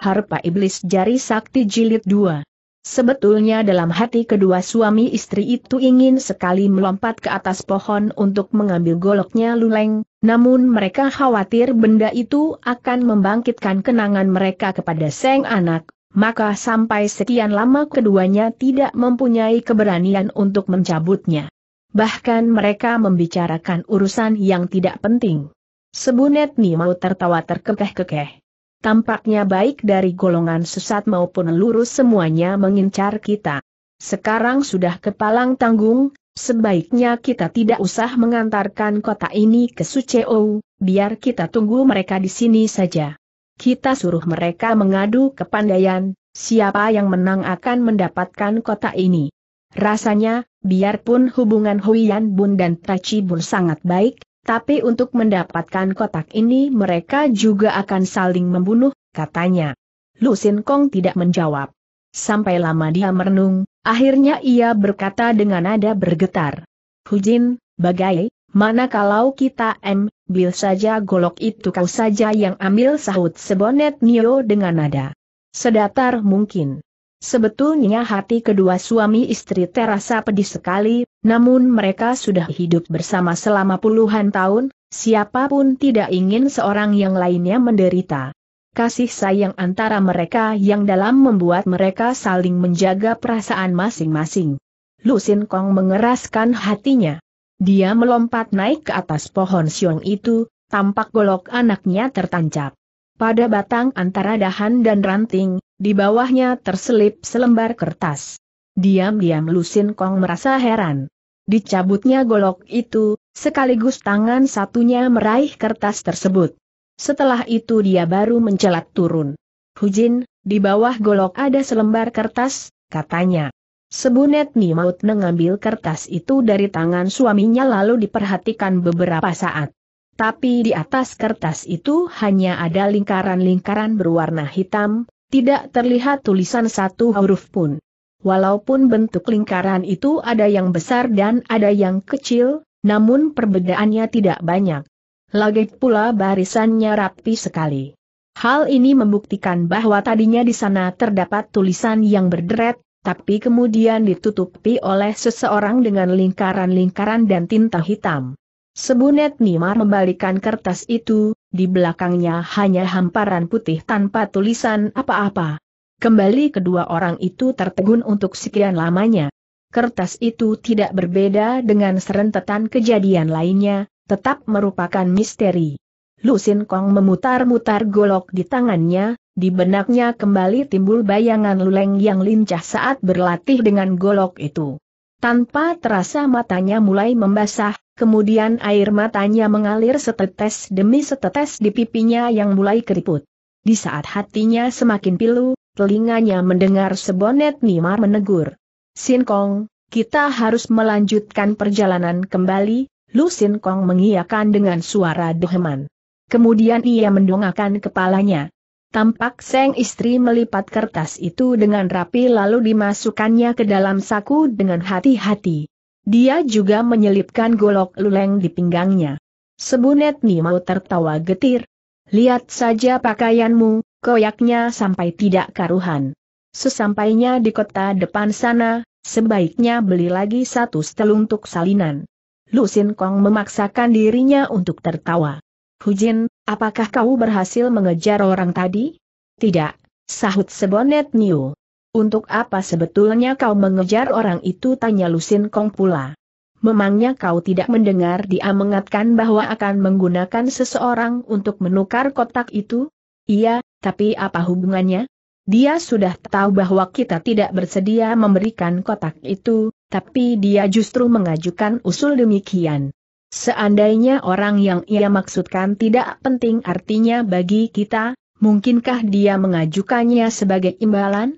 Harpa Iblis Jari Sakti Jilid 2. Sebetulnya dalam hati kedua suami istri itu ingin sekali melompat ke atas pohon untuk mengambil goloknya Luleng, namun mereka khawatir benda itu akan membangkitkan kenangan mereka kepada sang anak, maka sampai sekian lama keduanya tidak mempunyai keberanian untuk mencabutnya. Bahkan mereka membicarakan urusan yang tidak penting. Sebunet Ni mau tertawa terkekeh-kekeh. Tampaknya baik dari golongan sesat maupun lurus semuanya mengincar kita. Sekarang sudah kepalang tanggung, sebaiknya kita tidak usah mengantarkan kota ini ke Suceo, biar kita tunggu mereka di sini saja. Kita suruh mereka mengadu ke kepandaian, siapa yang menang akan mendapatkan kota ini. Rasanya, biarpun hubungan Huyan Bun dan Tachi Bun sangat baik, tapi untuk mendapatkan kotak ini mereka juga akan saling membunuh, katanya. Lu Sin Kong tidak menjawab. Sampai lama dia merenung, akhirnya ia berkata dengan nada bergetar. Hu Jin, bagai, mana kalau kita M, bil saja golok itu kau saja yang ambil sahut sebonet Nio dengan nada. Sedatar mungkin. Sebetulnya hati kedua suami istri terasa pedih sekali, namun mereka sudah hidup bersama selama puluhan tahun, siapapun tidak ingin seorang yang lainnya menderita. Kasih sayang antara mereka yang dalam membuat mereka saling menjaga perasaan masing-masing. Lusin Kong mengeraskan hatinya. Dia melompat naik ke atas pohon siung itu, tampak golok anaknya tertancap. Pada batang antara dahan dan ranting, di bawahnya terselip selembar kertas. Diam-diam Lusin Kong merasa heran. Dicabutnya golok itu, sekaligus tangan satunya meraih kertas tersebut. Setelah itu dia baru mencelat turun. Hujin, di bawah golok ada selembar kertas, katanya. Sebunet Ni Maut mengambil kertas itu dari tangan suaminya lalu diperhatikan beberapa saat. Tapi di atas kertas itu hanya ada lingkaran-lingkaran berwarna hitam, tidak terlihat tulisan satu huruf pun. Walaupun bentuk lingkaran itu ada yang besar dan ada yang kecil, namun perbedaannya tidak banyak. Lagi pula barisannya rapi sekali. Hal ini membuktikan bahwa tadinya di sana terdapat tulisan yang berderet, tapi kemudian ditutupi oleh seseorang dengan lingkaran-lingkaran dan tinta hitam. Sebunet Nimar membalikan kertas itu, di belakangnya hanya hamparan putih tanpa tulisan apa-apa. Kembali kedua orang itu tertegun untuk sekian lamanya. Kertas itu tidak berbeda dengan serentetan kejadian lainnya, tetap merupakan misteri. Lusin Kong memutar-mutar golok di tangannya, di benaknya kembali timbul bayangan luleng yang lincah saat berlatih dengan golok itu. Tanpa terasa matanya mulai membasah, kemudian air matanya mengalir setetes demi setetes di pipinya yang mulai keriput. Di saat hatinya semakin pilu, telinganya mendengar sebonet Nimar menegur. Sin Kong, kita harus melanjutkan perjalanan kembali, Lu Sin Kong mengiyakan dengan suara deheman. Kemudian ia mendongakkan kepalanya. Tampak seng istri melipat kertas itu dengan rapi lalu dimasukkannya ke dalam saku dengan hati-hati. Dia juga menyelipkan golok luleng di pinggangnya. Sebunet mau tertawa getir. Lihat saja pakaianmu, koyaknya sampai tidak karuhan. Sesampainya di kota depan sana, sebaiknya beli lagi satu untuk salinan. Lu Sin Kong memaksakan dirinya untuk tertawa. Hujin, apakah kau berhasil mengejar orang tadi? Tidak, sahut sebonet Niu. Untuk apa sebetulnya kau mengejar orang itu tanya Lusin Kong pula. Memangnya kau tidak mendengar dia mengatakan bahwa akan menggunakan seseorang untuk menukar kotak itu? Iya, tapi apa hubungannya? Dia sudah tahu bahwa kita tidak bersedia memberikan kotak itu, tapi dia justru mengajukan usul demikian. Seandainya orang yang ia maksudkan tidak penting artinya bagi kita, mungkinkah dia mengajukannya sebagai imbalan?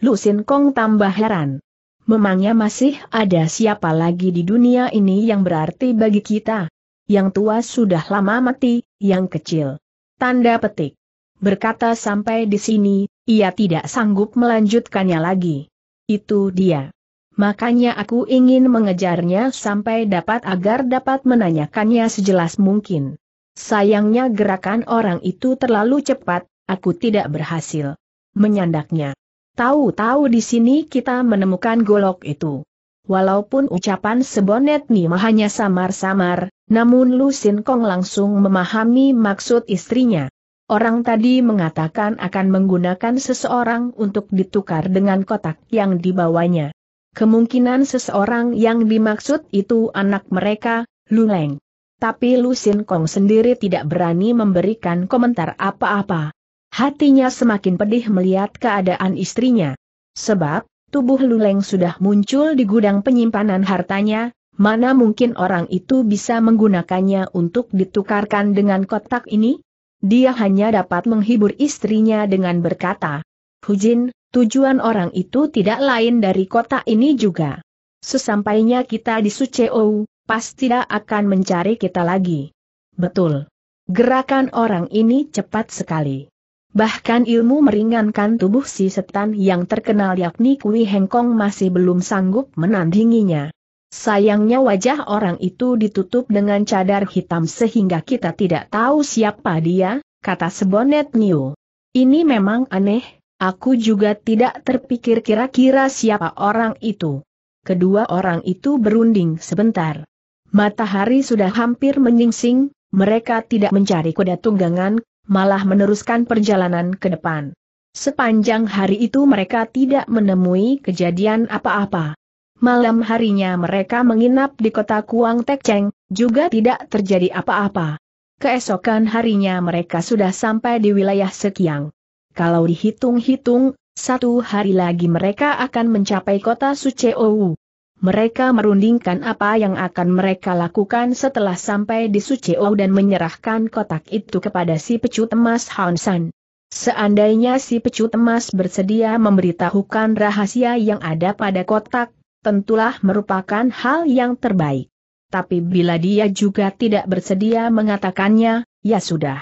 Lusin Kong tambah heran. Memangnya masih ada siapa lagi di dunia ini yang berarti bagi kita? Yang tua sudah lama mati, yang kecil. Tanda petik. Berkata sampai di sini, ia tidak sanggup melanjutkannya lagi. Itu dia. Makanya aku ingin mengejarnya sampai dapat agar dapat menanyakannya sejelas mungkin. Sayangnya gerakan orang itu terlalu cepat, aku tidak berhasil menyandaknya. Tahu-tahu di sini kita menemukan golok itu. Walaupun ucapan Sebonet Nima hanya samar-samar, namun Lu Sin Kong langsung memahami maksud istrinya. Orang tadi mengatakan akan menggunakan seseorang untuk ditukar dengan kotak yang dibawanya. Kemungkinan seseorang yang dimaksud itu anak mereka, Lu Leng. Tapi Lu Sin Kong sendiri tidak berani memberikan komentar apa-apa. Hatinya semakin pedih melihat keadaan istrinya. Sebab, tubuh Luleng sudah muncul di gudang penyimpanan hartanya, mana mungkin orang itu bisa menggunakannya untuk ditukarkan dengan kotak ini? Dia hanya dapat menghibur istrinya dengan berkata, Hujin, tujuan orang itu tidak lain dari kotak ini juga. Sesampainya kita di Suceo, pasti tidak akan mencari kita lagi. Betul. Gerakan orang ini cepat sekali. Bahkan ilmu meringankan tubuh si setan yang terkenal yakni Kui Hengkong masih belum sanggup menandinginya. Sayangnya wajah orang itu ditutup dengan cadar hitam sehingga kita tidak tahu siapa dia, kata Sebonet Niu. Ini memang aneh, aku juga tidak terpikir kira-kira siapa orang itu. Kedua orang itu berunding sebentar. Matahari sudah hampir menyingsing, mereka tidak mencari kuda tunggangan, malah meneruskan perjalanan ke depan. Sepanjang hari itu mereka tidak menemui kejadian apa-apa. Malam harinya mereka menginap di kota Kuang Tekcheng, juga tidak terjadi apa-apa. Keesokan harinya mereka sudah sampai di wilayah Sekiang. Kalau dihitung-hitung, satu hari lagi mereka akan mencapai kota Suceowu mereka merundingkan apa yang akan mereka lakukan setelah sampai di Suci Suceou dan menyerahkan kotak itu kepada si pecut emas Hansan. Seandainya si pecut emas bersedia memberitahukan rahasia yang ada pada kotak, tentulah merupakan hal yang terbaik. Tapi bila dia juga tidak bersedia mengatakannya, ya sudah.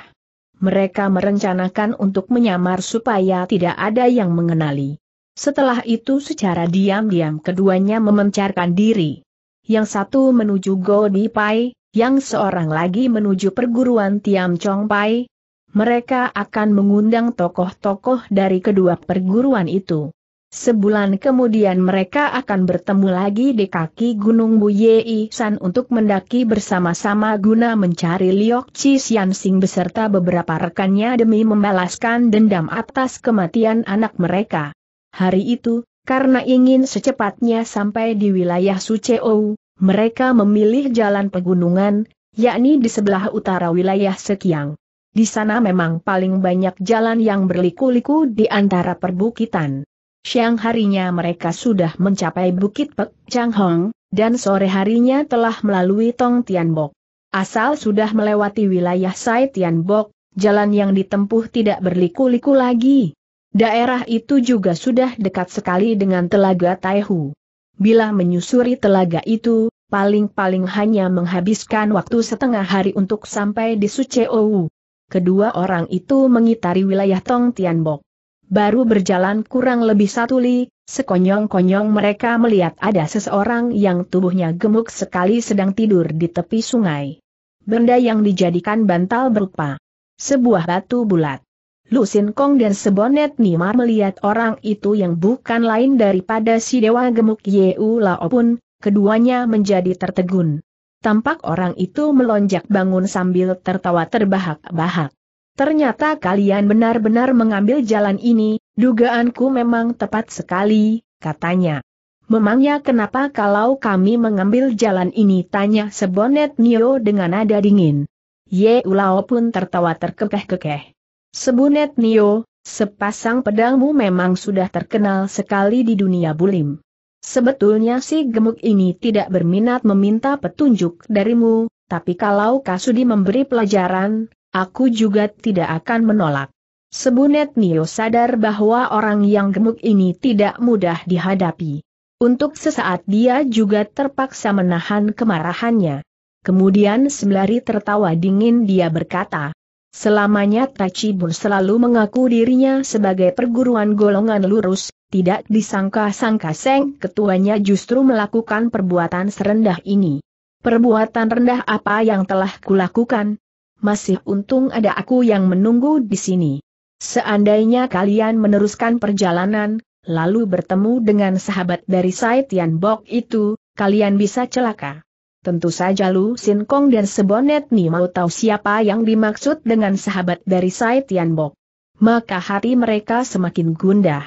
Mereka merencanakan untuk menyamar supaya tidak ada yang mengenali. Setelah itu secara diam-diam keduanya memencarkan diri. Yang satu menuju Godi Pai, yang seorang lagi menuju perguruan Tiam Chong Pai. Mereka akan mengundang tokoh-tokoh dari kedua perguruan itu. Sebulan kemudian mereka akan bertemu lagi di kaki Gunung Buyei San untuk mendaki bersama-sama guna mencari Liok Chi Sian Sing beserta beberapa rekannya demi membalaskan dendam atas kematian anak mereka. Hari itu, karena ingin secepatnya sampai di wilayah Suceou, mereka memilih jalan pegunungan, yakni di sebelah utara wilayah Sekiang. Di sana memang paling banyak jalan yang berliku-liku di antara perbukitan. Siang harinya mereka sudah mencapai Bukit Pek Changhong, dan sore harinya telah melalui Tong Tianbok. Asal sudah melewati wilayah Sai Tianbok, jalan yang ditempuh tidak berliku-liku lagi. Daerah itu juga sudah dekat sekali dengan telaga Taihu. Bila menyusuri telaga itu, paling-paling hanya menghabiskan waktu setengah hari untuk sampai di Suceowu. Kedua orang itu mengitari wilayah Tong Tianbok. Baru berjalan kurang lebih satu li, sekonyong-konyong mereka melihat ada seseorang yang tubuhnya gemuk sekali sedang tidur di tepi sungai. Benda yang dijadikan bantal berupa sebuah batu bulat. Lusin Kong dan Sebonet Nimar melihat orang itu yang bukan lain daripada si Dewa Gemuk Yeu Lao pun, keduanya menjadi tertegun. Tampak orang itu melonjak bangun sambil tertawa terbahak-bahak. Ternyata kalian benar-benar mengambil jalan ini, dugaanku memang tepat sekali, katanya. Memangnya kenapa kalau kami mengambil jalan ini tanya sebonet Nio dengan nada dingin. Ye Ulao pun tertawa terkekeh-kekeh. Sebunet Nio, sepasang pedangmu memang sudah terkenal sekali di dunia bulim. Sebetulnya si gemuk ini tidak berminat meminta petunjuk darimu, tapi kalau Kasudi memberi pelajaran, aku juga tidak akan menolak. Sebunet Nio sadar bahwa orang yang gemuk ini tidak mudah dihadapi. Untuk sesaat dia juga terpaksa menahan kemarahannya. Kemudian sembari tertawa dingin dia berkata, Selamanya Tachibun selalu mengaku dirinya sebagai perguruan golongan lurus, tidak disangka-sangka Seng ketuanya justru melakukan perbuatan serendah ini. Perbuatan rendah apa yang telah kulakukan? Masih untung ada aku yang menunggu di sini. Seandainya kalian meneruskan perjalanan, lalu bertemu dengan sahabat dari Saitian Bok itu, kalian bisa celaka. Tentu saja Lu Sin Kong dan Sebonet Ni mau tahu siapa yang dimaksud dengan sahabat dari Sai Tian Bok. Maka hati mereka semakin gundah.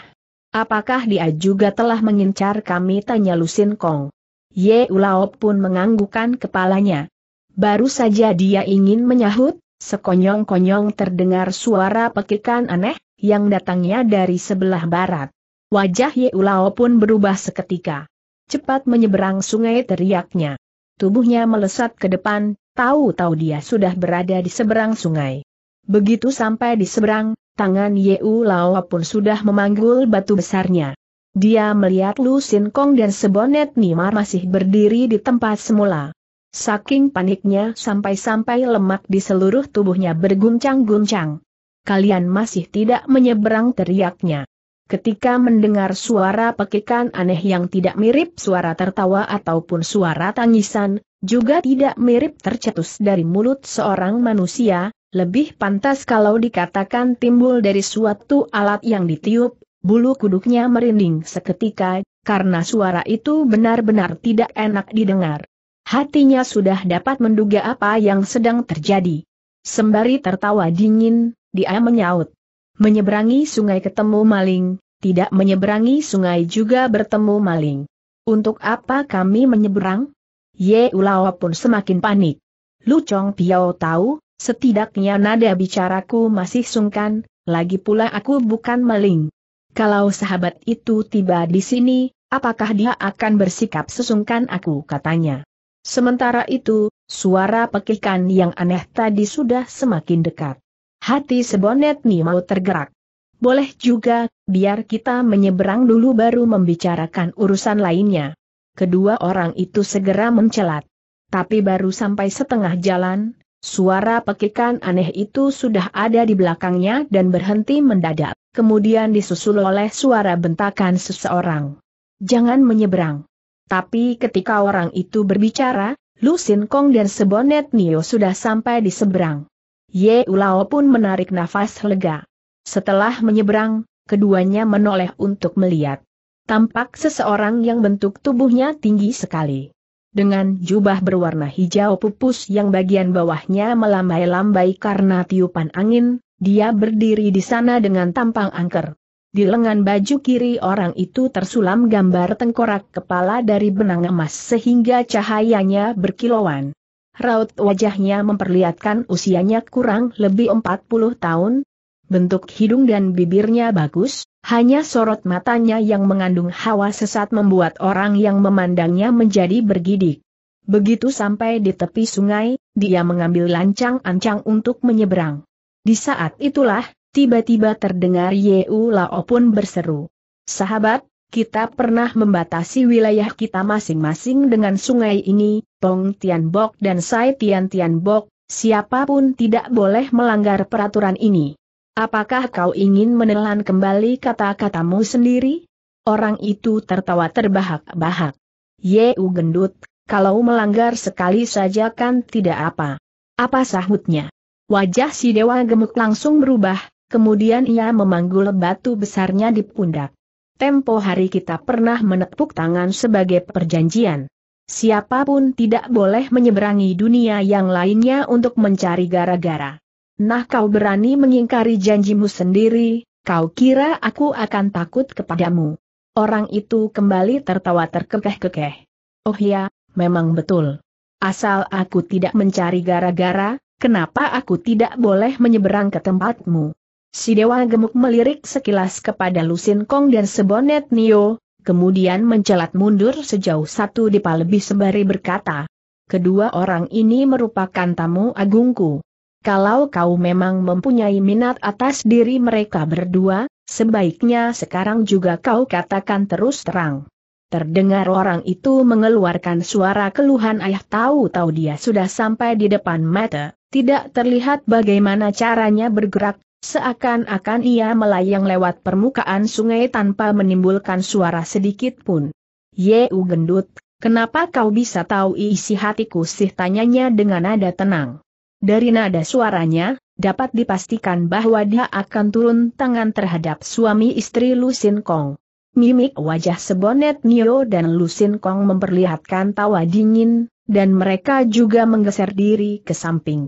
Apakah dia juga telah mengincar kami tanya Lu Sin Kong. Ye Ulao pun menganggukan kepalanya. Baru saja dia ingin menyahut, sekonyong-konyong terdengar suara pekikan aneh, yang datangnya dari sebelah barat. Wajah Ye Ulao pun berubah seketika. Cepat menyeberang sungai teriaknya. Tubuhnya melesat ke depan, tahu-tahu dia sudah berada di seberang sungai. Begitu sampai di seberang, tangan Yeu Lao pun sudah memanggul batu besarnya. Dia melihat Lu Sin Kong dan Sebonet Nimar masih berdiri di tempat semula. Saking paniknya sampai-sampai lemak di seluruh tubuhnya berguncang-guncang. Kalian masih tidak menyeberang teriaknya ketika mendengar suara pekikan aneh yang tidak mirip suara tertawa ataupun suara tangisan, juga tidak mirip tercetus dari mulut seorang manusia, lebih pantas kalau dikatakan timbul dari suatu alat yang ditiup, bulu kuduknya merinding seketika, karena suara itu benar-benar tidak enak didengar. Hatinya sudah dapat menduga apa yang sedang terjadi. Sembari tertawa dingin, dia menyaut. Menyeberangi sungai ketemu maling, tidak menyeberangi sungai juga bertemu maling. Untuk apa kami menyeberang? Ye Ulawa pun semakin panik. Lu Chong Piao tahu, setidaknya nada bicaraku masih sungkan, lagi pula aku bukan maling. Kalau sahabat itu tiba di sini, apakah dia akan bersikap sesungkan aku katanya. Sementara itu, suara pekikan yang aneh tadi sudah semakin dekat. Hati sebonet mau tergerak. Boleh juga, biar kita menyeberang dulu baru membicarakan urusan lainnya. Kedua orang itu segera mencelat. Tapi baru sampai setengah jalan, suara pekikan aneh itu sudah ada di belakangnya dan berhenti mendadak. Kemudian disusul oleh suara bentakan seseorang. Jangan menyeberang. Tapi ketika orang itu berbicara, Lu Sin Kong dan Sebonet Nio sudah sampai di seberang. Ye Ulao pun menarik nafas lega. Setelah menyeberang, keduanya menoleh untuk melihat. Tampak seseorang yang bentuk tubuhnya tinggi sekali. Dengan jubah berwarna hijau pupus yang bagian bawahnya melambai-lambai karena tiupan angin, dia berdiri di sana dengan tampang angker. Di lengan baju kiri orang itu tersulam gambar tengkorak kepala dari benang emas sehingga cahayanya berkilauan. Raut wajahnya memperlihatkan usianya kurang lebih 40 tahun. Bentuk hidung dan bibirnya bagus, hanya sorot matanya yang mengandung hawa sesat membuat orang yang memandangnya menjadi bergidik. Begitu sampai di tepi sungai, dia mengambil lancang-ancang untuk menyeberang. Di saat itulah, tiba-tiba terdengar Yeu Lao pun berseru. Sahabat, kita pernah membatasi wilayah kita masing-masing dengan sungai ini, Tong Tian Bok dan Sai Tian Tian Bok, siapapun tidak boleh melanggar peraturan ini. Apakah kau ingin menelan kembali kata-katamu sendiri? Orang itu tertawa terbahak-bahak. Yeu gendut, kalau melanggar sekali saja kan tidak apa. Apa sahutnya? Wajah si dewa gemuk langsung berubah, kemudian ia memanggul batu besarnya di pundak tempo hari kita pernah menepuk tangan sebagai perjanjian. Siapapun tidak boleh menyeberangi dunia yang lainnya untuk mencari gara-gara. Nah kau berani mengingkari janjimu sendiri, kau kira aku akan takut kepadamu. Orang itu kembali tertawa terkekeh-kekeh. Oh ya, memang betul. Asal aku tidak mencari gara-gara, kenapa aku tidak boleh menyeberang ke tempatmu? Si dewa gemuk melirik sekilas kepada Lusin Kong dan Sebonet Nio, kemudian mencelat mundur sejauh satu dipa lebih sembari berkata, Kedua orang ini merupakan tamu agungku. Kalau kau memang mempunyai minat atas diri mereka berdua, sebaiknya sekarang juga kau katakan terus terang. Terdengar orang itu mengeluarkan suara keluhan ayah tahu-tahu dia sudah sampai di depan mata, tidak terlihat bagaimana caranya bergerak, Seakan-akan ia melayang lewat permukaan sungai tanpa menimbulkan suara sedikit pun. Yeu gendut, kenapa kau bisa tahu isi hatiku sih tanyanya dengan nada tenang. Dari nada suaranya, dapat dipastikan bahwa dia akan turun tangan terhadap suami istri Lusin Kong. Mimik wajah sebonet Nio dan Lusin Kong memperlihatkan tawa dingin, dan mereka juga menggeser diri ke samping.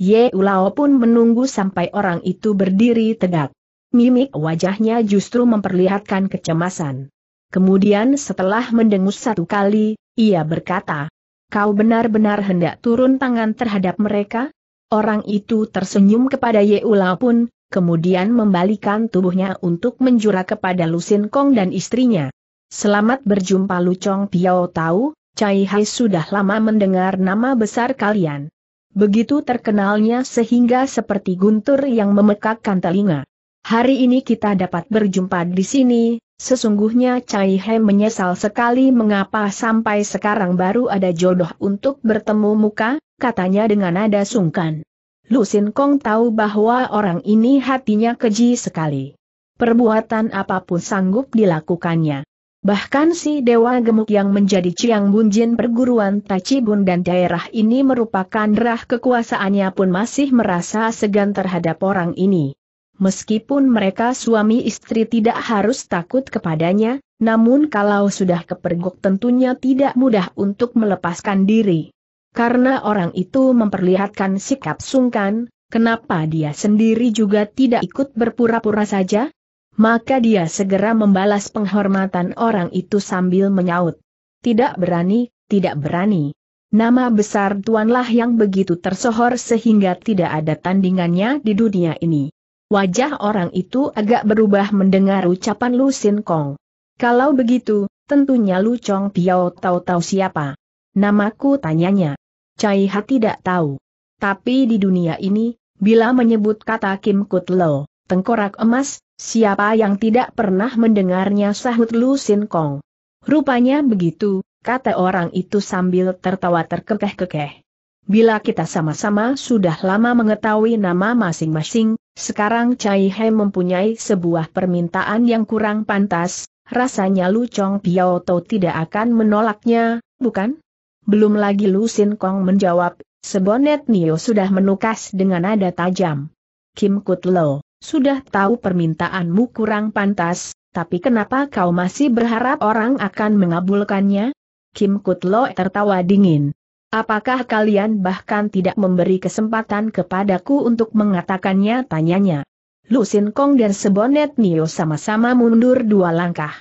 Ye Ulao pun menunggu sampai orang itu berdiri tegak. Mimik wajahnya justru memperlihatkan kecemasan. Kemudian setelah mendengus satu kali, ia berkata, Kau benar-benar hendak turun tangan terhadap mereka? Orang itu tersenyum kepada Ye Ulao pun, kemudian membalikan tubuhnya untuk menjura kepada Lusin Kong dan istrinya. Selamat berjumpa Lucong Piao tahu, Cai Hai sudah lama mendengar nama besar kalian. Begitu terkenalnya sehingga seperti guntur yang memekakkan telinga. Hari ini kita dapat berjumpa di sini, sesungguhnya Cai He menyesal sekali mengapa sampai sekarang baru ada jodoh untuk bertemu muka, katanya dengan nada sungkan. Lu Sin Kong tahu bahwa orang ini hatinya keji sekali. Perbuatan apapun sanggup dilakukannya. Bahkan si Dewa Gemuk yang menjadi Ciang Bunjin perguruan Tachibun dan daerah ini merupakan rah kekuasaannya pun masih merasa segan terhadap orang ini. Meskipun mereka suami istri tidak harus takut kepadanya, namun kalau sudah kepergok tentunya tidak mudah untuk melepaskan diri. Karena orang itu memperlihatkan sikap sungkan, kenapa dia sendiri juga tidak ikut berpura-pura saja? maka dia segera membalas penghormatan orang itu sambil menyaut. Tidak berani, tidak berani. Nama besar tuanlah yang begitu tersohor sehingga tidak ada tandingannya di dunia ini. Wajah orang itu agak berubah mendengar ucapan Lu Sin Kong. Kalau begitu, tentunya Lu Chong Piao tahu-tahu siapa. Namaku tanyanya. Cai Ha tidak tahu. Tapi di dunia ini, bila menyebut kata Kim Kut Lo, tengkorak emas, siapa yang tidak pernah mendengarnya sahut Lu Sin Kong. Rupanya begitu, kata orang itu sambil tertawa terkekeh-kekeh. Bila kita sama-sama sudah lama mengetahui nama masing-masing, sekarang Chai He mempunyai sebuah permintaan yang kurang pantas, rasanya Lu Chong Piao Tau tidak akan menolaknya, bukan? Belum lagi Lu Sin Kong menjawab, sebonet Nio sudah menukas dengan nada tajam. Kim Kut Lo. Sudah tahu permintaanmu kurang pantas, tapi kenapa kau masih berharap orang akan mengabulkannya? Kim Kutlo tertawa dingin. Apakah kalian bahkan tidak memberi kesempatan kepadaku untuk mengatakannya tanyanya? Lu Sin Kong dan Sebonet Nio sama-sama mundur dua langkah.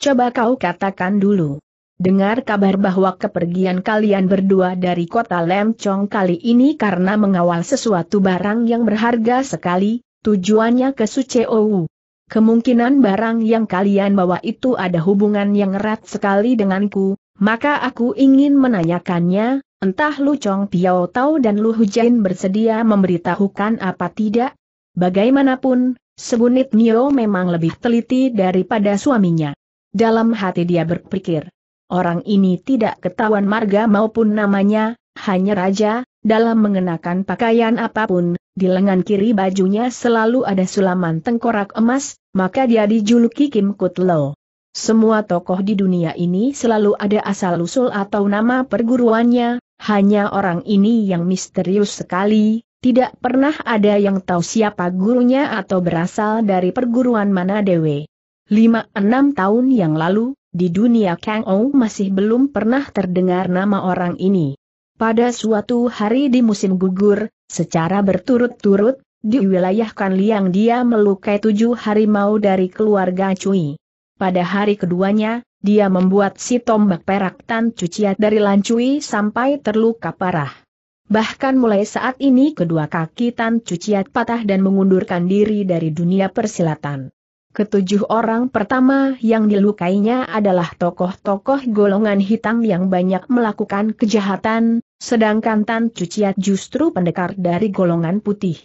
Coba kau katakan dulu. Dengar kabar bahwa kepergian kalian berdua dari kota Lemcong kali ini karena mengawal sesuatu barang yang berharga sekali, Tujuannya ke Suceou. Kemungkinan barang yang kalian bawa itu ada hubungan yang erat sekali denganku, maka aku ingin menanyakannya, entah Lu Chong Piao Tau dan Lu Hujain bersedia memberitahukan apa tidak? Bagaimanapun, sebunit Mio memang lebih teliti daripada suaminya. Dalam hati dia berpikir, orang ini tidak ketahuan marga maupun namanya, hanya raja, dalam mengenakan pakaian apapun, di lengan kiri bajunya selalu ada sulaman tengkorak emas, maka dia dijuluki Kim Kut Lo. Semua tokoh di dunia ini selalu ada asal-usul atau nama perguruannya, hanya orang ini yang misterius sekali, tidak pernah ada yang tahu siapa gurunya atau berasal dari perguruan mana dewe. 5-6 tahun yang lalu, di dunia Kang Ou masih belum pernah terdengar nama orang ini. Pada suatu hari di musim gugur, secara berturut-turut, di wilayah Kanliang dia melukai tujuh harimau dari keluarga Cui. Pada hari keduanya, dia membuat si tombak perak Tan Cuciat dari Lancui sampai terluka parah. Bahkan mulai saat ini kedua kaki Tan Cuciat patah dan mengundurkan diri dari dunia persilatan. Ketujuh orang pertama yang dilukainya adalah tokoh-tokoh golongan hitam yang banyak melakukan kejahatan, Sedangkan Tan Cuciat justru pendekar dari golongan putih.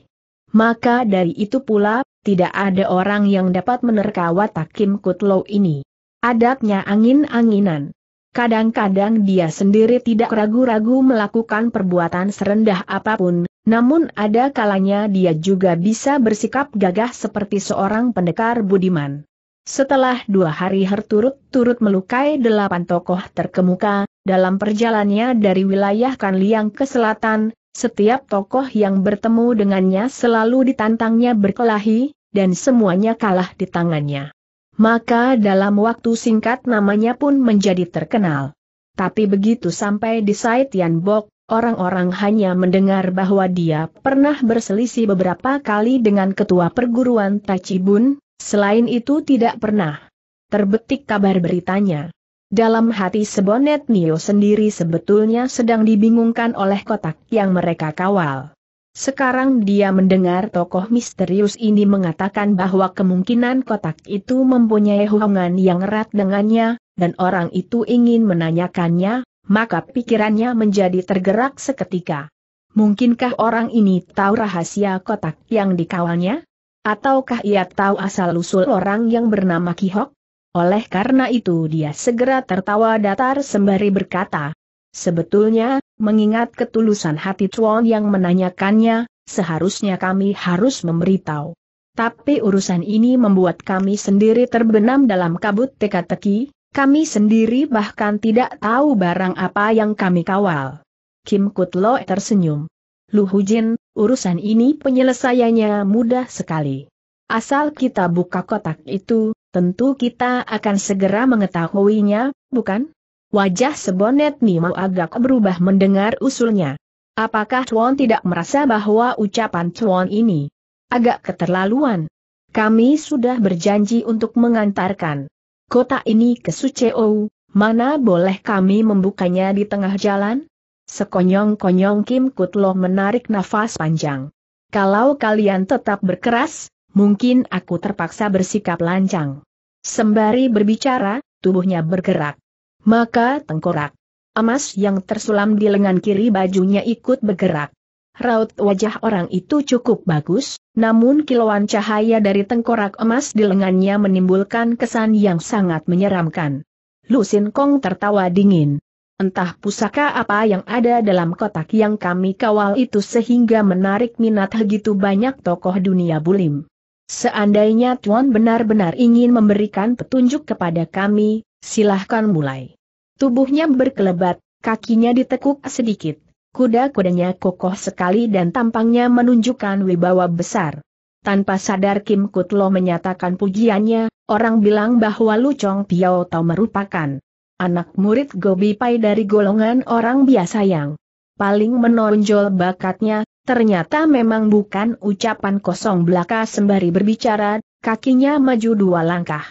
Maka dari itu pula, tidak ada orang yang dapat menerka watak Kim Kutlo ini. Adabnya angin-anginan. Kadang-kadang dia sendiri tidak ragu-ragu melakukan perbuatan serendah apapun, namun ada kalanya dia juga bisa bersikap gagah seperti seorang pendekar budiman. Setelah dua hari berturut-turut melukai delapan tokoh terkemuka, dalam perjalannya dari wilayah Kanliang ke selatan, setiap tokoh yang bertemu dengannya selalu ditantangnya berkelahi, dan semuanya kalah di tangannya. Maka dalam waktu singkat namanya pun menjadi terkenal. Tapi begitu sampai di Sai Tian Bok, orang-orang hanya mendengar bahwa dia pernah berselisih beberapa kali dengan ketua perguruan Tachibun, selain itu tidak pernah terbetik kabar beritanya. Dalam hati Sebonet Nio sendiri sebetulnya sedang dibingungkan oleh kotak yang mereka kawal. Sekarang dia mendengar tokoh misterius ini mengatakan bahwa kemungkinan kotak itu mempunyai hubungan yang erat dengannya, dan orang itu ingin menanyakannya, maka pikirannya menjadi tergerak seketika. Mungkinkah orang ini tahu rahasia kotak yang dikawalnya? Ataukah ia tahu asal-usul orang yang bernama Kihok? Oleh karena itu dia segera tertawa datar sembari berkata, Sebetulnya, mengingat ketulusan hati Chuan yang menanyakannya, seharusnya kami harus memberitahu. Tapi urusan ini membuat kami sendiri terbenam dalam kabut teka-teki, kami sendiri bahkan tidak tahu barang apa yang kami kawal. Kim Kutlo tersenyum. Lu Jin, urusan ini penyelesaiannya mudah sekali. Asal kita buka kotak itu, tentu kita akan segera mengetahuinya, bukan? Wajah sebonet mau agak berubah mendengar usulnya. Apakah Chuan tidak merasa bahwa ucapan Chuan ini agak keterlaluan? Kami sudah berjanji untuk mengantarkan kota ini ke Suceou, mana boleh kami membukanya di tengah jalan? Sekonyong-konyong Kim Kutlo menarik nafas panjang. Kalau kalian tetap berkeras, mungkin aku terpaksa bersikap lancang. Sembari berbicara, tubuhnya bergerak. Maka tengkorak. Emas yang tersulam di lengan kiri bajunya ikut bergerak. Raut wajah orang itu cukup bagus, namun kilauan cahaya dari tengkorak emas di lengannya menimbulkan kesan yang sangat menyeramkan. Lusin Kong tertawa dingin. Entah pusaka apa yang ada dalam kotak yang kami kawal itu sehingga menarik minat begitu banyak tokoh dunia bulim. Seandainya Tuan benar-benar ingin memberikan petunjuk kepada kami, silahkan mulai. Tubuhnya berkelebat, kakinya ditekuk sedikit, kuda-kudanya kokoh sekali dan tampangnya menunjukkan wibawa besar. Tanpa sadar Kim Kutlo menyatakan pujiannya, orang bilang bahwa Lu Lucong Piao Tau merupakan anak murid Gobi Pai dari golongan orang biasa yang paling menonjol bakatnya, Ternyata memang bukan ucapan kosong belaka sembari berbicara, kakinya maju dua langkah.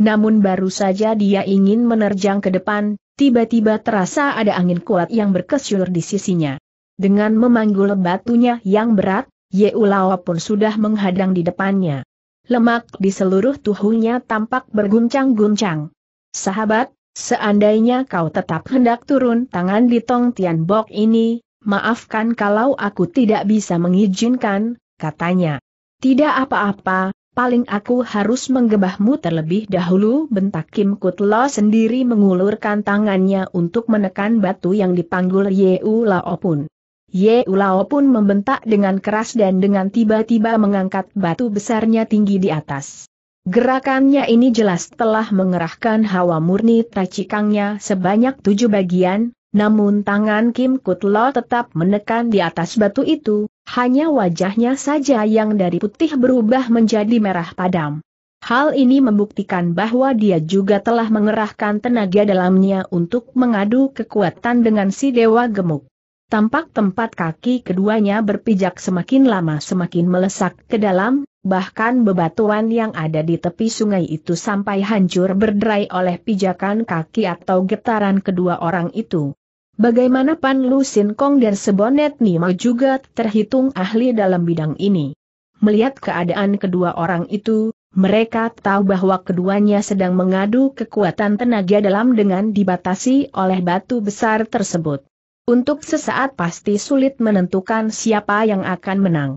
Namun baru saja dia ingin menerjang ke depan, tiba-tiba terasa ada angin kuat yang berkesyur di sisinya. Dengan memanggul batunya yang berat, Ye Yeulawa pun sudah menghadang di depannya. Lemak di seluruh tubuhnya tampak berguncang-guncang. Sahabat, seandainya kau tetap hendak turun tangan di Tong Tian Bok ini, Maafkan kalau aku tidak bisa mengizinkan, katanya. Tidak apa-apa, paling aku harus menggembahmu terlebih dahulu bentak Kim Kutlo sendiri mengulurkan tangannya untuk menekan batu yang dipanggul Ye Ulao pun. Ye Ulao pun membentak dengan keras dan dengan tiba-tiba mengangkat batu besarnya tinggi di atas. Gerakannya ini jelas telah mengerahkan hawa murni tracikangnya sebanyak tujuh bagian, namun tangan Kim Kutlo tetap menekan di atas batu itu, hanya wajahnya saja yang dari putih berubah menjadi merah padam. Hal ini membuktikan bahwa dia juga telah mengerahkan tenaga dalamnya untuk mengadu kekuatan dengan si dewa gemuk. Tampak tempat kaki keduanya berpijak semakin lama semakin melesak ke dalam, bahkan bebatuan yang ada di tepi sungai itu sampai hancur berderai oleh pijakan kaki atau getaran kedua orang itu. Bagaimana Pan Lu Sin Kong dan Sebonet Nima juga terhitung ahli dalam bidang ini. Melihat keadaan kedua orang itu, mereka tahu bahwa keduanya sedang mengadu kekuatan tenaga dalam dengan dibatasi oleh batu besar tersebut. Untuk sesaat pasti sulit menentukan siapa yang akan menang.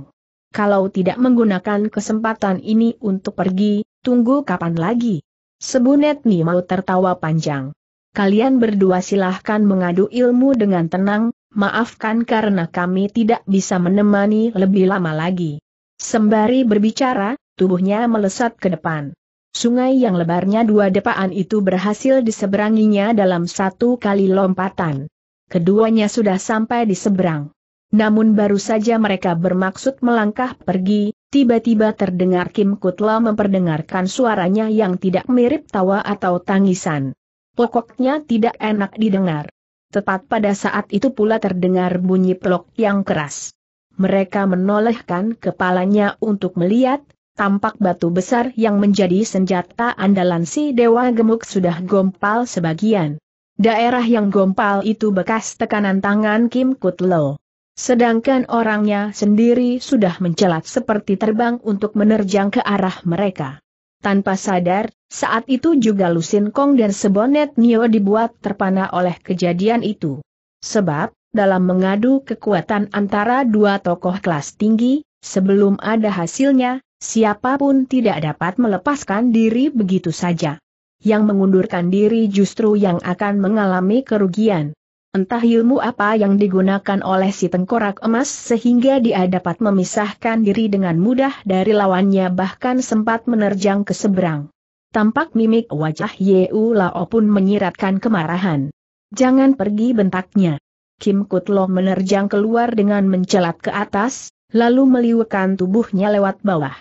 Kalau tidak menggunakan kesempatan ini untuk pergi, tunggu kapan lagi? Sebunet Nimau tertawa panjang kalian berdua silahkan mengadu ilmu dengan tenang, maafkan karena kami tidak bisa menemani lebih lama lagi. Sembari berbicara, tubuhnya melesat ke depan. Sungai yang lebarnya dua depaan itu berhasil diseberanginya dalam satu kali lompatan. Keduanya sudah sampai di seberang. Namun baru saja mereka bermaksud melangkah pergi, tiba-tiba terdengar Kim Kutla memperdengarkan suaranya yang tidak mirip tawa atau tangisan. Pokoknya tidak enak didengar. Tepat pada saat itu pula terdengar bunyi pelok yang keras. Mereka menolehkan kepalanya untuk melihat, tampak batu besar yang menjadi senjata andalan si Dewa Gemuk sudah gompal sebagian. Daerah yang gompal itu bekas tekanan tangan Kim Kutlo. Sedangkan orangnya sendiri sudah mencelat seperti terbang untuk menerjang ke arah mereka. Tanpa sadar, saat itu juga Lusin Kong dan Sebonet Nio dibuat terpana oleh kejadian itu. Sebab, dalam mengadu kekuatan antara dua tokoh kelas tinggi, sebelum ada hasilnya, siapapun tidak dapat melepaskan diri begitu saja. Yang mengundurkan diri justru yang akan mengalami kerugian. Entah ilmu apa yang digunakan oleh si tengkorak emas sehingga dia dapat memisahkan diri dengan mudah dari lawannya bahkan sempat menerjang ke seberang. Tampak mimik wajah Yeu Lao pun menyiratkan kemarahan. Jangan pergi bentaknya. Kim Kutlo menerjang keluar dengan mencelat ke atas, lalu meliukan tubuhnya lewat bawah.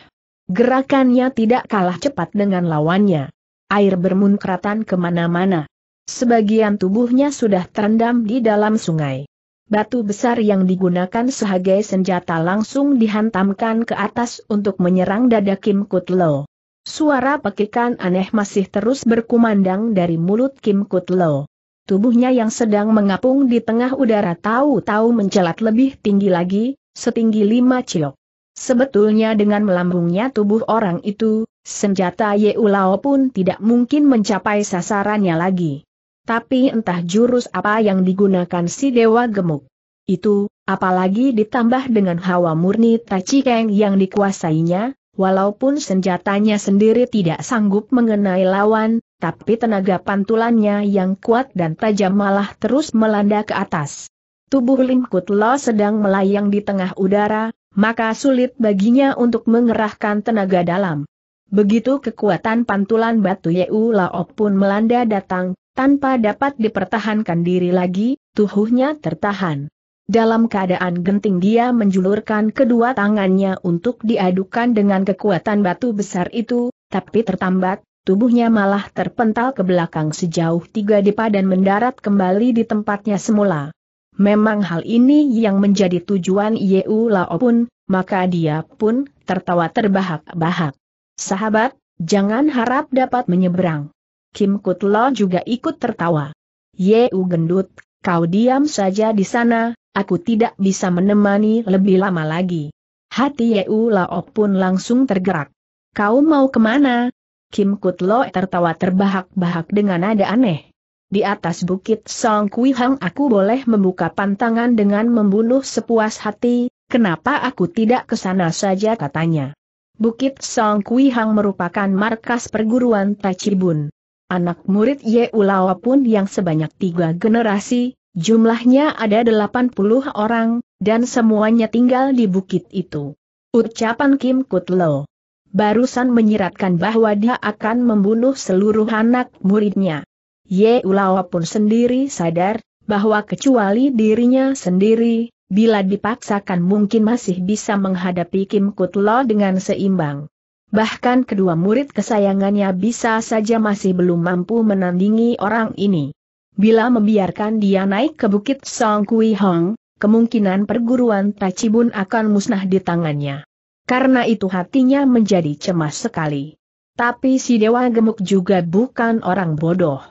Gerakannya tidak kalah cepat dengan lawannya. Air bermunkratan kemana-mana. Sebagian tubuhnya sudah terendam di dalam sungai. Batu besar yang digunakan sebagai senjata langsung dihantamkan ke atas untuk menyerang dada Kim Kutlo. Suara pekikan aneh masih terus berkumandang dari mulut Kim Kutlo. Tubuhnya yang sedang mengapung di tengah udara tahu-tahu mencelat lebih tinggi lagi, setinggi lima ciok. Sebetulnya dengan melambungnya tubuh orang itu, senjata Yeulao pun tidak mungkin mencapai sasarannya lagi. Tapi entah jurus apa yang digunakan si Dewa Gemuk. Itu, apalagi ditambah dengan hawa murni Tachikeng yang dikuasainya, walaupun senjatanya sendiri tidak sanggup mengenai lawan, tapi tenaga pantulannya yang kuat dan tajam malah terus melanda ke atas. Tubuh Lim Kutlo Lo sedang melayang di tengah udara, maka sulit baginya untuk mengerahkan tenaga dalam. Begitu kekuatan pantulan batu Yeu Lao pun melanda datang, tanpa dapat dipertahankan diri lagi, tubuhnya tertahan. Dalam keadaan genting dia menjulurkan kedua tangannya untuk diadukan dengan kekuatan batu besar itu, tapi tertambat, tubuhnya malah terpental ke belakang sejauh tiga depa dan mendarat kembali di tempatnya semula. Memang hal ini yang menjadi tujuan Yeu Lao pun, maka dia pun tertawa terbahak-bahak. Sahabat, jangan harap dapat menyeberang. Kim Kutlo juga ikut tertawa. Yeu gendut, kau diam saja di sana, aku tidak bisa menemani lebih lama lagi. Hati Yeu Lao pun langsung tergerak. Kau mau kemana? Kim Kutlo tertawa terbahak-bahak dengan nada aneh. Di atas bukit Song Kui Hang aku boleh membuka pantangan dengan membunuh sepuas hati, kenapa aku tidak ke sana saja katanya. Bukit Song Kui Hang merupakan markas perguruan Tachibun. Anak murid Yeulawa pun yang sebanyak tiga generasi, jumlahnya ada delapan puluh orang, dan semuanya tinggal di bukit itu. Ucapan Kim Kutlo. Barusan menyiratkan bahwa dia akan membunuh seluruh anak muridnya. Yeulawa pun sendiri sadar, bahwa kecuali dirinya sendiri, bila dipaksakan mungkin masih bisa menghadapi Kim Kutlo dengan seimbang. Bahkan kedua murid kesayangannya bisa saja masih belum mampu menandingi orang ini. Bila membiarkan dia naik ke bukit Song Kui Hong, kemungkinan perguruan Tachibun akan musnah di tangannya. Karena itu hatinya menjadi cemas sekali. Tapi si Dewa Gemuk juga bukan orang bodoh.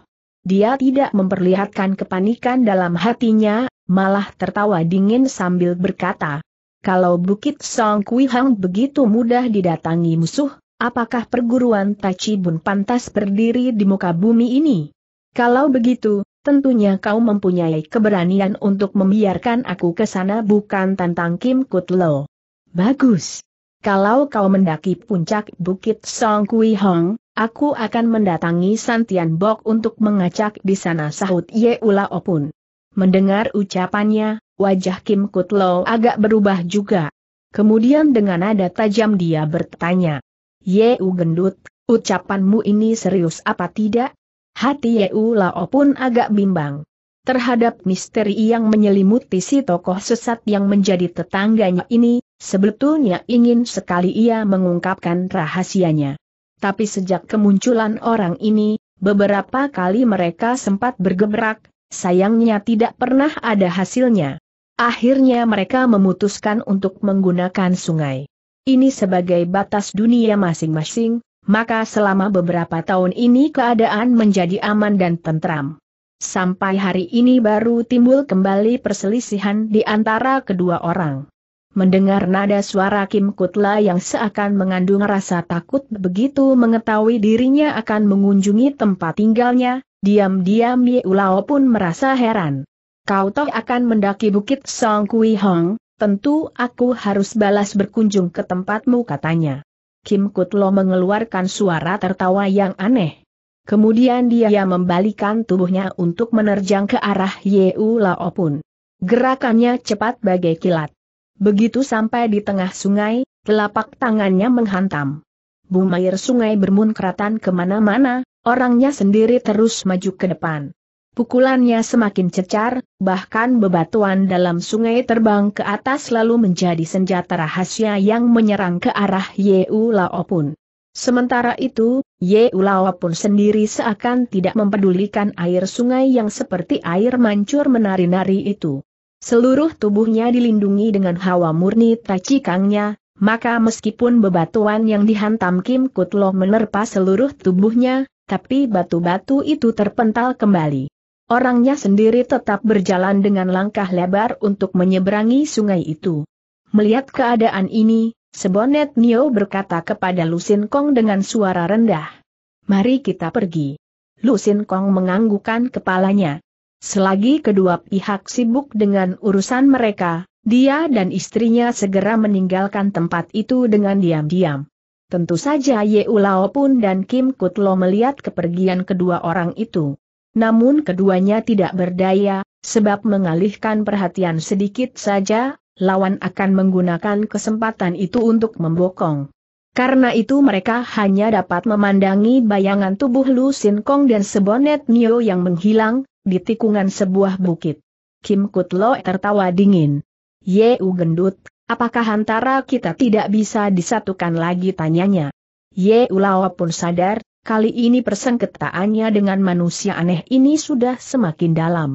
Dia tidak memperlihatkan kepanikan dalam hatinya, malah tertawa dingin sambil berkata, kalau Bukit Song Kui Hang begitu mudah didatangi musuh, apakah perguruan Tachibun pantas berdiri di muka bumi ini? Kalau begitu, tentunya kau mempunyai keberanian untuk membiarkan aku ke sana bukan tentang Kim Kut Lo. Bagus. Kalau kau mendaki puncak Bukit Song Kui Hong, aku akan mendatangi Santian Bok untuk mengacak di sana sahut Ye Ula Opun. Mendengar ucapannya, wajah Kim Kutlo agak berubah juga. Kemudian dengan nada tajam dia bertanya. Yeu gendut, ucapanmu ini serius apa tidak? Hati Yeu Lao pun agak bimbang. Terhadap misteri yang menyelimuti si tokoh sesat yang menjadi tetangganya ini, sebetulnya ingin sekali ia mengungkapkan rahasianya. Tapi sejak kemunculan orang ini, beberapa kali mereka sempat bergebrak, sayangnya tidak pernah ada hasilnya. Akhirnya mereka memutuskan untuk menggunakan sungai. Ini sebagai batas dunia masing-masing, maka selama beberapa tahun ini keadaan menjadi aman dan tentram. Sampai hari ini baru timbul kembali perselisihan di antara kedua orang. Mendengar nada suara Kim Kutla yang seakan mengandung rasa takut begitu mengetahui dirinya akan mengunjungi tempat tinggalnya, Diam-diam Yeulao pun merasa heran. Kau toh akan mendaki bukit Song Kui Hong, tentu aku harus balas berkunjung ke tempatmu katanya. Kim Kutlo mengeluarkan suara tertawa yang aneh. Kemudian dia membalikan tubuhnya untuk menerjang ke arah Yeulao pun. Gerakannya cepat bagai kilat. Begitu sampai di tengah sungai, telapak tangannya menghantam. Bumair sungai bermunkratan kemana-mana, Orangnya sendiri terus maju ke depan. Pukulannya semakin cecar, bahkan bebatuan dalam sungai terbang ke atas lalu menjadi senjata rahasia yang menyerang ke arah Yeu Lao pun. Sementara itu, Yeu Lao pun sendiri seakan tidak mempedulikan air sungai yang seperti air mancur menari-nari itu. Seluruh tubuhnya dilindungi dengan hawa murni tacikangnya, maka meskipun bebatuan yang dihantam Kim Kutlo menerpa seluruh tubuhnya, tapi batu-batu itu terpental kembali. Orangnya sendiri tetap berjalan dengan langkah lebar untuk menyeberangi sungai itu. Melihat keadaan ini, Sebonet Nio berkata kepada Lusin Kong dengan suara rendah. Mari kita pergi. Lusin Kong menganggukkan kepalanya. Selagi kedua pihak sibuk dengan urusan mereka, dia dan istrinya segera meninggalkan tempat itu dengan diam-diam. Tentu saja Ye Ulao pun dan Kim Kutlo melihat kepergian kedua orang itu. Namun keduanya tidak berdaya, sebab mengalihkan perhatian sedikit saja, lawan akan menggunakan kesempatan itu untuk membokong. Karena itu mereka hanya dapat memandangi bayangan tubuh Lu Sin Kong dan sebonet Nio yang menghilang, di tikungan sebuah bukit. Kim Kutlo tertawa dingin. Yeu gendut, apakah antara kita tidak bisa disatukan lagi tanyanya. Yeu Lao pun sadar, kali ini persengketaannya dengan manusia aneh ini sudah semakin dalam.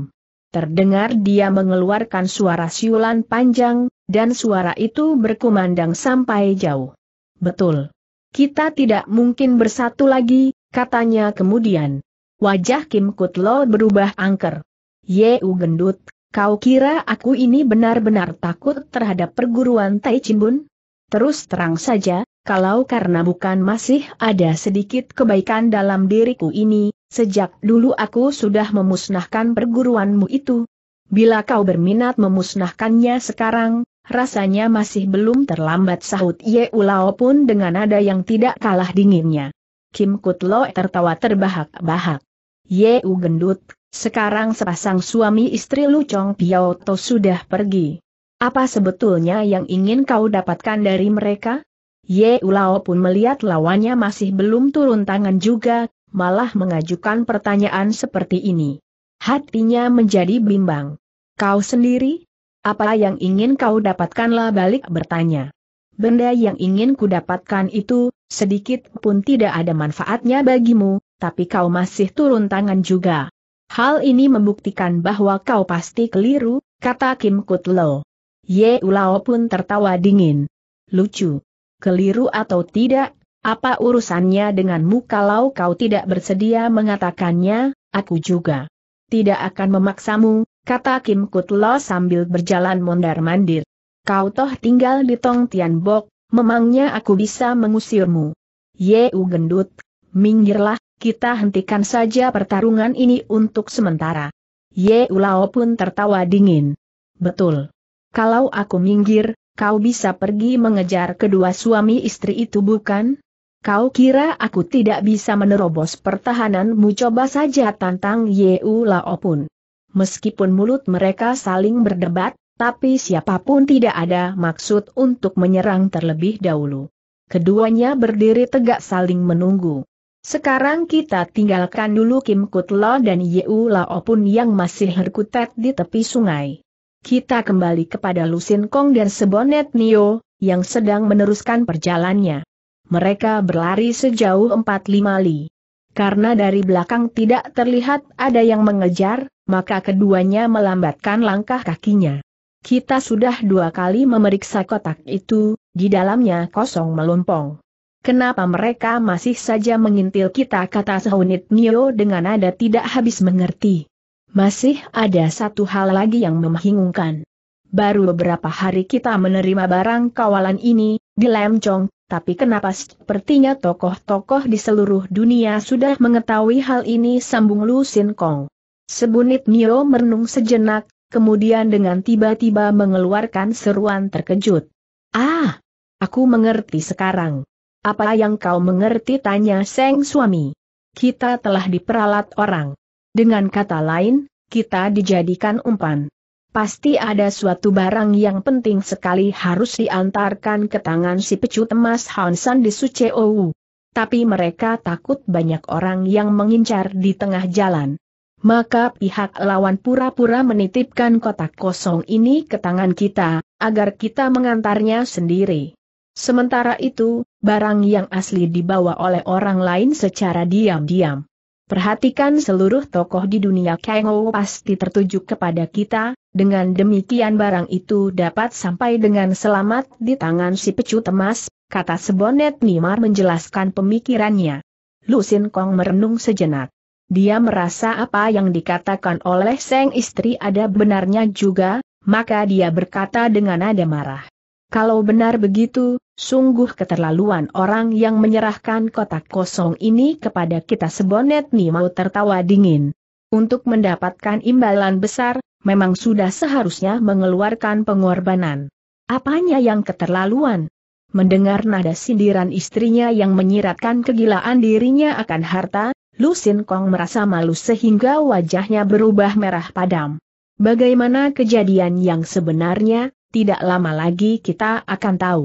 Terdengar dia mengeluarkan suara siulan panjang, dan suara itu berkumandang sampai jauh. Betul. Kita tidak mungkin bersatu lagi, katanya kemudian. Wajah Kim Kutlo berubah angker. Yeu gendut, Kau kira aku ini benar-benar takut terhadap perguruan Tai Bun? Terus terang saja, kalau karena bukan masih ada sedikit kebaikan dalam diriku ini, sejak dulu aku sudah memusnahkan perguruanmu itu. Bila kau berminat memusnahkannya sekarang, rasanya masih belum terlambat sahut Ye Ulao pun dengan nada yang tidak kalah dinginnya. Kim Kutlo tertawa terbahak-bahak. Ye U gendut, sekarang sepasang suami istri Lu Chong Piao To sudah pergi. Apa sebetulnya yang ingin kau dapatkan dari mereka? Ye Ulao pun melihat lawannya masih belum turun tangan juga, malah mengajukan pertanyaan seperti ini. Hatinya menjadi bimbang. Kau sendiri? Apa yang ingin kau dapatkanlah balik bertanya. Benda yang ingin ku dapatkan itu, sedikit pun tidak ada manfaatnya bagimu, tapi kau masih turun tangan juga. Hal ini membuktikan bahwa kau pasti keliru, kata Kim Kut Lo. Ye Ulao pun tertawa dingin. Lucu. Keliru atau tidak, apa urusannya denganmu kalau kau tidak bersedia mengatakannya, aku juga. Tidak akan memaksamu, kata Kim Kut Lo sambil berjalan mondar-mandir. Kau toh tinggal di Tong Tian Bok, memangnya aku bisa mengusirmu. Ye U gendut, minggirlah, kita hentikan saja pertarungan ini untuk sementara. Ye Ulao pun tertawa dingin. Betul. Kalau aku minggir, kau bisa pergi mengejar kedua suami istri itu bukan? Kau kira aku tidak bisa menerobos pertahananmu coba saja tantang Ye Ulao pun. Meskipun mulut mereka saling berdebat, tapi siapapun tidak ada maksud untuk menyerang terlebih dahulu. Keduanya berdiri tegak saling menunggu. Sekarang kita tinggalkan dulu Kim Kutlo dan Yeu Lao pun yang masih herkutet di tepi sungai. Kita kembali kepada Lusin Kong dan Sebonet Nio, yang sedang meneruskan perjalannya. Mereka berlari sejauh 4-5 li. Karena dari belakang tidak terlihat ada yang mengejar, maka keduanya melambatkan langkah kakinya. Kita sudah dua kali memeriksa kotak itu, di dalamnya kosong melompong. Kenapa mereka masih saja mengintil kita kata Sehunit Nio dengan nada tidak habis mengerti. Masih ada satu hal lagi yang membingungkan. Baru beberapa hari kita menerima barang kawalan ini, di Lemcong, tapi kenapa sepertinya tokoh-tokoh di seluruh dunia sudah mengetahui hal ini sambung Lu Sin Kong. Sebunit Nio merenung sejenak, kemudian dengan tiba-tiba mengeluarkan seruan terkejut. Ah! Aku mengerti sekarang. Apa yang kau mengerti tanya Seng suami? Kita telah diperalat orang. Dengan kata lain, kita dijadikan umpan. Pasti ada suatu barang yang penting sekali harus diantarkan ke tangan si pecut emas Hansan di Suceowu. Tapi mereka takut banyak orang yang mengincar di tengah jalan. Maka pihak lawan pura-pura menitipkan kotak kosong ini ke tangan kita, agar kita mengantarnya sendiri. Sementara itu, barang yang asli dibawa oleh orang lain secara diam-diam. Perhatikan seluruh tokoh di dunia Kengo pasti tertuju kepada kita, dengan demikian barang itu dapat sampai dengan selamat di tangan si pecut emas, kata Sebonet Nimar menjelaskan pemikirannya. Lusin Kong merenung sejenak. Dia merasa apa yang dikatakan oleh sang istri ada benarnya juga, maka dia berkata dengan nada marah. Kalau benar begitu, sungguh keterlaluan orang yang menyerahkan kotak kosong ini kepada kita sebonet nih mau tertawa dingin. Untuk mendapatkan imbalan besar, memang sudah seharusnya mengeluarkan pengorbanan. Apanya yang keterlaluan? Mendengar nada sindiran istrinya yang menyiratkan kegilaan dirinya akan harta, Lu Sin Kong merasa malu sehingga wajahnya berubah merah padam. Bagaimana kejadian yang sebenarnya, tidak lama lagi kita akan tahu.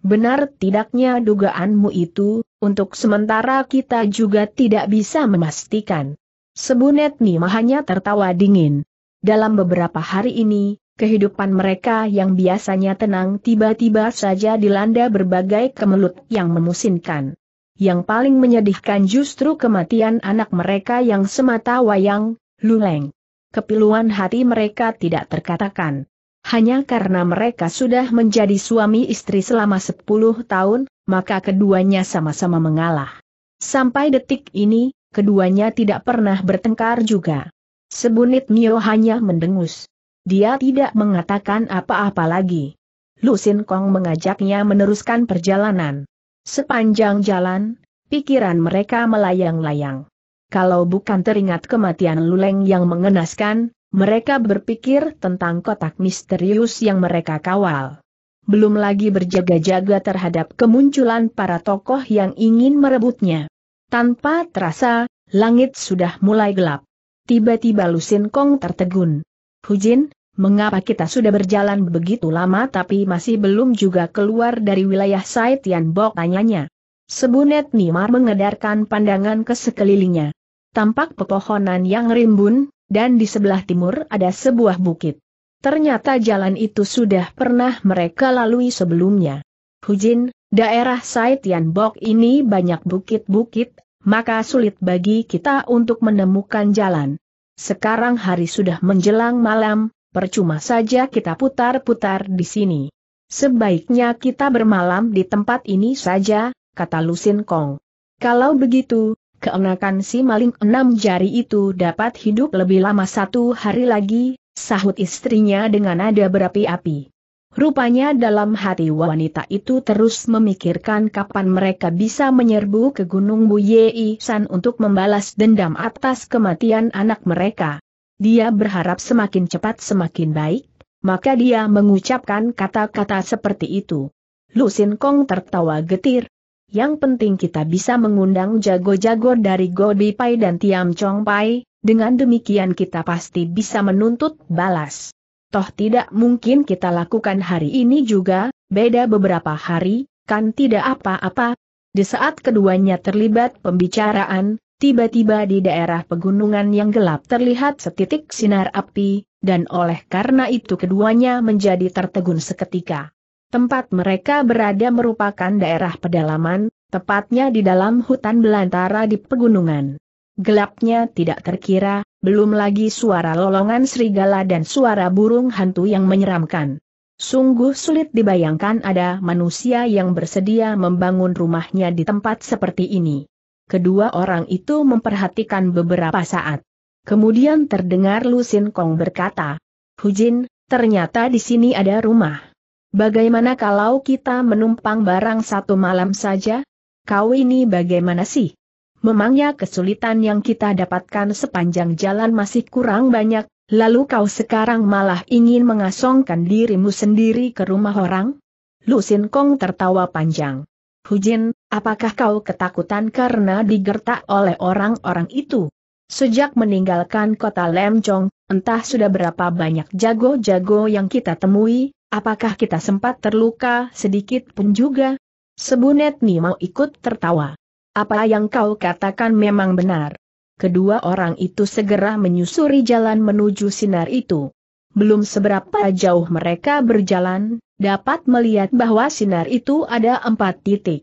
Benar tidaknya dugaanmu itu, untuk sementara kita juga tidak bisa memastikan. Sebunet Nima hanya tertawa dingin. Dalam beberapa hari ini, kehidupan mereka yang biasanya tenang tiba-tiba saja dilanda berbagai kemelut yang memusinkan. Yang paling menyedihkan justru kematian anak mereka yang semata wayang, luleng. Kepiluan hati mereka tidak terkatakan hanya karena mereka sudah menjadi suami istri selama 10 tahun, maka keduanya sama-sama mengalah. Sampai detik ini, keduanya tidak pernah bertengkar juga. Sebunit Mio hanya mendengus. Dia tidak mengatakan apa-apa lagi. Lu Sin Kong mengajaknya meneruskan perjalanan. Sepanjang jalan, pikiran mereka melayang-layang. Kalau bukan teringat kematian Luleng yang mengenaskan, mereka berpikir tentang kotak misterius yang mereka kawal. Belum lagi berjaga-jaga terhadap kemunculan para tokoh yang ingin merebutnya. Tanpa terasa, langit sudah mulai gelap. Tiba-tiba Lusin Kong tertegun. Hujin, mengapa kita sudah berjalan begitu lama tapi masih belum juga keluar dari wilayah Sai Tian Bok tanyanya. Sebunet Nimar mengedarkan pandangan ke sekelilingnya. Tampak pepohonan yang rimbun, dan di sebelah timur ada sebuah bukit. Ternyata jalan itu sudah pernah mereka lalui sebelumnya. Hujin, daerah Saitian Bok ini banyak bukit-bukit, maka sulit bagi kita untuk menemukan jalan. Sekarang hari sudah menjelang malam, percuma saja kita putar-putar di sini. Sebaiknya kita bermalam di tempat ini saja, kata Lusin Kong. Kalau begitu, Keenakan si maling enam jari itu dapat hidup lebih lama satu hari lagi, sahut istrinya dengan nada berapi-api. Rupanya dalam hati wanita itu terus memikirkan kapan mereka bisa menyerbu ke Gunung Buyei San untuk membalas dendam atas kematian anak mereka. Dia berharap semakin cepat semakin baik, maka dia mengucapkan kata-kata seperti itu. Lu Sin Kong tertawa getir, yang penting kita bisa mengundang jago-jago dari Gobi Pai dan Tiam Chong Pai, dengan demikian kita pasti bisa menuntut balas. Toh tidak mungkin kita lakukan hari ini juga, beda beberapa hari, kan tidak apa-apa. Di saat keduanya terlibat pembicaraan, tiba-tiba di daerah pegunungan yang gelap terlihat setitik sinar api, dan oleh karena itu keduanya menjadi tertegun seketika. Tempat mereka berada merupakan daerah pedalaman, tepatnya di dalam hutan belantara di pegunungan. Gelapnya tidak terkira, belum lagi suara lolongan serigala dan suara burung hantu yang menyeramkan. Sungguh sulit dibayangkan ada manusia yang bersedia membangun rumahnya di tempat seperti ini. Kedua orang itu memperhatikan beberapa saat. Kemudian terdengar Lusin Kong berkata, Hujin, ternyata di sini ada rumah. Bagaimana kalau kita menumpang barang satu malam saja? Kau ini bagaimana sih? Memangnya kesulitan yang kita dapatkan sepanjang jalan masih kurang banyak, lalu kau sekarang malah ingin mengasongkan dirimu sendiri ke rumah orang? Lu Sin Kong tertawa panjang. Hujin, apakah kau ketakutan karena digertak oleh orang-orang itu? Sejak meninggalkan kota Lemcong, entah sudah berapa banyak jago-jago yang kita temui, Apakah kita sempat terluka sedikit pun juga? Sebunet Ni mau ikut tertawa. Apa yang kau katakan memang benar. Kedua orang itu segera menyusuri jalan menuju sinar itu. Belum seberapa jauh mereka berjalan, dapat melihat bahwa sinar itu ada empat titik.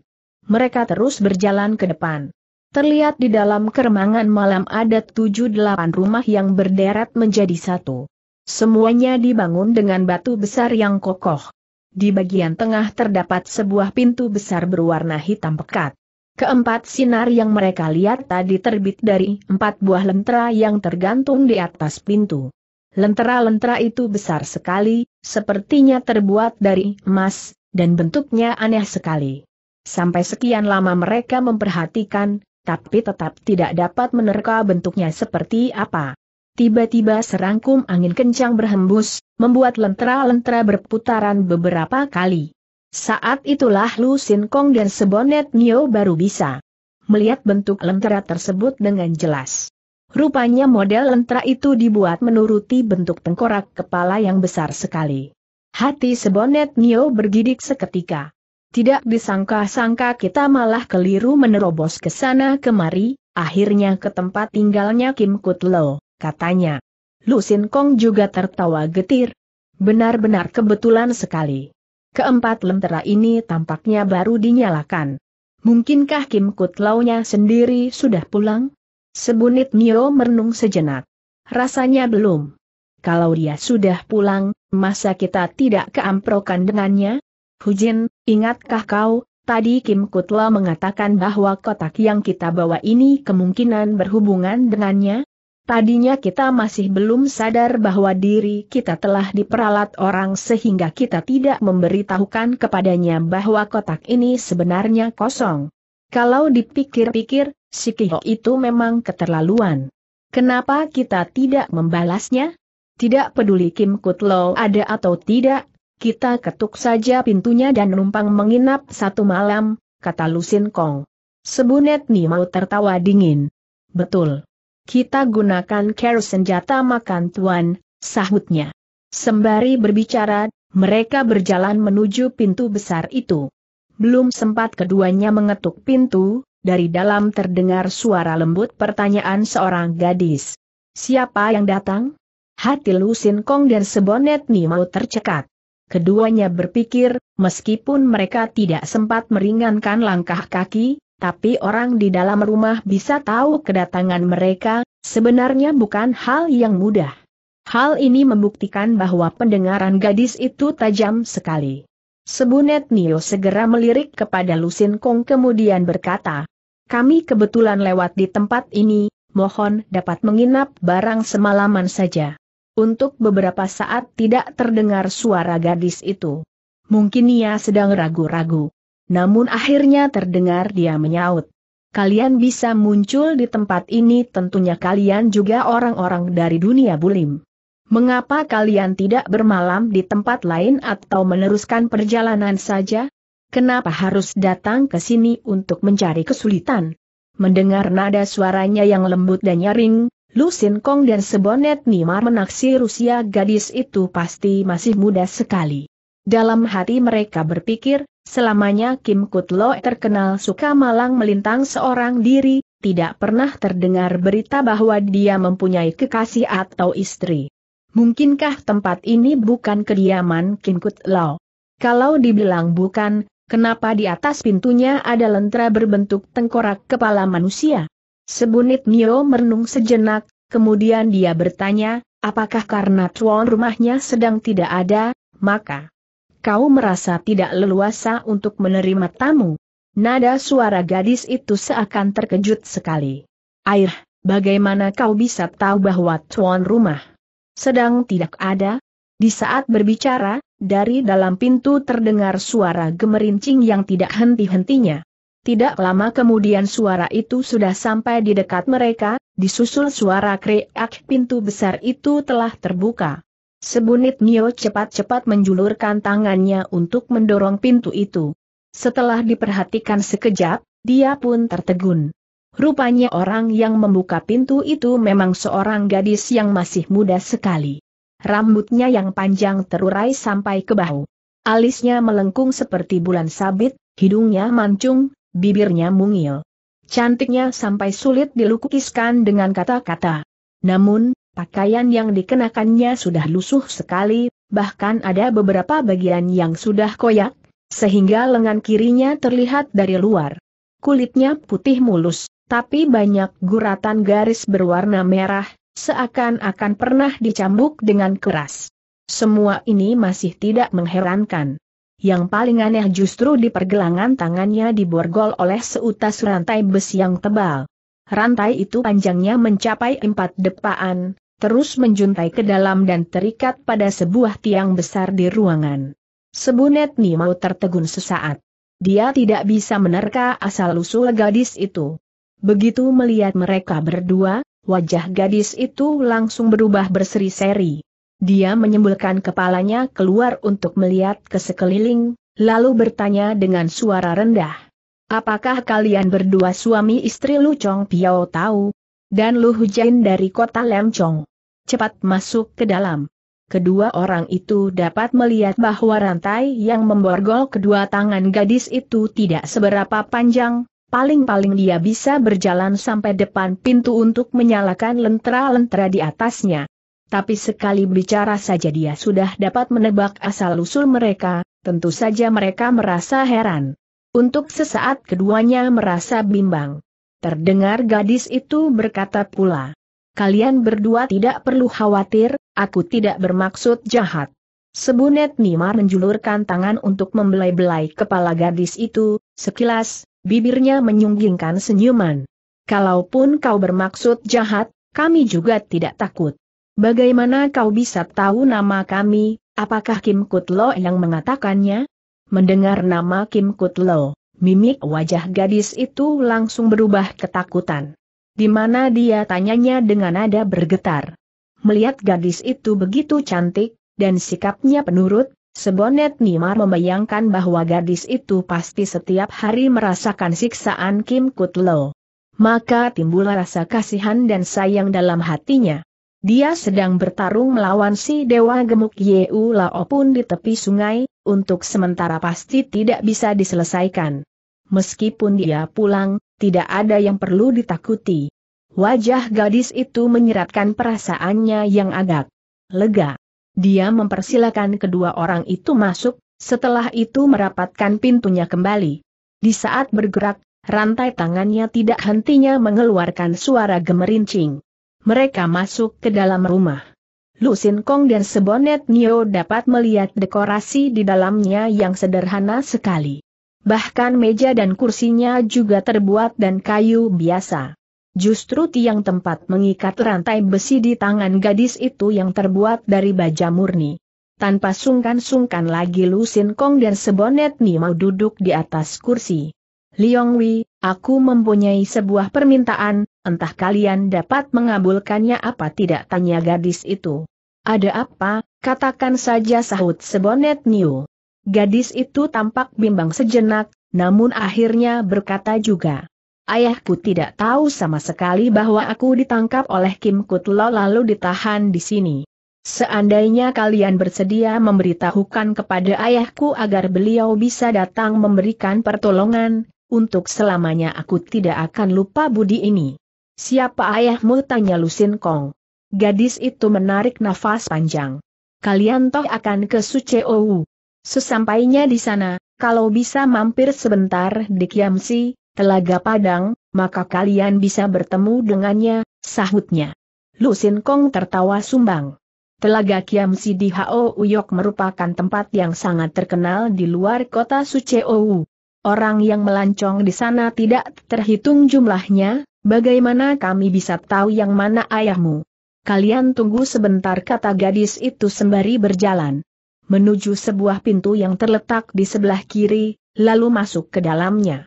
Mereka terus berjalan ke depan. Terlihat di dalam keremangan malam ada tujuh delapan rumah yang berderet menjadi satu. Semuanya dibangun dengan batu besar yang kokoh. Di bagian tengah terdapat sebuah pintu besar berwarna hitam pekat. Keempat sinar yang mereka lihat tadi terbit dari empat buah lentera yang tergantung di atas pintu. Lentera-lentera itu besar sekali, sepertinya terbuat dari emas, dan bentuknya aneh sekali. Sampai sekian lama mereka memperhatikan, tapi tetap tidak dapat menerka bentuknya seperti apa. Tiba-tiba serangkum angin kencang berhembus, membuat lentera-lentera berputaran beberapa kali. Saat itulah Lu Sin Kong dan Sebonet Nio baru bisa melihat bentuk lentera tersebut dengan jelas. Rupanya model lentera itu dibuat menuruti bentuk tengkorak kepala yang besar sekali. Hati Sebonet Nio bergidik seketika. Tidak disangka-sangka kita malah keliru menerobos ke sana kemari, akhirnya ke tempat tinggalnya Kim Kutlo katanya. Lu Kong juga tertawa getir. Benar-benar kebetulan sekali. Keempat lentera ini tampaknya baru dinyalakan. Mungkinkah Kim Kut Launya sendiri sudah pulang? Sebunit Nio merenung sejenak. Rasanya belum. Kalau dia sudah pulang, masa kita tidak keamprokan dengannya? Hujin, ingatkah kau, tadi Kim Kutla mengatakan bahwa kotak yang kita bawa ini kemungkinan berhubungan dengannya? Tadinya kita masih belum sadar bahwa diri kita telah diperalat orang sehingga kita tidak memberitahukan kepadanya bahwa kotak ini sebenarnya kosong. Kalau dipikir-pikir, si Kiho itu memang keterlaluan. Kenapa kita tidak membalasnya? Tidak peduli Kim Kutlo ada atau tidak, kita ketuk saja pintunya dan numpang menginap satu malam, kata Lusin Kong. Sebunet Ni mau tertawa dingin. Betul. Kita gunakan care senjata makan tuan, sahutnya. Sembari berbicara, mereka berjalan menuju pintu besar itu. Belum sempat keduanya mengetuk pintu, dari dalam terdengar suara lembut pertanyaan seorang gadis. Siapa yang datang? Hati Lusin Kong dan Sebonet Ni mau tercekat. Keduanya berpikir, meskipun mereka tidak sempat meringankan langkah kaki, tapi orang di dalam rumah bisa tahu kedatangan mereka, sebenarnya bukan hal yang mudah. Hal ini membuktikan bahwa pendengaran gadis itu tajam sekali. Sebunet Nio segera melirik kepada Lusin Kong kemudian berkata, kami kebetulan lewat di tempat ini, mohon dapat menginap barang semalaman saja. Untuk beberapa saat tidak terdengar suara gadis itu. Mungkin ia sedang ragu-ragu namun akhirnya terdengar dia menyaut. Kalian bisa muncul di tempat ini tentunya kalian juga orang-orang dari dunia bulim. Mengapa kalian tidak bermalam di tempat lain atau meneruskan perjalanan saja? Kenapa harus datang ke sini untuk mencari kesulitan? Mendengar nada suaranya yang lembut dan nyaring, Lu Kong dan Sebonet Nimar menaksir usia gadis itu pasti masih muda sekali. Dalam hati mereka berpikir, Selamanya Kim Kutlo terkenal suka malang melintang seorang diri, tidak pernah terdengar berita bahwa dia mempunyai kekasih atau istri. Mungkinkah tempat ini bukan kediaman Kim Kutlo? Kalau dibilang bukan, kenapa di atas pintunya ada lentera berbentuk tengkorak kepala manusia? Sebunit Mio merenung sejenak, kemudian dia bertanya, apakah karena tuan rumahnya sedang tidak ada, maka kau merasa tidak leluasa untuk menerima tamu. Nada suara gadis itu seakan terkejut sekali. Air, bagaimana kau bisa tahu bahwa tuan rumah sedang tidak ada? Di saat berbicara, dari dalam pintu terdengar suara gemerincing yang tidak henti-hentinya. Tidak lama kemudian suara itu sudah sampai di dekat mereka, disusul suara kreak pintu besar itu telah terbuka. Sebunit Nio cepat-cepat menjulurkan tangannya untuk mendorong pintu itu. Setelah diperhatikan sekejap, dia pun tertegun. Rupanya orang yang membuka pintu itu memang seorang gadis yang masih muda sekali. Rambutnya yang panjang terurai sampai ke bahu. Alisnya melengkung seperti bulan sabit, hidungnya mancung, bibirnya mungil. Cantiknya sampai sulit dilukiskan dengan kata-kata. Namun, Pakaian yang dikenakannya sudah lusuh sekali, bahkan ada beberapa bagian yang sudah koyak, sehingga lengan kirinya terlihat dari luar. Kulitnya putih mulus, tapi banyak guratan garis berwarna merah, seakan-akan pernah dicambuk dengan keras. Semua ini masih tidak mengherankan. Yang paling aneh justru di pergelangan tangannya diborgol oleh seutas rantai besi yang tebal. Rantai itu panjangnya mencapai empat depaan, terus menjuntai ke dalam dan terikat pada sebuah tiang besar di ruangan. Sebunet Nimau tertegun sesaat. Dia tidak bisa menerka asal-usul gadis itu. Begitu melihat mereka berdua, wajah gadis itu langsung berubah berseri-seri. Dia menyembulkan kepalanya keluar untuk melihat ke sekeliling, lalu bertanya dengan suara rendah. Apakah kalian berdua suami istri Lu Chong Piao tahu? Dan Lu Hujain dari kota Lemchong cepat masuk ke dalam. Kedua orang itu dapat melihat bahwa rantai yang memborgol kedua tangan gadis itu tidak seberapa panjang, paling-paling dia bisa berjalan sampai depan pintu untuk menyalakan lentera-lentera di atasnya. Tapi sekali bicara saja dia sudah dapat menebak asal-usul mereka, tentu saja mereka merasa heran. Untuk sesaat keduanya merasa bimbang. Terdengar gadis itu berkata pula, kalian berdua tidak perlu khawatir, aku tidak bermaksud jahat. Sebunet Nima menjulurkan tangan untuk membelai-belai kepala gadis itu, sekilas, bibirnya menyunggingkan senyuman. Kalaupun kau bermaksud jahat, kami juga tidak takut. Bagaimana kau bisa tahu nama kami, apakah Kim Kutlo yang mengatakannya? Mendengar nama Kim Kutlo, mimik wajah gadis itu langsung berubah ketakutan. Di mana dia tanyanya dengan nada bergetar. Melihat gadis itu begitu cantik, dan sikapnya penurut, Sebonet Nimar membayangkan bahwa gadis itu pasti setiap hari merasakan siksaan Kim Kutlo. Maka timbul rasa kasihan dan sayang dalam hatinya. Dia sedang bertarung melawan si Dewa Gemuk Yeu Lao pun di tepi sungai, untuk sementara pasti tidak bisa diselesaikan. Meskipun dia pulang, tidak ada yang perlu ditakuti. Wajah gadis itu menyeratkan perasaannya yang agak lega. Dia mempersilakan kedua orang itu masuk, setelah itu merapatkan pintunya kembali. Di saat bergerak, rantai tangannya tidak hentinya mengeluarkan suara gemerincing. Mereka masuk ke dalam rumah. Lu Sin Kong dan Sebonet Nio dapat melihat dekorasi di dalamnya yang sederhana sekali. Bahkan meja dan kursinya juga terbuat dan kayu biasa. Justru tiang tempat mengikat rantai besi di tangan gadis itu yang terbuat dari baja murni. Tanpa sungkan-sungkan lagi Lusin Kong dan Sebonet Ni mau duduk di atas kursi. Liong Wei, aku mempunyai sebuah permintaan, entah kalian dapat mengabulkannya apa tidak tanya gadis itu. Ada apa, katakan saja sahut Sebonet Niu. Gadis itu tampak bimbang sejenak, namun akhirnya berkata juga. Ayahku tidak tahu sama sekali bahwa aku ditangkap oleh Kim Kutlo lalu ditahan di sini. Seandainya kalian bersedia memberitahukan kepada ayahku agar beliau bisa datang memberikan pertolongan, untuk selamanya aku tidak akan lupa budi ini. Siapa ayahmu? tanya Lusin Kong. Gadis itu menarik nafas panjang. Kalian toh akan ke Suceowu. Sesampainya di sana, kalau bisa mampir sebentar di Kiamsi, Telaga Padang, maka kalian bisa bertemu dengannya, sahutnya. Lu Sin Kong tertawa sumbang. Telaga Kiamsi di Hao Uyok merupakan tempat yang sangat terkenal di luar kota Suceou. Orang yang melancong di sana tidak terhitung jumlahnya, bagaimana kami bisa tahu yang mana ayahmu? Kalian tunggu sebentar kata gadis itu sembari berjalan menuju sebuah pintu yang terletak di sebelah kiri, lalu masuk ke dalamnya.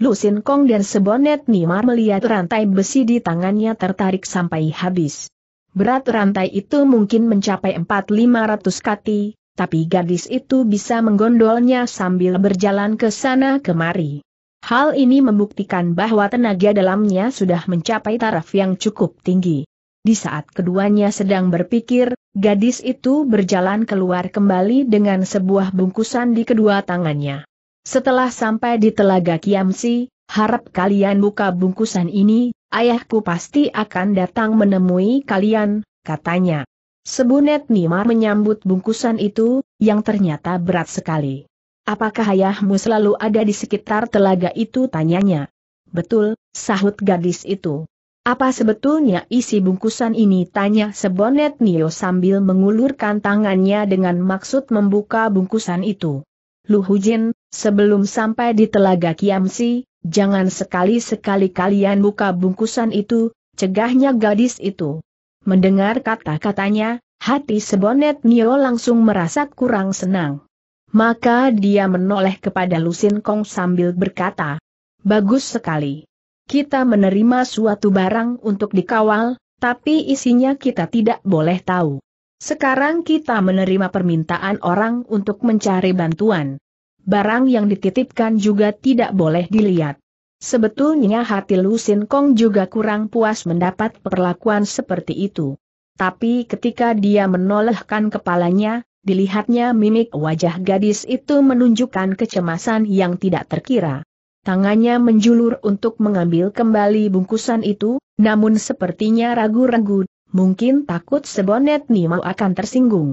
Lu Sin Kong dan Sebonet Nimar melihat rantai besi di tangannya tertarik sampai habis. Berat rantai itu mungkin mencapai 4-500 kati, tapi gadis itu bisa menggondolnya sambil berjalan ke sana kemari. Hal ini membuktikan bahwa tenaga dalamnya sudah mencapai taraf yang cukup tinggi. Di saat keduanya sedang berpikir, gadis itu berjalan keluar kembali dengan sebuah bungkusan di kedua tangannya. Setelah sampai di telaga Kiamsi, harap kalian buka bungkusan ini, ayahku pasti akan datang menemui kalian, katanya. Sebunet Nimar menyambut bungkusan itu, yang ternyata berat sekali. Apakah ayahmu selalu ada di sekitar telaga itu tanyanya? Betul, sahut gadis itu. Apa sebetulnya isi bungkusan ini? Tanya Sebonet Nio sambil mengulurkan tangannya dengan maksud membuka bungkusan itu. Lu Hujin, sebelum sampai di telaga Kiamsi, jangan sekali-sekali kalian buka bungkusan itu, cegahnya gadis itu. Mendengar kata-katanya, hati Sebonet Nio langsung merasa kurang senang. Maka dia menoleh kepada Lusin Kong sambil berkata, Bagus sekali kita menerima suatu barang untuk dikawal, tapi isinya kita tidak boleh tahu. Sekarang kita menerima permintaan orang untuk mencari bantuan. Barang yang dititipkan juga tidak boleh dilihat. Sebetulnya hati Lu Kong juga kurang puas mendapat perlakuan seperti itu. Tapi ketika dia menolehkan kepalanya, dilihatnya mimik wajah gadis itu menunjukkan kecemasan yang tidak terkira tangannya menjulur untuk mengambil kembali bungkusan itu, namun sepertinya ragu-ragu, mungkin takut sebonet Nima akan tersinggung.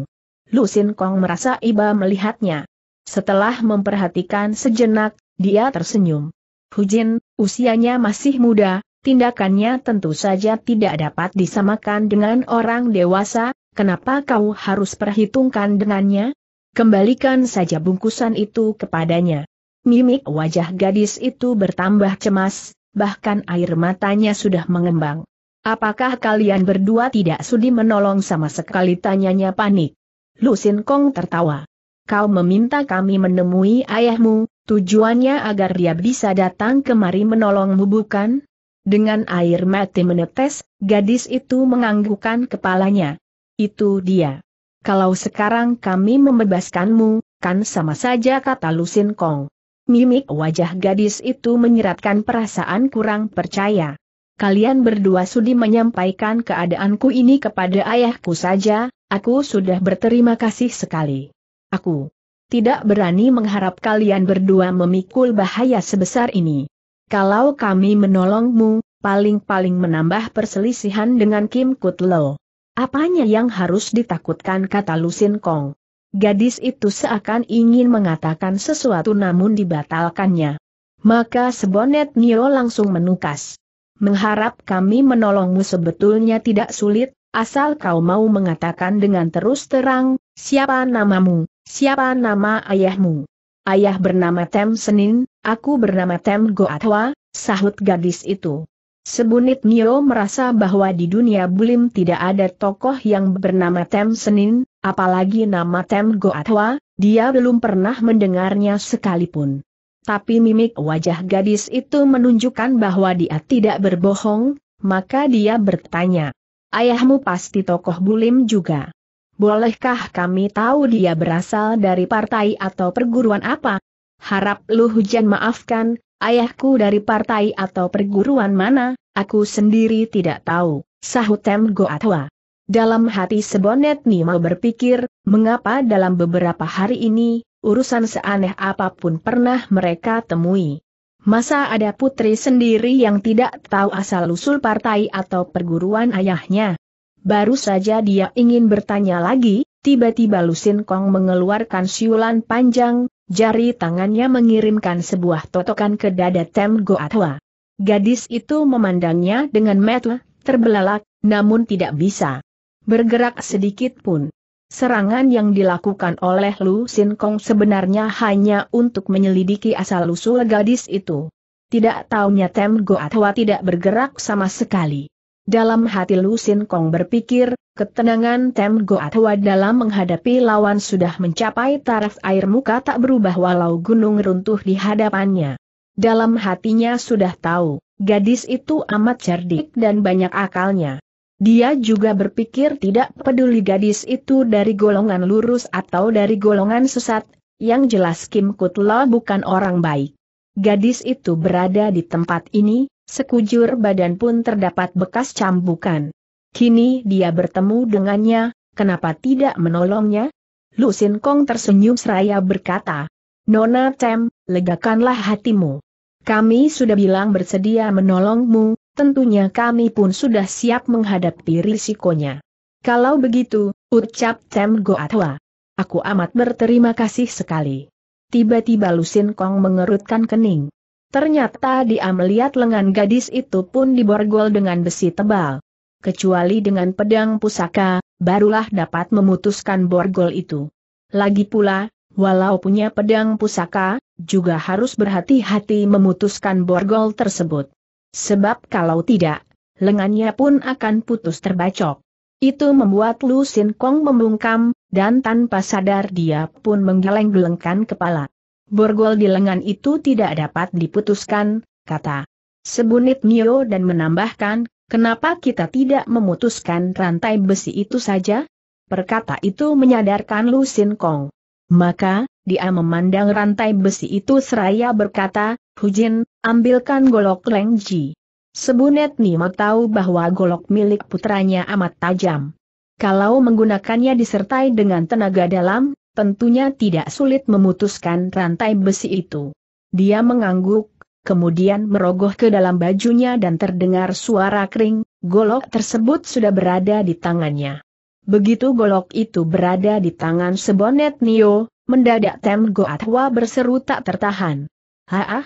Lusin Kong merasa iba melihatnya. Setelah memperhatikan sejenak, dia tersenyum. Hujin, usianya masih muda, tindakannya tentu saja tidak dapat disamakan dengan orang dewasa, kenapa kau harus perhitungkan dengannya? Kembalikan saja bungkusan itu kepadanya. Mimik wajah gadis itu bertambah cemas, bahkan air matanya sudah mengembang. Apakah kalian berdua tidak sudi menolong sama sekali tanyanya panik? Lusin Kong tertawa. Kau meminta kami menemui ayahmu, tujuannya agar dia bisa datang kemari menolongmu bukan? Dengan air mati menetes, gadis itu menganggukkan kepalanya. Itu dia. Kalau sekarang kami membebaskanmu, kan sama saja kata Lusin Kong. Mimik wajah gadis itu menyeratkan perasaan kurang percaya. Kalian berdua sudi menyampaikan keadaanku ini kepada ayahku saja, aku sudah berterima kasih sekali. Aku tidak berani mengharap kalian berdua memikul bahaya sebesar ini. Kalau kami menolongmu, paling-paling menambah perselisihan dengan Kim Kutlo. Apanya yang harus ditakutkan kata Lusin Kong? Gadis itu seakan ingin mengatakan sesuatu namun dibatalkannya. Maka sebonet Nio langsung menukas. Mengharap kami menolongmu sebetulnya tidak sulit, asal kau mau mengatakan dengan terus terang, siapa namamu, siapa nama ayahmu. Ayah bernama Tem Senin, aku bernama Tem Goatwa, sahut gadis itu. Sebunit Nio merasa bahwa di dunia Bulim tidak ada tokoh yang bernama Tem Senin, apalagi nama Tem Goatwa, dia belum pernah mendengarnya sekalipun. Tapi mimik wajah gadis itu menunjukkan bahwa dia tidak berbohong, maka dia bertanya, Ayahmu pasti tokoh Bulim juga. Bolehkah kami tahu dia berasal dari partai atau perguruan apa? Harap lu hujan maafkan, Ayahku dari partai atau perguruan mana, aku sendiri tidak tahu, sahut Tem Goatwa. Dalam hati Sebonet Nima berpikir, mengapa dalam beberapa hari ini, urusan seaneh apapun pernah mereka temui. Masa ada putri sendiri yang tidak tahu asal-usul partai atau perguruan ayahnya? Baru saja dia ingin bertanya lagi, Tiba-tiba Lusin Kong mengeluarkan siulan panjang, jari tangannya mengirimkan sebuah totokan ke dada Tem Goatwa. Gadis itu memandangnya dengan mata terbelalak, namun tidak bisa bergerak sedikit pun. Serangan yang dilakukan oleh Lu Sin Kong sebenarnya hanya untuk menyelidiki asal-usul gadis itu. Tidak taunya Tem Goatwa tidak bergerak sama sekali. Dalam hati Lusin Kong berpikir, ketenangan Tem Goatwa dalam menghadapi lawan sudah mencapai taraf air muka tak berubah walau gunung runtuh di hadapannya. Dalam hatinya sudah tahu, gadis itu amat cerdik dan banyak akalnya. Dia juga berpikir tidak peduli gadis itu dari golongan lurus atau dari golongan sesat, yang jelas Kim Kutlo bukan orang baik. Gadis itu berada di tempat ini, Sekujur badan pun terdapat bekas cambukan. Kini dia bertemu dengannya, kenapa tidak menolongnya? Lu Sin Kong tersenyum seraya berkata, Nona Tem, legakanlah hatimu. Kami sudah bilang bersedia menolongmu, tentunya kami pun sudah siap menghadapi risikonya. Kalau begitu, ucap Tem Goatwa. Aku amat berterima kasih sekali. Tiba-tiba Lusin Kong mengerutkan kening. Ternyata dia melihat lengan gadis itu pun diborgol dengan besi tebal. Kecuali dengan pedang pusaka, barulah dapat memutuskan borgol itu. Lagi pula, walau punya pedang pusaka, juga harus berhati-hati memutuskan borgol tersebut. Sebab kalau tidak, lengannya pun akan putus terbacok. Itu membuat Lu Sin Kong membungkam, dan tanpa sadar dia pun menggeleng-gelengkan kepala. Borgol di lengan itu tidak dapat diputuskan, kata Sebunit Nio dan menambahkan, kenapa kita tidak memutuskan rantai besi itu saja? Perkata itu menyadarkan Lu Sin Kong. Maka, dia memandang rantai besi itu seraya berkata, Hujin, ambilkan golok Leng Ji. Sebunet Mio tahu bahwa golok milik putranya amat tajam. Kalau menggunakannya disertai dengan tenaga dalam, tentunya tidak sulit memutuskan rantai besi itu. Dia mengangguk, kemudian merogoh ke dalam bajunya dan terdengar suara kering, golok tersebut sudah berada di tangannya. Begitu golok itu berada di tangan sebonet Nio, mendadak Tem Goatwa berseru tak tertahan. Haah?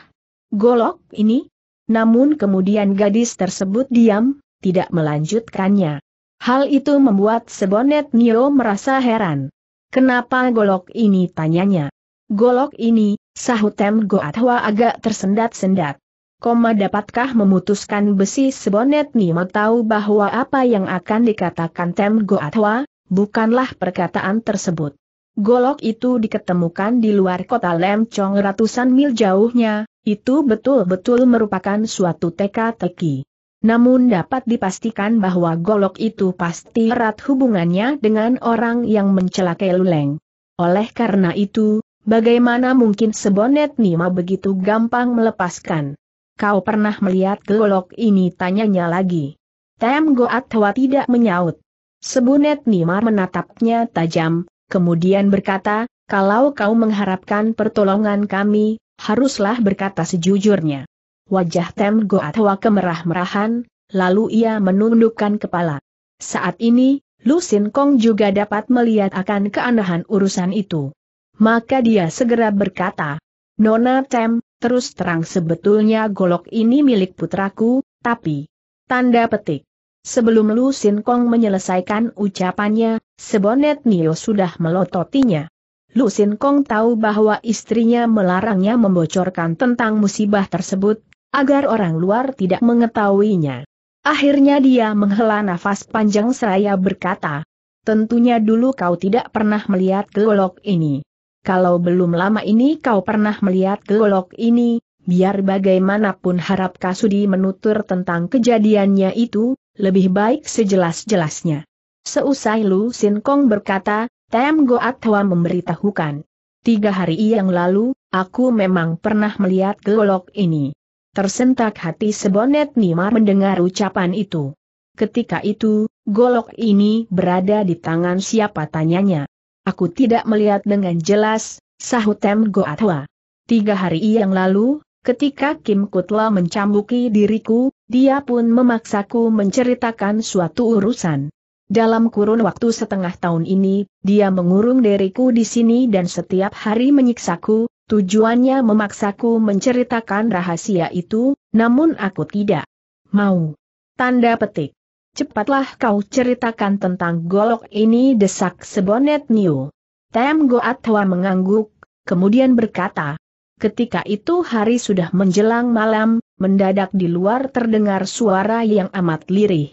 Golok ini? Namun kemudian gadis tersebut diam, tidak melanjutkannya. Hal itu membuat sebonet Nio merasa heran. Kenapa golok ini tanyanya? Golok ini, sahut Tem Goatwa agak tersendat-sendat. Koma dapatkah memutuskan besi sebonet mau tahu bahwa apa yang akan dikatakan Tem Goatwa, bukanlah perkataan tersebut. Golok itu diketemukan di luar kota Lemcong ratusan mil jauhnya, itu betul-betul merupakan suatu teka-teki. Namun dapat dipastikan bahwa golok itu pasti erat hubungannya dengan orang yang mencelakai Luleng. Oleh karena itu, bagaimana mungkin sebonet Nima begitu gampang melepaskan? Kau pernah melihat golok ini tanyanya lagi. Tem Goatwa tidak menyaut. Sebonet Nima menatapnya tajam, kemudian berkata, kalau kau mengharapkan pertolongan kami, haruslah berkata sejujurnya wajah Tem Goatwa kemerah-merahan, lalu ia menundukkan kepala. Saat ini, Lu Sin Kong juga dapat melihat akan keanehan urusan itu. Maka dia segera berkata, Nona Tem, terus terang sebetulnya golok ini milik putraku, tapi... Tanda petik. Sebelum Lu Sin Kong menyelesaikan ucapannya, sebonet Nio sudah melototinya. Lu Sin Kong tahu bahwa istrinya melarangnya membocorkan tentang musibah tersebut, agar orang luar tidak mengetahuinya. Akhirnya dia menghela nafas panjang seraya berkata, Tentunya dulu kau tidak pernah melihat golok ini. Kalau belum lama ini kau pernah melihat golok ini, biar bagaimanapun harap Kasudi menutur tentang kejadiannya itu, lebih baik sejelas-jelasnya. Seusai Lu Sin Kong berkata, Tem Goat Hwa memberitahukan. Tiga hari yang lalu, aku memang pernah melihat golok ini. Tersentak hati sebonet Nima mendengar ucapan itu. Ketika itu, golok ini berada di tangan siapa tanyanya. Aku tidak melihat dengan jelas, sahut Tem Goatwa. Tiga hari yang lalu, ketika Kim Kutla mencambuki diriku, dia pun memaksaku menceritakan suatu urusan. Dalam kurun waktu setengah tahun ini, dia mengurung diriku di sini dan setiap hari menyiksaku, Tujuannya memaksaku menceritakan rahasia itu, namun aku tidak mau. Tanda petik. Cepatlah kau ceritakan tentang golok ini desak sebonet New. Tem Goatwa mengangguk, kemudian berkata. Ketika itu hari sudah menjelang malam, mendadak di luar terdengar suara yang amat lirih.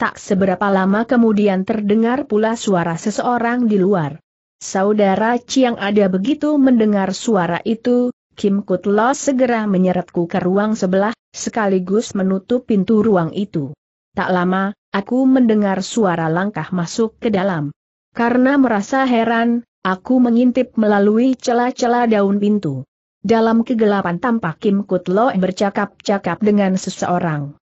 Tak seberapa lama kemudian terdengar pula suara seseorang di luar. Saudara Chiang ada begitu mendengar suara itu, Kim Kutlo segera menyeretku ke ruang sebelah, sekaligus menutup pintu ruang itu. Tak lama, aku mendengar suara langkah masuk ke dalam. Karena merasa heran, aku mengintip melalui celah-celah daun pintu. Dalam kegelapan tampak Kim Kutlo bercakap-cakap dengan seseorang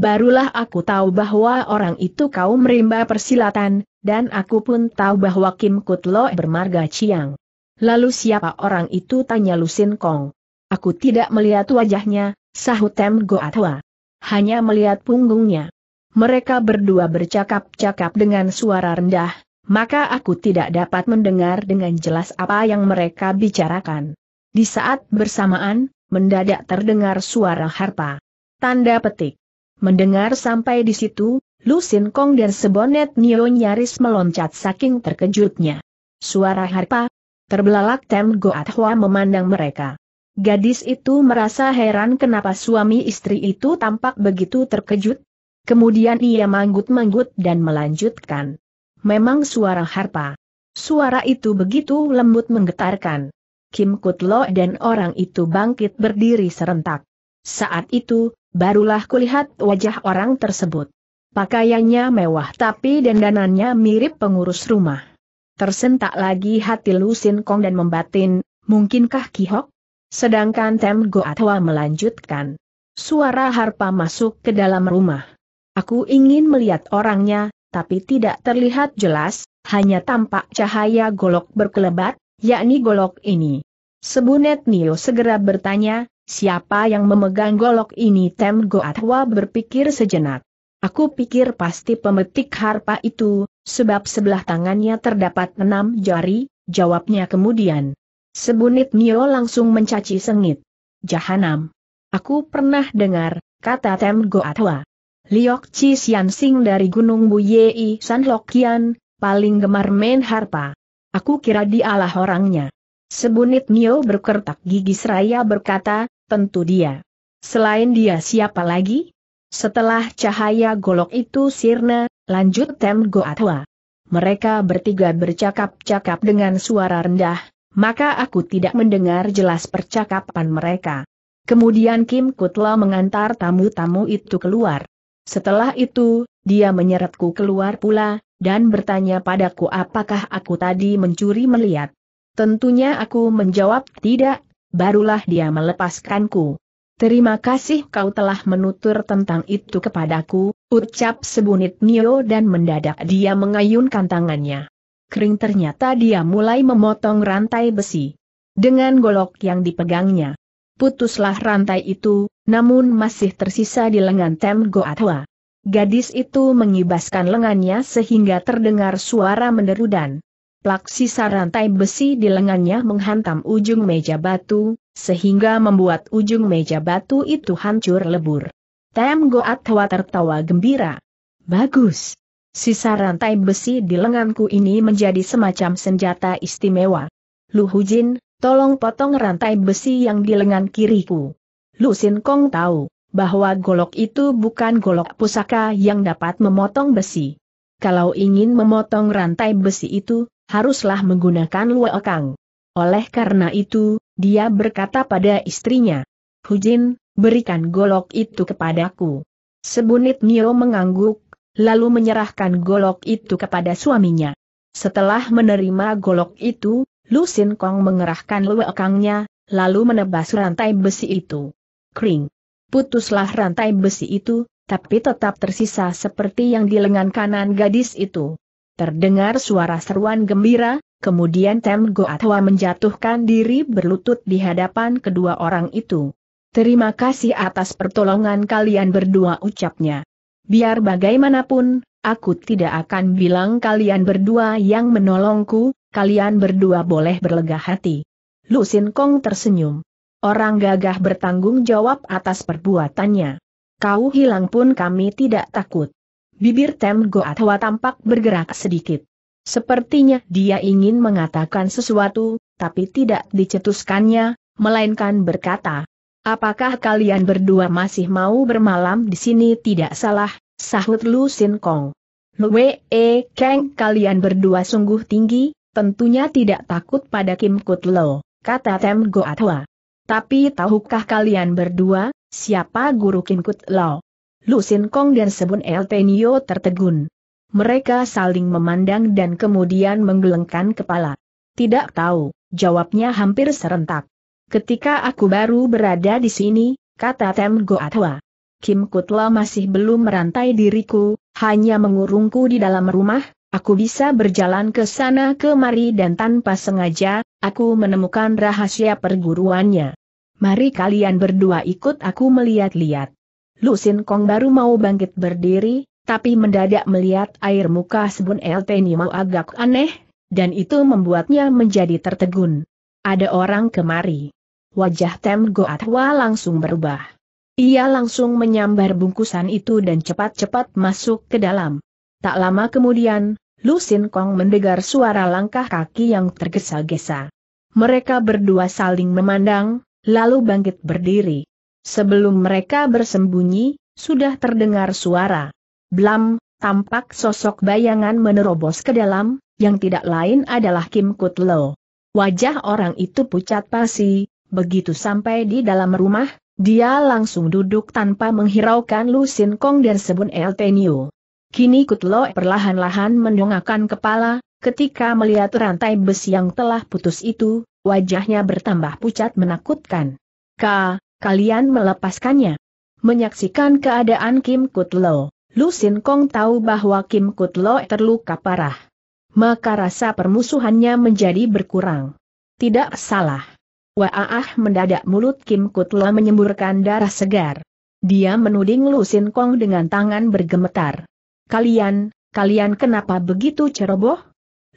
barulah aku tahu bahwa orang itu kau merimba persilatan, dan aku pun tahu bahwa Kim Kutlo bermarga Chiang. Lalu siapa orang itu tanya Lusin Kong. Aku tidak melihat wajahnya, sahut Tem Goatwa. Hanya melihat punggungnya. Mereka berdua bercakap-cakap dengan suara rendah, maka aku tidak dapat mendengar dengan jelas apa yang mereka bicarakan. Di saat bersamaan, mendadak terdengar suara harpa. Tanda petik. Mendengar sampai di situ, Lu Sin Kong dan Sebonet Nio nyaris meloncat saking terkejutnya. Suara harpa, terbelalak Tem Goat Hua memandang mereka. Gadis itu merasa heran kenapa suami istri itu tampak begitu terkejut. Kemudian ia manggut-manggut dan melanjutkan. Memang suara harpa. Suara itu begitu lembut menggetarkan. Kim Kutlo dan orang itu bangkit berdiri serentak. Saat itu, Barulah kulihat wajah orang tersebut. Pakaiannya mewah tapi dandanannya mirip pengurus rumah. Tersentak lagi hati Lusin Kong dan membatin, mungkinkah Kihok? Sedangkan Tem Go Atwa melanjutkan. Suara harpa masuk ke dalam rumah. Aku ingin melihat orangnya, tapi tidak terlihat jelas, hanya tampak cahaya golok berkelebat, yakni golok ini. Sebunet Nio segera bertanya, Siapa yang memegang golok ini Tem Goatwa berpikir sejenak. Aku pikir pasti pemetik harpa itu, sebab sebelah tangannya terdapat enam jari, jawabnya kemudian. Sebunit Nio langsung mencaci sengit. Jahanam. Aku pernah dengar, kata Tem Goatwa. Liok Chi Sing dari Gunung Buyei San Lokian, paling gemar main harpa. Aku kira dialah orangnya. Sebunit Nio berkertak gigi seraya berkata, tentu dia. Selain dia siapa lagi? Setelah cahaya golok itu sirna, lanjut Tem Goatwa. Mereka bertiga bercakap-cakap dengan suara rendah, maka aku tidak mendengar jelas percakapan mereka. Kemudian Kim Kutla mengantar tamu-tamu itu keluar. Setelah itu, dia menyeretku keluar pula, dan bertanya padaku apakah aku tadi mencuri melihat. Tentunya aku menjawab tidak, barulah dia melepaskanku. Terima kasih kau telah menutur tentang itu kepadaku, ucap sebunit Nio dan mendadak dia mengayunkan tangannya. Kering ternyata dia mulai memotong rantai besi. Dengan golok yang dipegangnya. Putuslah rantai itu, namun masih tersisa di lengan Tem Goatwa. Gadis itu mengibaskan lengannya sehingga terdengar suara menderu Plak sisa rantai besi di lengannya menghantam ujung meja batu, sehingga membuat ujung meja batu itu hancur lebur. Tem Goat tertawa gembira. Bagus. Sisa rantai besi di lenganku ini menjadi semacam senjata istimewa. Lu Hujin, tolong potong rantai besi yang di lengan kiriku. Lu Sin Kong tahu bahwa golok itu bukan golok pusaka yang dapat memotong besi. Kalau ingin memotong rantai besi itu, haruslah menggunakan luokang. Oleh karena itu, dia berkata pada istrinya, Hujin, berikan golok itu kepadaku. Sebunit Nio mengangguk, lalu menyerahkan golok itu kepada suaminya. Setelah menerima golok itu, Lu Sin Kong mengerahkan luokangnya, lalu menebas rantai besi itu. Kring. Putuslah rantai besi itu, tapi tetap tersisa seperti yang di lengan kanan gadis itu. Terdengar suara seruan gembira, kemudian Tem Goatwa menjatuhkan diri berlutut di hadapan kedua orang itu. Terima kasih atas pertolongan kalian berdua ucapnya. Biar bagaimanapun, aku tidak akan bilang kalian berdua yang menolongku, kalian berdua boleh berlega hati. Lu Sin Kong tersenyum. Orang gagah bertanggung jawab atas perbuatannya. Kau hilang pun kami tidak takut. Bibir Tem Goatwa tampak bergerak sedikit. Sepertinya dia ingin mengatakan sesuatu, tapi tidak dicetuskannya, melainkan berkata, Apakah kalian berdua masih mau bermalam di sini tidak salah, sahut Lu Sin Kong. Lue E Kang kalian berdua sungguh tinggi, tentunya tidak takut pada Kim Kut Lo, kata Tem Goatwa. Tapi tahukah kalian berdua, siapa guru Kim Kut Lo? Lu Sin Kong dan Sebun El Tenio tertegun. Mereka saling memandang dan kemudian menggelengkan kepala. Tidak tahu, jawabnya hampir serentak. Ketika aku baru berada di sini, kata Tem Goatwa. Kim Kutla masih belum merantai diriku, hanya mengurungku di dalam rumah, aku bisa berjalan ke sana kemari dan tanpa sengaja, aku menemukan rahasia perguruannya. Mari kalian berdua ikut aku melihat-lihat. Lu Sin Kong baru mau bangkit berdiri, tapi mendadak melihat air muka Sebun El mau agak aneh, dan itu membuatnya menjadi tertegun. Ada orang kemari. Wajah Tem Goatwa langsung berubah. Ia langsung menyambar bungkusan itu dan cepat-cepat masuk ke dalam. Tak lama kemudian, Lu Sin Kong mendengar suara langkah kaki yang tergesa-gesa. Mereka berdua saling memandang, lalu bangkit berdiri. Sebelum mereka bersembunyi, sudah terdengar suara. Blam, tampak sosok bayangan menerobos ke dalam, yang tidak lain adalah Kim Kutlo. Wajah orang itu pucat pasi, begitu sampai di dalam rumah, dia langsung duduk tanpa menghiraukan Lu Sin Kong dan Sebun El Tenyu. Kini Kutlo perlahan-lahan mendongakkan kepala, ketika melihat rantai besi yang telah putus itu, wajahnya bertambah pucat menakutkan. Ka, kalian melepaskannya. Menyaksikan keadaan Kim Kutlo, Lu Sin Kong tahu bahwa Kim Kutlo terluka parah. Maka rasa permusuhannya menjadi berkurang. Tidak salah. Waah mendadak mulut Kim Kutlo menyemburkan darah segar. Dia menuding Lu Sin Kong dengan tangan bergemetar. Kalian, kalian kenapa begitu ceroboh?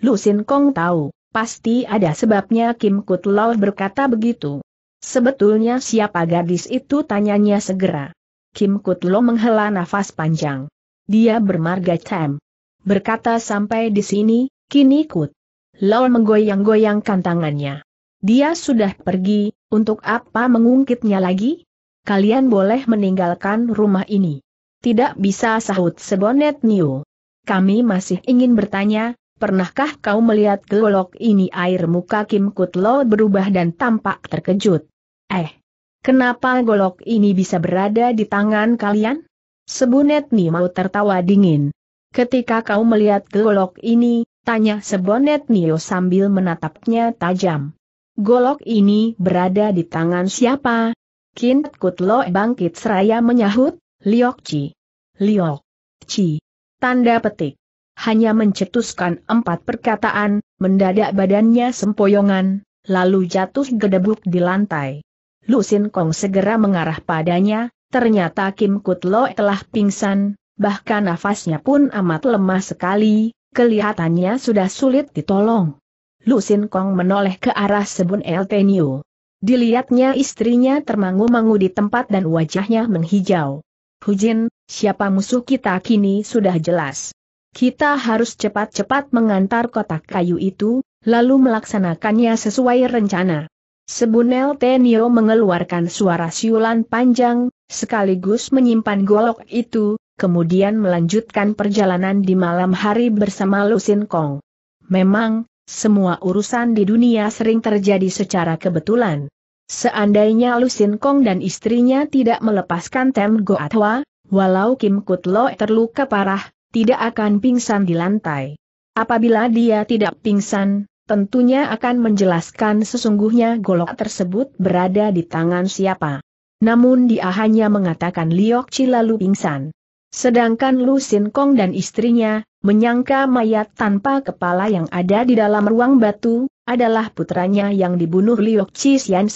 Lu Sin Kong tahu, pasti ada sebabnya Kim Kutlo berkata begitu. Sebetulnya siapa gadis itu tanyanya segera. Kim Kutlo menghela nafas panjang. Dia bermarga tem. Berkata sampai di sini, kini Kut. Lol menggoyang-goyangkan tangannya. Dia sudah pergi, untuk apa mengungkitnya lagi? Kalian boleh meninggalkan rumah ini. Tidak bisa sahut sebonet Niu. Kami masih ingin bertanya, pernahkah kau melihat gelolok ini air muka Kim Kutlo berubah dan tampak terkejut. Eh, kenapa golok ini bisa berada di tangan kalian? Sebunet Ni mau tertawa dingin. Ketika kau melihat golok ini, tanya Sebonet Nio sambil menatapnya tajam. Golok ini berada di tangan siapa? Kint Kutlo bangkit seraya menyahut, Liok Chi. Liok Chi. Tanda petik. Hanya mencetuskan empat perkataan, mendadak badannya sempoyongan, lalu jatuh gedebuk di lantai. Lusin Kong segera mengarah padanya, ternyata Kim Kut Lo telah pingsan, bahkan nafasnya pun amat lemah sekali, kelihatannya sudah sulit ditolong. Lusin Kong menoleh ke arah Sebun El Tenyu. Dilihatnya istrinya termangu-mangu di tempat dan wajahnya menghijau. Hujin, siapa musuh kita kini sudah jelas. Kita harus cepat-cepat mengantar kotak kayu itu, lalu melaksanakannya sesuai rencana. Sebunel Tenio mengeluarkan suara siulan panjang, sekaligus menyimpan golok itu, kemudian melanjutkan perjalanan di malam hari bersama Lusin Kong. Memang, semua urusan di dunia sering terjadi secara kebetulan. Seandainya Lusin Kong dan istrinya tidak melepaskan Tem Go walau Kim Kut terluka parah, tidak akan pingsan di lantai. Apabila dia tidak pingsan, tentunya akan menjelaskan sesungguhnya golok tersebut berada di tangan siapa. Namun dia hanya mengatakan Liok Chi lalu pingsan. Sedangkan Lu Sin Kong dan istrinya, menyangka mayat tanpa kepala yang ada di dalam ruang batu, adalah putranya yang dibunuh Liok Chi Sian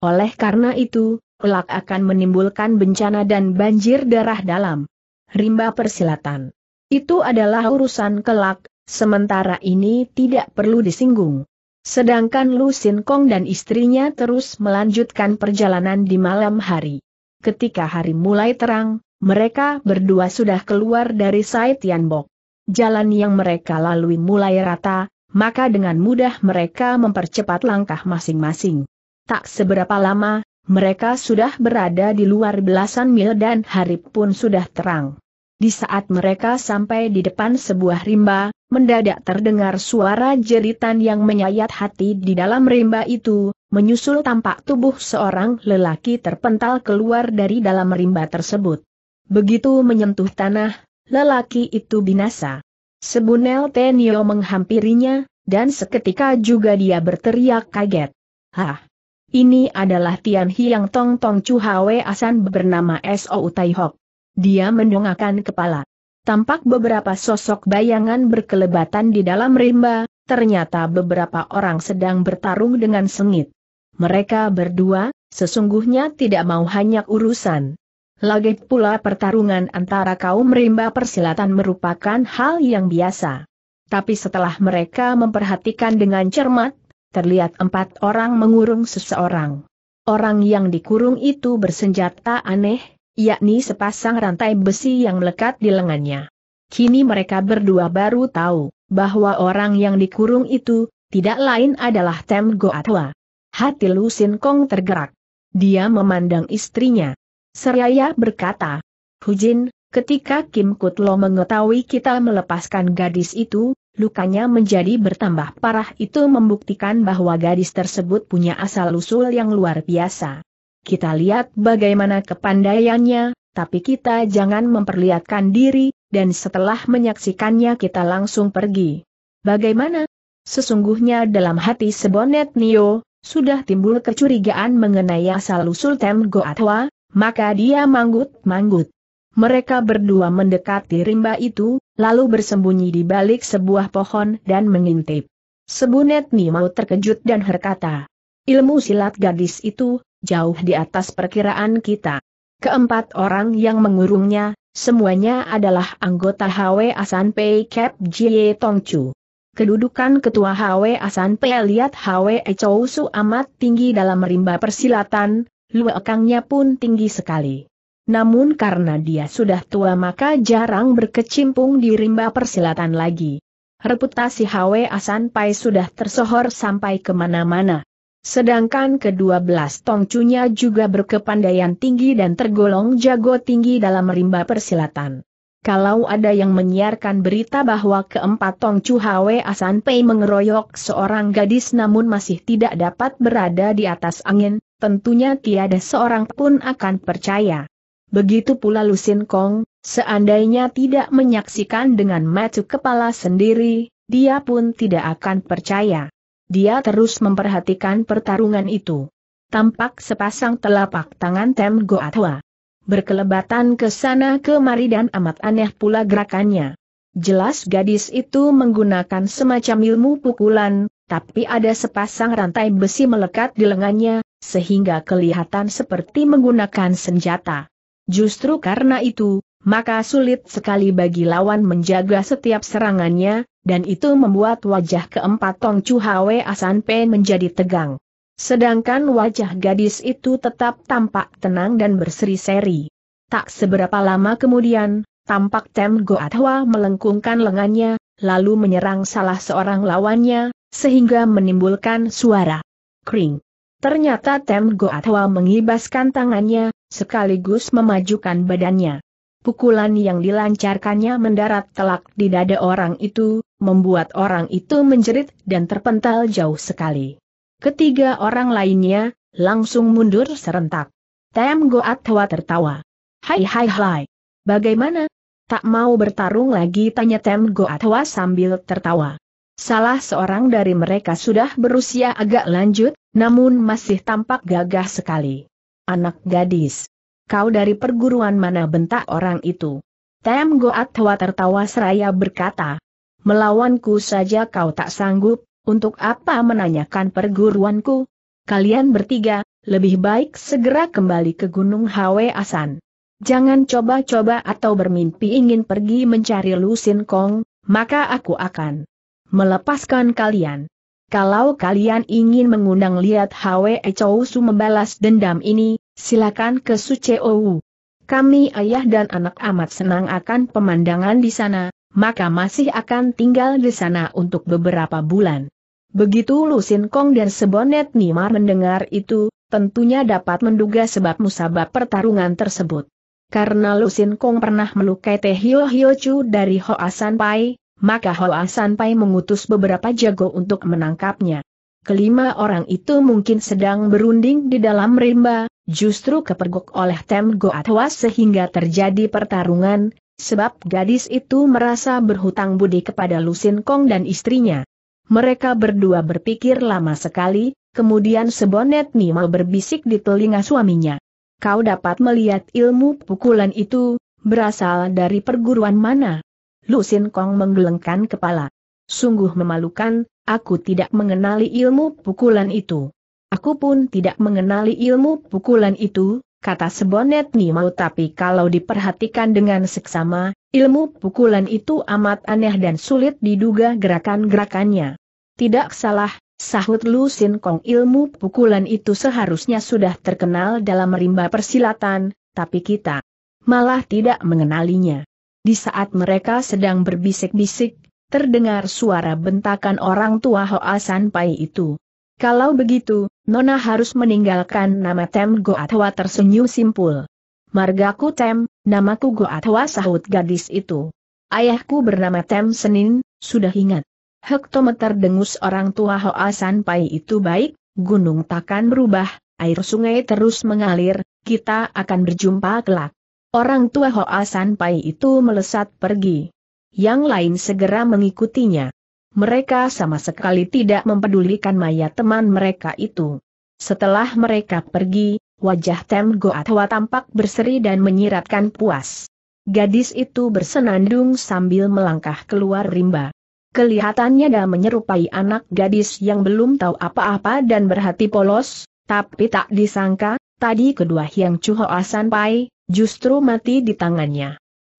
Oleh karena itu, kelak akan menimbulkan bencana dan banjir darah dalam rimba persilatan. Itu adalah urusan kelak, sementara ini tidak perlu disinggung. Sedangkan Lu Sin Kong dan istrinya terus melanjutkan perjalanan di malam hari. Ketika hari mulai terang, mereka berdua sudah keluar dari Sai Tianbok. Jalan yang mereka lalui mulai rata, maka dengan mudah mereka mempercepat langkah masing-masing. Tak seberapa lama, mereka sudah berada di luar belasan mil dan hari pun sudah terang. Di saat mereka sampai di depan sebuah rimba, mendadak terdengar suara jeritan yang menyayat hati di dalam rimba itu, menyusul tampak tubuh seorang lelaki terpental keluar dari dalam rimba tersebut. Begitu menyentuh tanah, lelaki itu binasa. Sebunel Tenio menghampirinya, dan seketika juga dia berteriak kaget. Hah! Ini adalah Tian Hiang Tong Tong Chu Hwe Asan bernama S.O. Taihok. Dia mendongakkan kepala. Tampak beberapa sosok bayangan berkelebatan di dalam rimba, ternyata beberapa orang sedang bertarung dengan sengit. Mereka berdua, sesungguhnya tidak mau hanya urusan. Lagi pula pertarungan antara kaum rimba persilatan merupakan hal yang biasa. Tapi setelah mereka memperhatikan dengan cermat, terlihat empat orang mengurung seseorang. Orang yang dikurung itu bersenjata aneh, yakni sepasang rantai besi yang melekat di lengannya. Kini mereka berdua baru tahu, bahwa orang yang dikurung itu, tidak lain adalah Tem Goatwa. Hati Lusin Kong tergerak. Dia memandang istrinya. Seraya berkata, Hujin, ketika Kim Kutlo mengetahui kita melepaskan gadis itu, lukanya menjadi bertambah parah itu membuktikan bahwa gadis tersebut punya asal-usul yang luar biasa. Kita lihat bagaimana kepandaiannya, tapi kita jangan memperlihatkan diri, dan setelah menyaksikannya kita langsung pergi. Bagaimana? Sesungguhnya dalam hati Sebonet Nio, sudah timbul kecurigaan mengenai asal-usul Tem Goatwa, maka dia manggut-manggut. Mereka berdua mendekati rimba itu, lalu bersembunyi di balik sebuah pohon dan mengintip. Sebunet Nio terkejut dan berkata, ilmu silat gadis itu, jauh di atas perkiraan kita. Keempat orang yang mengurungnya, semuanya adalah anggota HW Asan Pei Kep Jie Tongcu. Kedudukan ketua HW Asan Pei lihat HW Chow Su amat tinggi dalam rimba persilatan, luekangnya pun tinggi sekali. Namun karena dia sudah tua maka jarang berkecimpung di rimba persilatan lagi. Reputasi HW Asan Pai sudah tersohor sampai kemana-mana. Sedangkan kedua belas tongcunya juga berkepandaian tinggi dan tergolong jago tinggi dalam rimba persilatan. Kalau ada yang menyiarkan berita bahwa keempat Tongcu Hwe Asan Pei mengeroyok seorang gadis namun masih tidak dapat berada di atas angin, tentunya tiada seorang pun akan percaya. Begitu pula Lusin Kong, seandainya tidak menyaksikan dengan mata kepala sendiri, dia pun tidak akan percaya. Dia terus memperhatikan pertarungan itu. Tampak sepasang telapak tangan Tem Goatwa. Berkelebatan ke sana kemari dan amat aneh pula gerakannya. Jelas gadis itu menggunakan semacam ilmu pukulan, tapi ada sepasang rantai besi melekat di lengannya, sehingga kelihatan seperti menggunakan senjata. Justru karena itu, maka sulit sekali bagi lawan menjaga setiap serangannya, dan itu membuat wajah keempat Tong Chu Hwe Asan Pe menjadi tegang. Sedangkan wajah gadis itu tetap tampak tenang dan berseri-seri. Tak seberapa lama kemudian, tampak Tem Go Goatwa melengkungkan lengannya, lalu menyerang salah seorang lawannya, sehingga menimbulkan suara kring. Ternyata Tem Go Goatwa mengibaskan tangannya, sekaligus memajukan badannya. Pukulan yang dilancarkannya mendarat telak di dada orang itu, membuat orang itu menjerit dan terpental jauh sekali. Ketiga orang lainnya, langsung mundur serentak. Tem Goat Hwa tertawa. Hai hai hai. Bagaimana? Tak mau bertarung lagi tanya Tem Goat Hwa sambil tertawa. Salah seorang dari mereka sudah berusia agak lanjut, namun masih tampak gagah sekali. Anak gadis kau dari perguruan mana bentak orang itu. Tem Goat Hwa tertawa seraya berkata, melawanku saja kau tak sanggup, untuk apa menanyakan perguruanku? Kalian bertiga, lebih baik segera kembali ke Gunung Hwe Asan. Jangan coba-coba atau bermimpi ingin pergi mencari Lusin Kong, maka aku akan melepaskan kalian. Kalau kalian ingin mengundang lihat Hwe Chow Su membalas dendam ini, Silakan ke Suceowu. Kami ayah dan anak amat senang akan pemandangan di sana, maka masih akan tinggal di sana untuk beberapa bulan. Begitu Lusin Kong dan Sebonet Nimar mendengar itu, tentunya dapat menduga sebab musabab pertarungan tersebut. Karena Lusin Kong pernah melukai Teh Hio Hio Chu dari Hoa San Pai, maka Hoa San Pai mengutus beberapa jago untuk menangkapnya kelima orang itu mungkin sedang berunding di dalam rimba, justru kepergok oleh Tem Goatwas sehingga terjadi pertarungan, sebab gadis itu merasa berhutang budi kepada Lusin Kong dan istrinya. Mereka berdua berpikir lama sekali, kemudian sebonet Nima berbisik di telinga suaminya. Kau dapat melihat ilmu pukulan itu, berasal dari perguruan mana? Lusin Kong menggelengkan kepala. Sungguh memalukan, aku tidak mengenali ilmu pukulan itu. Aku pun tidak mengenali ilmu pukulan itu, kata Sebonet Nimau tapi kalau diperhatikan dengan seksama, ilmu pukulan itu amat aneh dan sulit diduga gerakan-gerakannya. Tidak salah, sahut Lu Sin Kong ilmu pukulan itu seharusnya sudah terkenal dalam rimba persilatan, tapi kita malah tidak mengenalinya. Di saat mereka sedang berbisik-bisik, terdengar suara bentakan orang tua Hoa pai itu. Kalau begitu, Nona harus meninggalkan nama Tem Goatwa tersenyum simpul. Margaku Tem, namaku Goatwa sahut gadis itu. Ayahku bernama Tem Senin, sudah ingat. Hektometer dengus orang tua Hoa pai itu baik, gunung takkan berubah, air sungai terus mengalir, kita akan berjumpa kelak. Orang tua Hoa pai itu melesat pergi yang lain segera mengikutinya. Mereka sama sekali tidak mempedulikan mayat teman mereka itu. Setelah mereka pergi, wajah Tem Goatwa tampak berseri dan menyiratkan puas. Gadis itu bersenandung sambil melangkah keluar rimba. Kelihatannya dah menyerupai anak gadis yang belum tahu apa-apa dan berhati polos, tapi tak disangka, tadi kedua yang Chuho Asan Pai, justru mati di tangannya.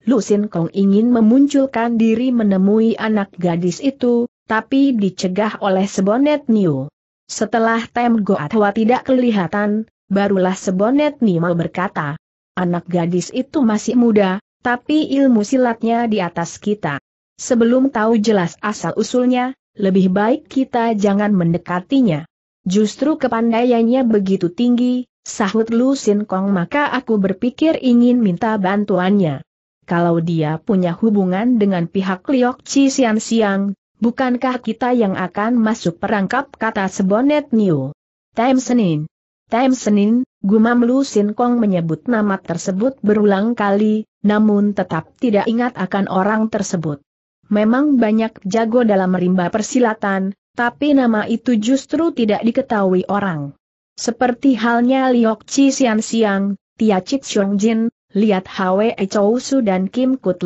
Lu Sin Kong ingin memunculkan diri menemui anak gadis itu, tapi dicegah oleh Sebonet Niu. Setelah Tem Goatwa tidak kelihatan, barulah Sebonet Nima berkata, anak gadis itu masih muda, tapi ilmu silatnya di atas kita. Sebelum tahu jelas asal-usulnya, lebih baik kita jangan mendekatinya. Justru kepandaiannya begitu tinggi, sahut Lu Sin Kong maka aku berpikir ingin minta bantuannya kalau dia punya hubungan dengan pihak Liok Chi Sian Siang, bukankah kita yang akan masuk perangkap kata Sebonet New? Time Senin. Time Senin, gumam Lu Sin Kong menyebut nama tersebut berulang kali, namun tetap tidak ingat akan orang tersebut. Memang banyak jago dalam rimba persilatan, tapi nama itu justru tidak diketahui orang. Seperti halnya Liok Chi Sian Siang, Tia Chit Xiong Jin, lihat Hwe Chou dan Kim Kut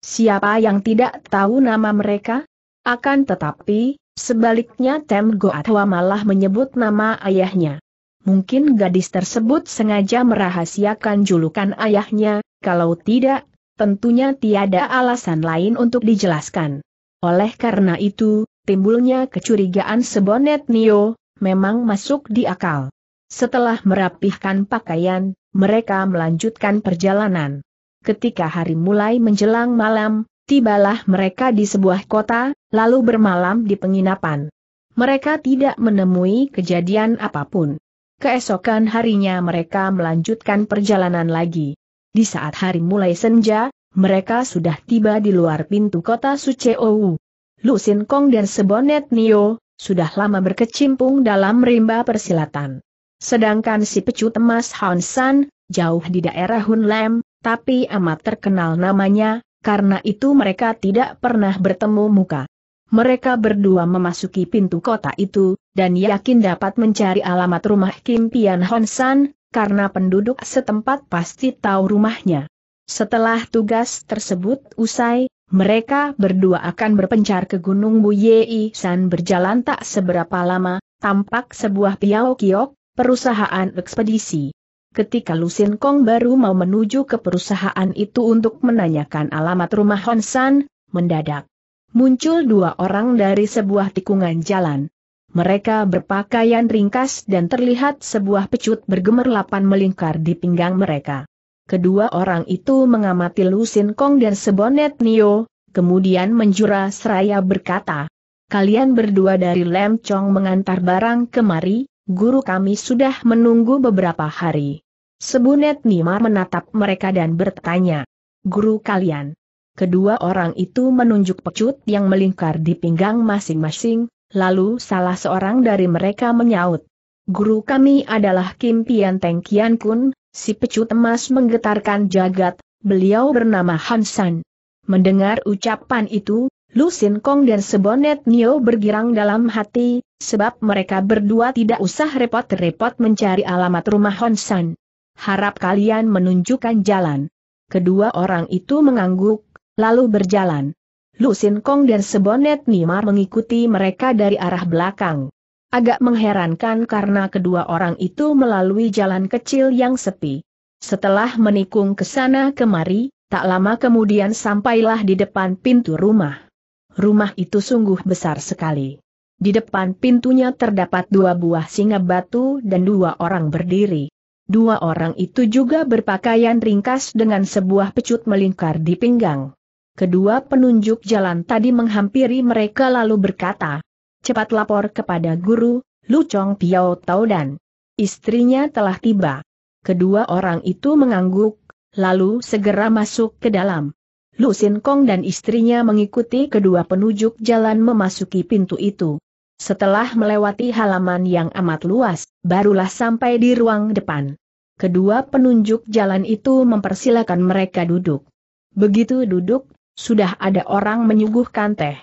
siapa yang tidak tahu nama mereka? Akan tetapi, sebaliknya Tem Goatwa malah menyebut nama ayahnya. Mungkin gadis tersebut sengaja merahasiakan julukan ayahnya, kalau tidak, tentunya tiada alasan lain untuk dijelaskan. Oleh karena itu, timbulnya kecurigaan sebonet Nio, memang masuk di akal. Setelah merapihkan pakaian, mereka melanjutkan perjalanan. Ketika hari mulai menjelang malam, tibalah mereka di sebuah kota, lalu bermalam di penginapan. Mereka tidak menemui kejadian apapun. Keesokan harinya mereka melanjutkan perjalanan lagi. Di saat hari mulai senja, mereka sudah tiba di luar pintu kota Suceou. Lu Sin Kong dan Sebonet Nio, sudah lama berkecimpung dalam rimba persilatan. Sedangkan si pecut emas Hansan, jauh di daerah Hunlem, tapi amat terkenal namanya, karena itu mereka tidak pernah bertemu muka. Mereka berdua memasuki pintu kota itu, dan yakin dapat mencari alamat rumah Kim Pian Honsan, karena penduduk setempat pasti tahu rumahnya. Setelah tugas tersebut usai, mereka berdua akan berpencar ke Gunung Buyei San berjalan tak seberapa lama, tampak sebuah piau kiok, perusahaan ekspedisi. Ketika Lusin Kong baru mau menuju ke perusahaan itu untuk menanyakan alamat rumah Honsan, mendadak muncul dua orang dari sebuah tikungan jalan. Mereka berpakaian ringkas dan terlihat sebuah pecut bergemerlapan melingkar di pinggang mereka. Kedua orang itu mengamati Lusin Kong dan Sebonet Nio, kemudian menjura seraya berkata, Kalian berdua dari Lem Chong mengantar barang kemari, guru kami sudah menunggu beberapa hari. Sebunet Nima menatap mereka dan bertanya, Guru kalian. Kedua orang itu menunjuk pecut yang melingkar di pinggang masing-masing, lalu salah seorang dari mereka menyaut. Guru kami adalah Kim Pian Teng Kian Kun, si pecut emas menggetarkan jagat, beliau bernama Hansan. Mendengar ucapan itu, Lusin Kong dan Sebonet Nio bergirang dalam hati, sebab mereka berdua tidak usah repot-repot mencari alamat rumah Honsan. Harap kalian menunjukkan jalan. Kedua orang itu mengangguk, lalu berjalan. Lusin Kong dan Sebonet Nimar mengikuti mereka dari arah belakang. Agak mengherankan karena kedua orang itu melalui jalan kecil yang sepi. Setelah menikung ke sana kemari, tak lama kemudian sampailah di depan pintu rumah rumah itu sungguh besar sekali. Di depan pintunya terdapat dua buah singa batu dan dua orang berdiri. Dua orang itu juga berpakaian ringkas dengan sebuah pecut melingkar di pinggang. Kedua penunjuk jalan tadi menghampiri mereka lalu berkata, cepat lapor kepada guru, Lu Chong Piao Tau Dan. Istrinya telah tiba. Kedua orang itu mengangguk, lalu segera masuk ke dalam. Lusin Kong dan istrinya mengikuti kedua penunjuk jalan memasuki pintu itu. Setelah melewati halaman yang amat luas, barulah sampai di ruang depan. Kedua penunjuk jalan itu mempersilakan mereka duduk. Begitu duduk, sudah ada orang menyuguhkan teh.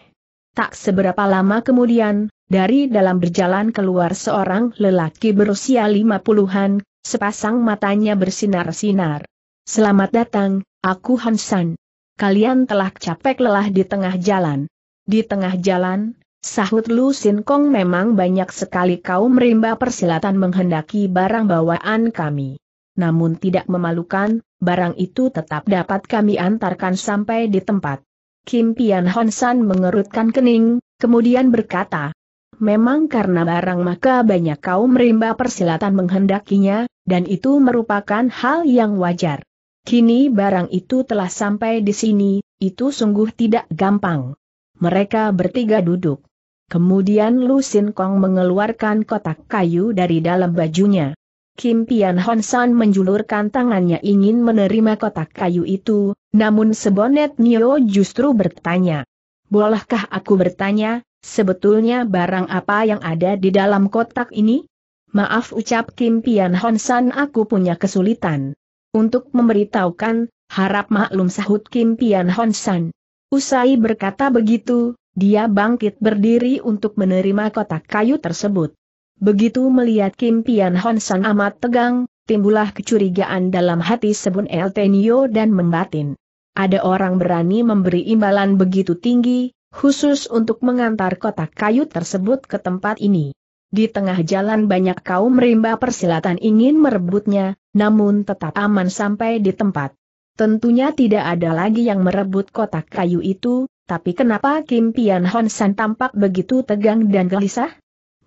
Tak seberapa lama kemudian, dari dalam berjalan keluar seorang lelaki berusia lima puluhan, sepasang matanya bersinar-sinar. Selamat datang, aku Hansan kalian telah capek lelah di tengah jalan. Di tengah jalan, sahut Lu Sin Kong memang banyak sekali kaum rimba persilatan menghendaki barang bawaan kami. Namun tidak memalukan, barang itu tetap dapat kami antarkan sampai di tempat. Kim Pian Hon mengerutkan kening, kemudian berkata, Memang karena barang maka banyak kaum rimba persilatan menghendakinya, dan itu merupakan hal yang wajar. Kini barang itu telah sampai di sini, itu sungguh tidak gampang. Mereka bertiga duduk. Kemudian Lu Sin Kong mengeluarkan kotak kayu dari dalam bajunya. Kim Pian Hon San menjulurkan tangannya ingin menerima kotak kayu itu, namun sebonet Nio justru bertanya. Bolehkah aku bertanya, sebetulnya barang apa yang ada di dalam kotak ini? Maaf ucap Kim Pian Hon San aku punya kesulitan untuk memberitahukan, harap maklum sahut Kim Pian Hon San. Usai berkata begitu, dia bangkit berdiri untuk menerima kotak kayu tersebut. Begitu melihat Kim Pian Hon San amat tegang, timbullah kecurigaan dalam hati Sebun El Tenio dan membatin. Ada orang berani memberi imbalan begitu tinggi, khusus untuk mengantar kotak kayu tersebut ke tempat ini. Di tengah jalan banyak kaum rimba persilatan ingin merebutnya, namun tetap aman sampai di tempat. Tentunya tidak ada lagi yang merebut kotak kayu itu, tapi kenapa Kim Pian Hon San tampak begitu tegang dan gelisah?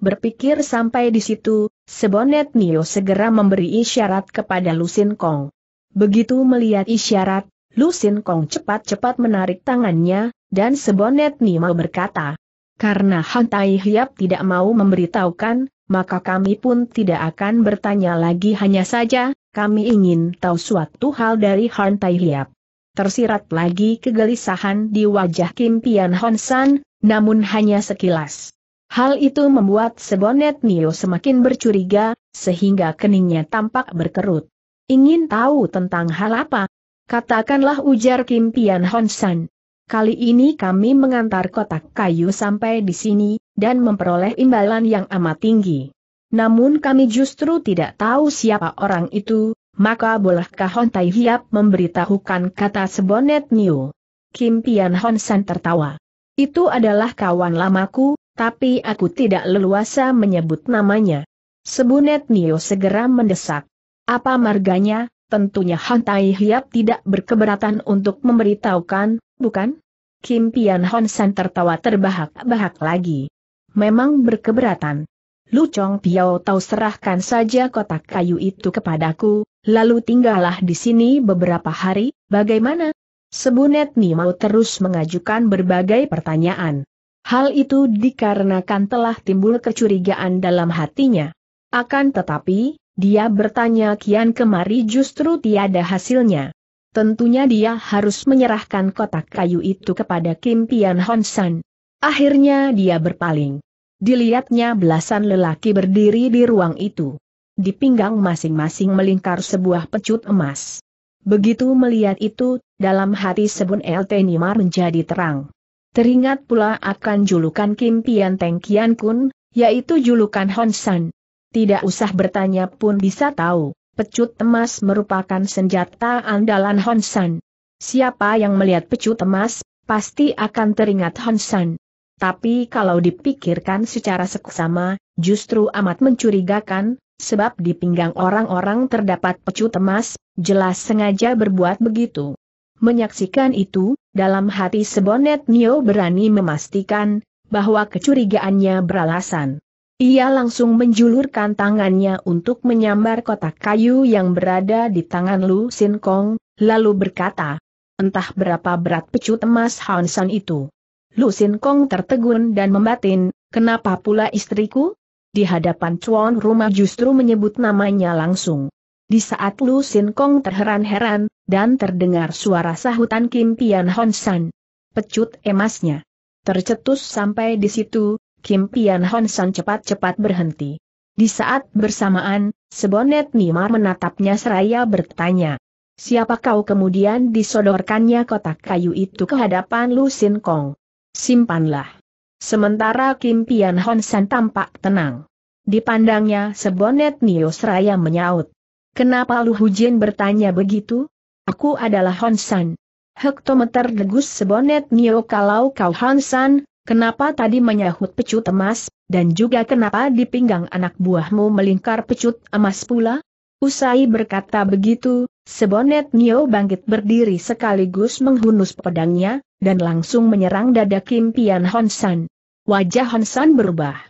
Berpikir sampai di situ, Sebonet Nio segera memberi isyarat kepada Lusin Kong. Begitu melihat isyarat, Lusin Kong cepat-cepat menarik tangannya, dan Sebonet Nio berkata, karena Han Tai Hiap tidak mau memberitahukan, maka kami pun tidak akan bertanya lagi hanya saja, kami ingin tahu suatu hal dari Han Tai Hiap. Tersirat lagi kegelisahan di wajah Kim Pian Hon San, namun hanya sekilas. Hal itu membuat Sebonet Nio semakin bercuriga, sehingga keningnya tampak berkerut. Ingin tahu tentang hal apa? Katakanlah ujar Kim Pian Hon San. Kali ini kami mengantar kotak kayu sampai di sini, dan memperoleh imbalan yang amat tinggi. Namun kami justru tidak tahu siapa orang itu, maka bolehkah Hon Tai Hiap memberitahukan kata sebonet Niu. Kim Pian Hon San tertawa. Itu adalah kawan lamaku, tapi aku tidak leluasa menyebut namanya. Sebonet Nio segera mendesak. Apa marganya, tentunya Han Tai Hiap tidak berkeberatan untuk memberitahukan, bukan? Kim Pian Hon San tertawa terbahak-bahak lagi. Memang berkeberatan. Lu Chong Piao tahu serahkan saja kotak kayu itu kepadaku, lalu tinggallah di sini beberapa hari, bagaimana? Sebunet Ni mau terus mengajukan berbagai pertanyaan. Hal itu dikarenakan telah timbul kecurigaan dalam hatinya. Akan tetapi, dia bertanya kian kemari justru tiada hasilnya. Tentunya dia harus menyerahkan kotak kayu itu kepada Kim Pian Honsan. Akhirnya dia berpaling. Dilihatnya belasan lelaki berdiri di ruang itu. Di pinggang masing-masing melingkar sebuah pecut emas. Begitu melihat itu, dalam hati Sebun El Tenimar menjadi terang. Teringat pula akan julukan Kim Pian Teng Kian Kun, yaitu julukan Honsan. Tidak usah bertanya pun bisa tahu, pecut emas merupakan senjata andalan Honsan. Siapa yang melihat pecut emas, pasti akan teringat Honsan. Tapi kalau dipikirkan secara seksama, justru amat mencurigakan, sebab di pinggang orang-orang terdapat pecut emas, jelas sengaja berbuat begitu. Menyaksikan itu, dalam hati Sebonet Nio berani memastikan, bahwa kecurigaannya beralasan. Ia langsung menjulurkan tangannya untuk menyambar kotak kayu yang berada di tangan Lu Sin Kong, lalu berkata, entah berapa berat pecut emas Hansan itu. Lu Sin Kong tertegun dan membatin, kenapa pula istriku? Di hadapan cuan rumah justru menyebut namanya langsung. Di saat Lu Sin Kong terheran-heran, dan terdengar suara sahutan Kim Pian San. Pecut emasnya. Tercetus sampai di situ, Kim Pian Hon San cepat-cepat berhenti. Di saat bersamaan, sebonet Nimar menatapnya seraya bertanya. Siapa kau kemudian disodorkannya kotak kayu itu ke hadapan Lu Sin Kong? Simpanlah. Sementara Kim Pian Hon San tampak tenang. Dipandangnya sebonet Nio seraya menyaut. Kenapa Lu Hujin bertanya begitu? Aku adalah Hon San. Hektometer degus sebonet Nio kalau kau Hon San, kenapa tadi menyahut pecut emas, dan juga kenapa di pinggang anak buahmu melingkar pecut emas pula? Usai berkata begitu, Sebonet Nio bangkit berdiri sekaligus menghunus pedangnya, dan langsung menyerang dada Kim Pian Honsan. Wajah Honsan berubah.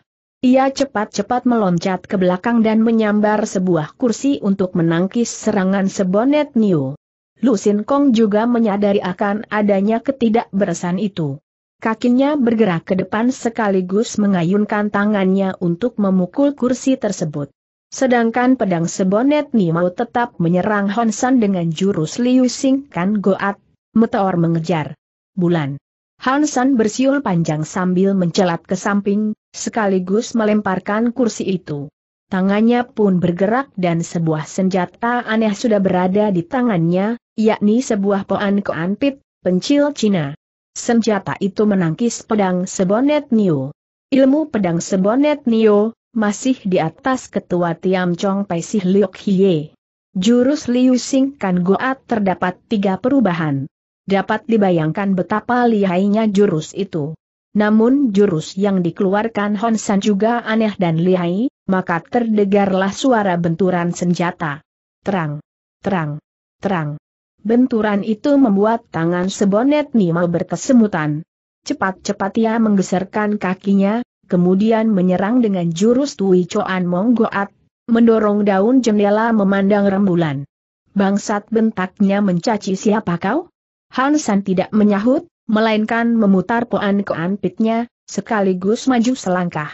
Ia cepat-cepat meloncat ke belakang dan menyambar sebuah kursi untuk menangkis serangan Sebonet Nio. Lu Sin Kong juga menyadari akan adanya ketidakberesan itu. Kakinya bergerak ke depan sekaligus mengayunkan tangannya untuk memukul kursi tersebut. Sedangkan pedang sebonet mau tetap menyerang Honsan dengan jurus Liu Sing Kan Goat, meteor mengejar. Bulan. Hansan bersiul panjang sambil mencelat ke samping, sekaligus melemparkan kursi itu. Tangannya pun bergerak dan sebuah senjata aneh sudah berada di tangannya, yakni sebuah poan pit, pencil Cina senjata itu menangkis pedang Sebonet Nio. Ilmu pedang Sebonet Nio, masih di atas ketua Tiam Chong Pai Sih Liok Hie. Jurus Liu Sing Kan Goat terdapat tiga perubahan. Dapat dibayangkan betapa lihainya jurus itu. Namun jurus yang dikeluarkan Hon San juga aneh dan lihai, maka terdengarlah suara benturan senjata. Terang, terang, terang. Benturan itu membuat tangan sebonet Nima berkesemutan. Cepat-cepat ia menggeserkan kakinya, kemudian menyerang dengan jurus Tui Choan Monggoat, mendorong daun jendela memandang rembulan. Bangsat bentaknya mencaci siapa kau? Hansan tidak menyahut, melainkan memutar poan ke anpitnya, sekaligus maju selangkah.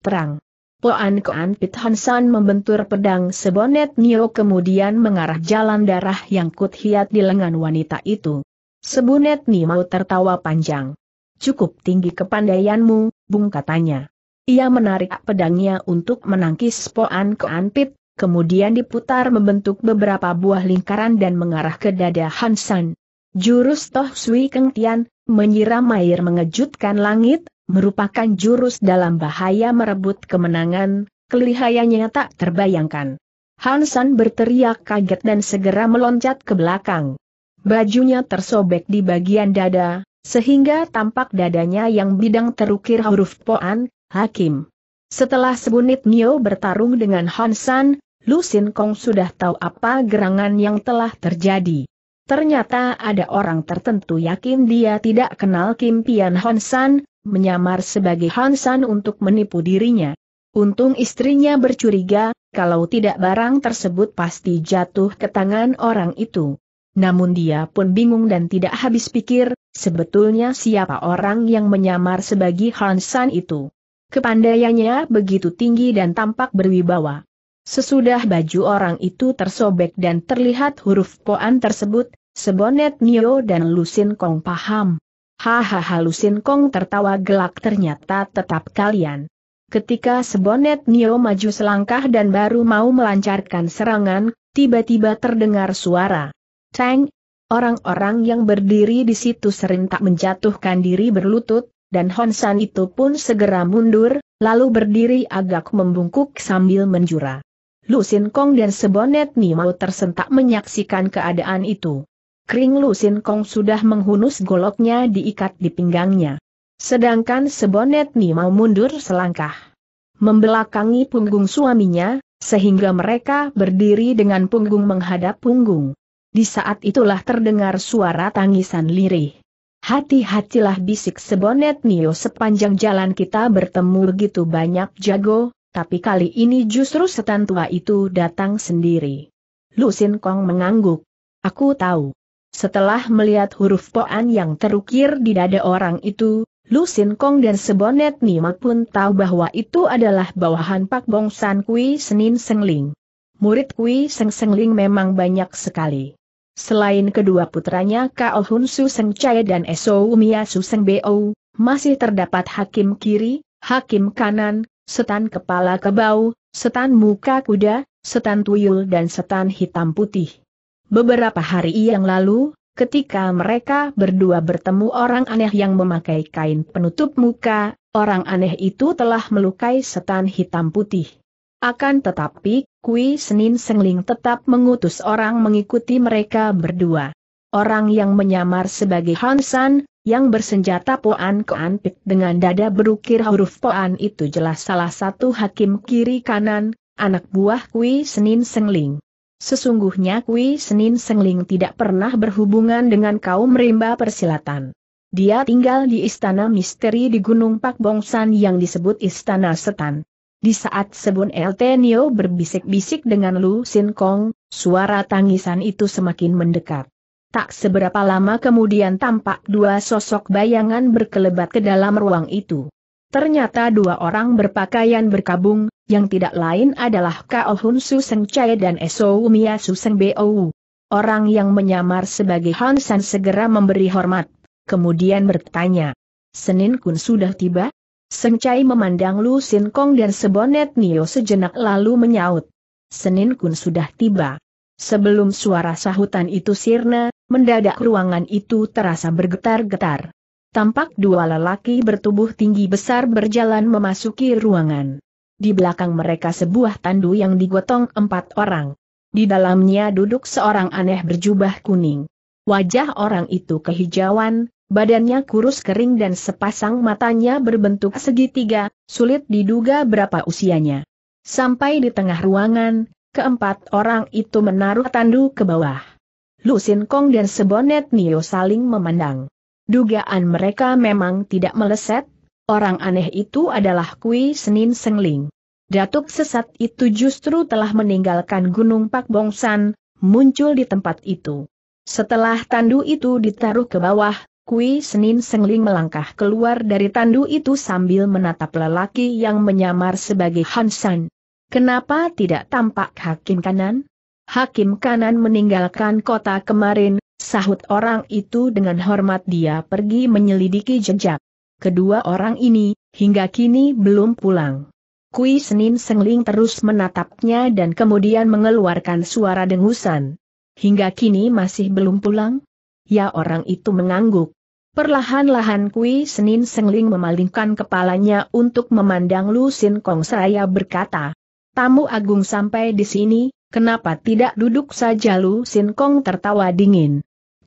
Terang. Poan Koan Pit Hansan membentur pedang sebonet Nio kemudian mengarah jalan darah yang kut di lengan wanita itu. Sebonet Nio tertawa panjang. Cukup tinggi kepandaianmu, Bung katanya. Ia menarik pedangnya untuk menangkis Poan Koan Pit, kemudian diputar membentuk beberapa buah lingkaran dan mengarah ke dada Hansan. Jurus Toh Sui Keng Tian, menyiram air mengejutkan langit, merupakan jurus dalam bahaya merebut kemenangan, kelihayannya tak terbayangkan. Hansan berteriak kaget dan segera meloncat ke belakang. Bajunya tersobek di bagian dada, sehingga tampak dadanya yang bidang terukir huruf poan, hakim. Setelah sebunit Neo bertarung dengan Hansan, Lusin Kong sudah tahu apa gerangan yang telah terjadi. Ternyata ada orang tertentu yakin dia tidak kenal Kim Pian Hansan menyamar sebagai Hansan untuk menipu dirinya. Untung istrinya bercuriga, kalau tidak barang tersebut pasti jatuh ke tangan orang itu. Namun dia pun bingung dan tidak habis pikir, sebetulnya siapa orang yang menyamar sebagai Hansan itu. Kepandaiannya begitu tinggi dan tampak berwibawa. Sesudah baju orang itu tersobek dan terlihat huruf poan tersebut, Sebonet Nio dan Lusin Kong paham Hahaha Lusin Kong tertawa gelak ternyata tetap kalian. Ketika sebonet Nio maju selangkah dan baru mau melancarkan serangan, tiba-tiba terdengar suara. Tang, orang-orang yang berdiri di situ serentak menjatuhkan diri berlutut, dan Honsan itu pun segera mundur, lalu berdiri agak membungkuk sambil menjura. Lusin Kong dan Sebonet Nio tersentak menyaksikan keadaan itu. Kring Lu Sin Kong sudah menghunus goloknya diikat di pinggangnya. Sedangkan Sebonet Ni mau mundur selangkah. Membelakangi punggung suaminya, sehingga mereka berdiri dengan punggung menghadap punggung. Di saat itulah terdengar suara tangisan lirih. Hati-hatilah bisik Sebonet Nio sepanjang jalan kita bertemu begitu banyak jago, tapi kali ini justru setan tua itu datang sendiri. Lusin Kong mengangguk. Aku tahu. Setelah melihat huruf poan yang terukir di dada orang itu, Lu Sin Kong dan Sebonet Nima pun tahu bahwa itu adalah bawahan Pak Bong San Kui Senin Sengling. Murid Kui Seng Sengling memang banyak sekali. Selain kedua putranya Kao oh Hun Su Seng Chai dan Eso Umia Su Seng Bo, masih terdapat hakim kiri, hakim kanan, setan kepala kebau, setan muka kuda, setan tuyul dan setan hitam putih. Beberapa hari yang lalu, ketika mereka berdua bertemu orang aneh yang memakai kain penutup muka, orang aneh itu telah melukai setan hitam putih. Akan tetapi, Kui Senin Sengling tetap mengutus orang mengikuti mereka berdua. Orang yang menyamar sebagai Hansan, yang bersenjata Poan Pik dengan dada berukir huruf Poan itu jelas salah satu hakim kiri kanan, anak buah Kui Senin Sengling. Sesungguhnya Kui Senin Sengling tidak pernah berhubungan dengan kaum rimba persilatan. Dia tinggal di istana misteri di Gunung Pak Bongsan yang disebut Istana Setan. Di saat Sebun Eltenio berbisik-bisik dengan Lu Sin Kong, suara tangisan itu semakin mendekat. Tak seberapa lama kemudian tampak dua sosok bayangan berkelebat ke dalam ruang itu. Ternyata dua orang berpakaian berkabung, yang tidak lain adalah Kao Hun Su Seng Chai dan Eso Umiya Su Seng Bou. Orang yang menyamar sebagai Han San segera memberi hormat, kemudian bertanya, Senin Kun sudah tiba? Seng Chai memandang Lu Sin Kong dan Sebonet Nio sejenak lalu menyaut, Senin Kun sudah tiba. Sebelum suara sahutan itu sirna, mendadak ruangan itu terasa bergetar-getar tampak dua lelaki bertubuh tinggi besar berjalan memasuki ruangan. Di belakang mereka sebuah tandu yang digotong empat orang. Di dalamnya duduk seorang aneh berjubah kuning. Wajah orang itu kehijauan, badannya kurus kering dan sepasang matanya berbentuk segitiga, sulit diduga berapa usianya. Sampai di tengah ruangan, keempat orang itu menaruh tandu ke bawah. Lusin Kong dan Sebonet Nio saling memandang. Dugaan mereka memang tidak meleset, orang aneh itu adalah Kui Senin Sengling. Datuk sesat itu justru telah meninggalkan Gunung Pak Bongsan, muncul di tempat itu. Setelah tandu itu ditaruh ke bawah, Kui Senin Sengling melangkah keluar dari tandu itu sambil menatap lelaki yang menyamar sebagai Hansan. Kenapa tidak tampak hakim kanan? Hakim kanan meninggalkan kota kemarin, Sahut orang itu dengan hormat dia pergi menyelidiki jejak. Kedua orang ini, hingga kini belum pulang. Kui Senin Sengling terus menatapnya dan kemudian mengeluarkan suara dengusan. Hingga kini masih belum pulang? Ya orang itu mengangguk. Perlahan-lahan Kui Senin Sengling memalingkan kepalanya untuk memandang Lu Sin Kong seraya berkata, Tamu agung sampai di sini, kenapa tidak duduk saja Lu Sin Kong tertawa dingin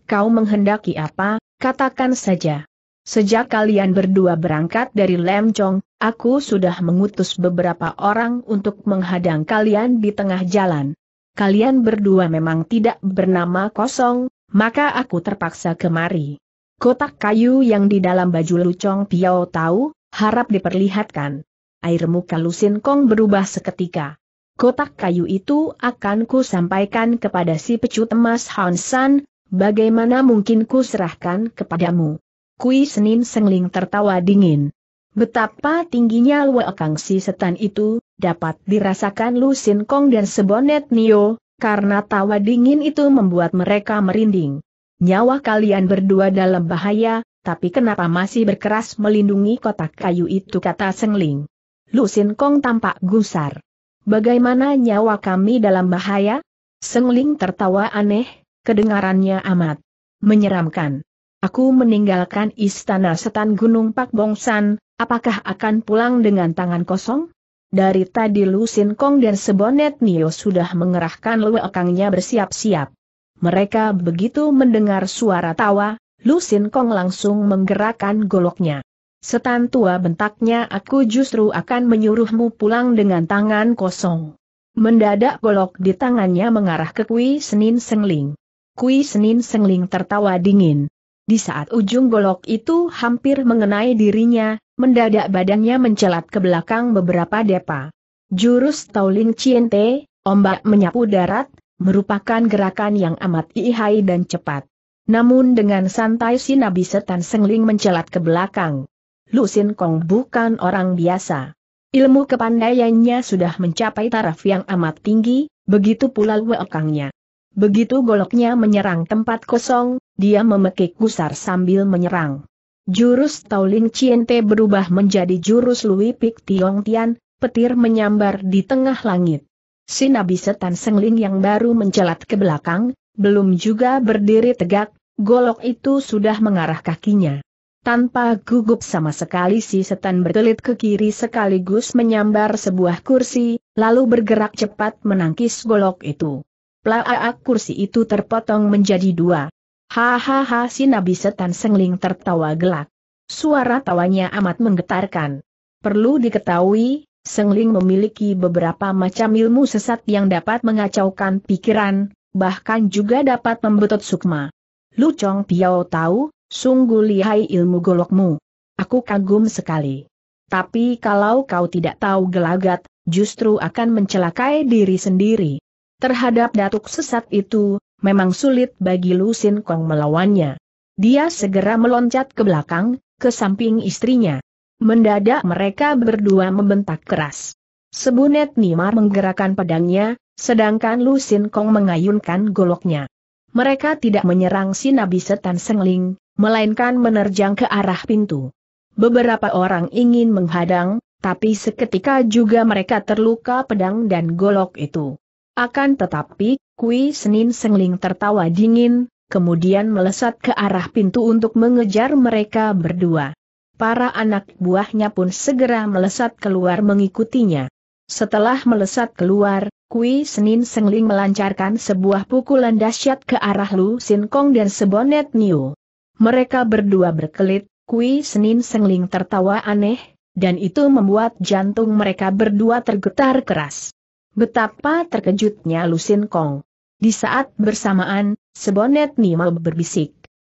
kau menghendaki apa, katakan saja. Sejak kalian berdua berangkat dari Lemcong, aku sudah mengutus beberapa orang untuk menghadang kalian di tengah jalan. Kalian berdua memang tidak bernama kosong, maka aku terpaksa kemari. Kotak kayu yang di dalam baju Lucong Piao tahu, harap diperlihatkan. Air muka Lusin Kong berubah seketika. Kotak kayu itu akan ku sampaikan kepada si pecut emas Hansan, bagaimana mungkin ku serahkan kepadamu? Kui Senin Sengling tertawa dingin. Betapa tingginya Kang si setan itu, dapat dirasakan Lu Sin Kong dan Sebonet Nio, karena tawa dingin itu membuat mereka merinding. Nyawa kalian berdua dalam bahaya, tapi kenapa masih berkeras melindungi kotak kayu itu kata Sengling. Lu Sin Kong tampak gusar. Bagaimana nyawa kami dalam bahaya? Sengling tertawa aneh, Kedengarannya amat menyeramkan. Aku meninggalkan istana setan Gunung Pak Bongsan, apakah akan pulang dengan tangan kosong? Dari tadi Lu Sin Kong dan Sebonet Nio sudah mengerahkan luekangnya bersiap-siap. Mereka begitu mendengar suara tawa, Lu Sin Kong langsung menggerakkan goloknya. Setan tua bentaknya aku justru akan menyuruhmu pulang dengan tangan kosong. Mendadak golok di tangannya mengarah ke Kui Senin Sengling. Kui Senin Sengling tertawa dingin. Di saat ujung golok itu hampir mengenai dirinya, mendadak badannya mencelat ke belakang beberapa depa. Jurus Tauling Ciente, ombak menyapu darat, merupakan gerakan yang amat ihai dan cepat. Namun dengan santai si Nabi Setan Sengling mencelat ke belakang. Lu Sin Kong bukan orang biasa. Ilmu kepandaiannya sudah mencapai taraf yang amat tinggi, begitu pula wekangnya. Begitu goloknya menyerang tempat kosong, dia memekik gusar sambil menyerang. Jurus Tauling Ciente berubah menjadi jurus Lui Pik Tiong Tian, petir menyambar di tengah langit. Sinabi setan sengling yang baru mencelat ke belakang, belum juga berdiri tegak, golok itu sudah mengarah kakinya. Tanpa gugup sama sekali si setan bertelit ke kiri sekaligus menyambar sebuah kursi, lalu bergerak cepat menangkis golok itu. Plaa kursi itu terpotong menjadi dua. Hahaha si Nabi Setan Sengling tertawa gelak. Suara tawanya amat menggetarkan. Perlu diketahui, Sengling memiliki beberapa macam ilmu sesat yang dapat mengacaukan pikiran, bahkan juga dapat membetot sukma. Lu Chong Piao tahu, sungguh lihai ilmu golokmu. Aku kagum sekali. Tapi kalau kau tidak tahu gelagat, justru akan mencelakai diri sendiri. Terhadap datuk sesat itu, memang sulit bagi Lu Sin Kong melawannya. Dia segera meloncat ke belakang, ke samping istrinya. Mendadak mereka berdua membentak keras. Sebunet Nimar menggerakkan pedangnya, sedangkan Lu Sin Kong mengayunkan goloknya. Mereka tidak menyerang si Nabi Setan Sengling, melainkan menerjang ke arah pintu. Beberapa orang ingin menghadang, tapi seketika juga mereka terluka pedang dan golok itu. Akan tetapi, Kui Senin Sengling tertawa dingin, kemudian melesat ke arah pintu untuk mengejar mereka berdua. Para anak buahnya pun segera melesat keluar mengikutinya. Setelah melesat keluar, Kui Senin Sengling melancarkan sebuah pukulan dahsyat ke arah Lu Sin Kong dan Sebonet Niu. Mereka berdua berkelit, Kui Senin Sengling tertawa aneh, dan itu membuat jantung mereka berdua tergetar keras. Betapa terkejutnya Lusin Kong. Di saat bersamaan, sebonet Nima berbisik.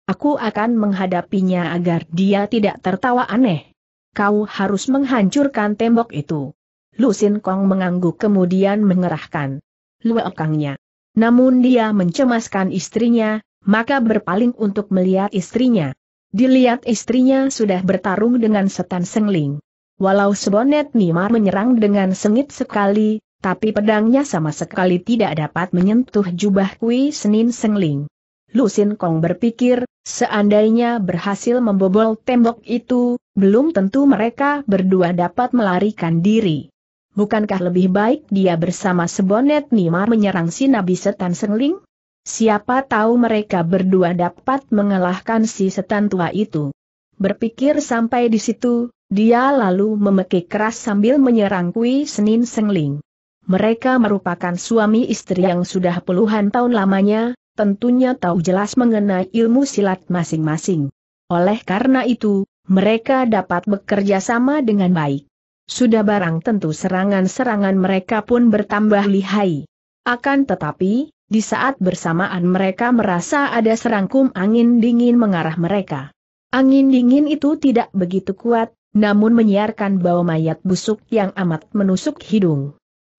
Aku akan menghadapinya agar dia tidak tertawa aneh. Kau harus menghancurkan tembok itu. Lusin Kong mengangguk kemudian mengerahkan luekangnya. Namun dia mencemaskan istrinya, maka berpaling untuk melihat istrinya. Dilihat istrinya sudah bertarung dengan setan sengling. Walau sebonet Nima menyerang dengan sengit sekali, tapi pedangnya sama sekali tidak dapat menyentuh jubah Kui Senin Sengling. Lu Lusin Kong berpikir, seandainya berhasil membobol tembok itu, belum tentu mereka berdua dapat melarikan diri. Bukankah lebih baik dia bersama Sebonet Nima menyerang si Nabi Setan Sengling? Siapa tahu mereka berdua dapat mengalahkan si setan tua itu. Berpikir sampai di situ, dia lalu memekik keras sambil menyerang Kui Senin Sengling. Mereka merupakan suami istri yang sudah puluhan tahun lamanya, tentunya tahu jelas mengenai ilmu silat masing-masing. Oleh karena itu, mereka dapat bekerja sama dengan baik. Sudah barang tentu serangan-serangan mereka pun bertambah lihai. Akan tetapi, di saat bersamaan mereka merasa ada serangkum angin dingin mengarah mereka. Angin dingin itu tidak begitu kuat, namun menyiarkan bau mayat busuk yang amat menusuk hidung.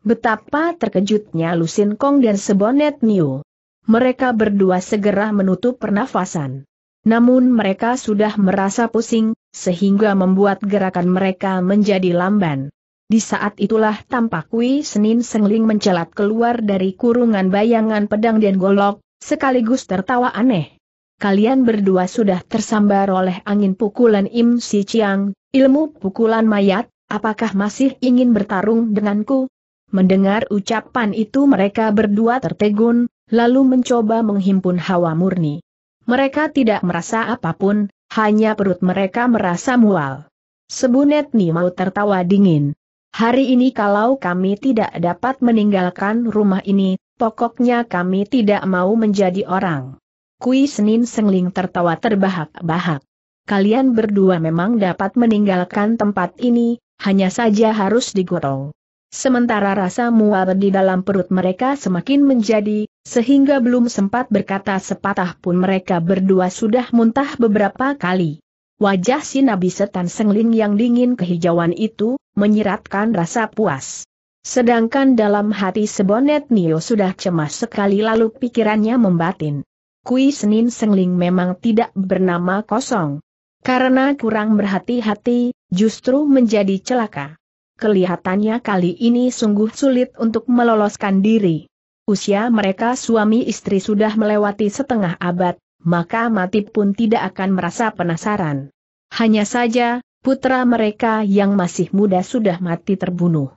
Betapa terkejutnya Lusin Kong dan Sebonet Niu. Mereka berdua segera menutup pernafasan. Namun mereka sudah merasa pusing, sehingga membuat gerakan mereka menjadi lamban. Di saat itulah tampak Wei Senin Sengling mencelat keluar dari kurungan bayangan pedang dan golok, sekaligus tertawa aneh. Kalian berdua sudah tersambar oleh angin pukulan Im Si Chiang, ilmu pukulan mayat, apakah masih ingin bertarung denganku? Mendengar ucapan itu mereka berdua tertegun, lalu mencoba menghimpun hawa murni. Mereka tidak merasa apapun, hanya perut mereka merasa mual. Sebunet Ni mau tertawa dingin. Hari ini kalau kami tidak dapat meninggalkan rumah ini, pokoknya kami tidak mau menjadi orang. Kui Senin Sengling tertawa terbahak-bahak. Kalian berdua memang dapat meninggalkan tempat ini, hanya saja harus digotong. Sementara rasa mual di dalam perut mereka semakin menjadi, sehingga belum sempat berkata sepatah pun mereka berdua sudah muntah beberapa kali. Wajah si Nabi Setan Sengling yang dingin kehijauan itu, menyiratkan rasa puas. Sedangkan dalam hati Sebonet Nio sudah cemas sekali lalu pikirannya membatin. Kui Senin Sengling memang tidak bernama kosong. Karena kurang berhati-hati, justru menjadi celaka kelihatannya kali ini sungguh sulit untuk meloloskan diri. Usia mereka suami istri sudah melewati setengah abad, maka mati pun tidak akan merasa penasaran. Hanya saja, putra mereka yang masih muda sudah mati terbunuh.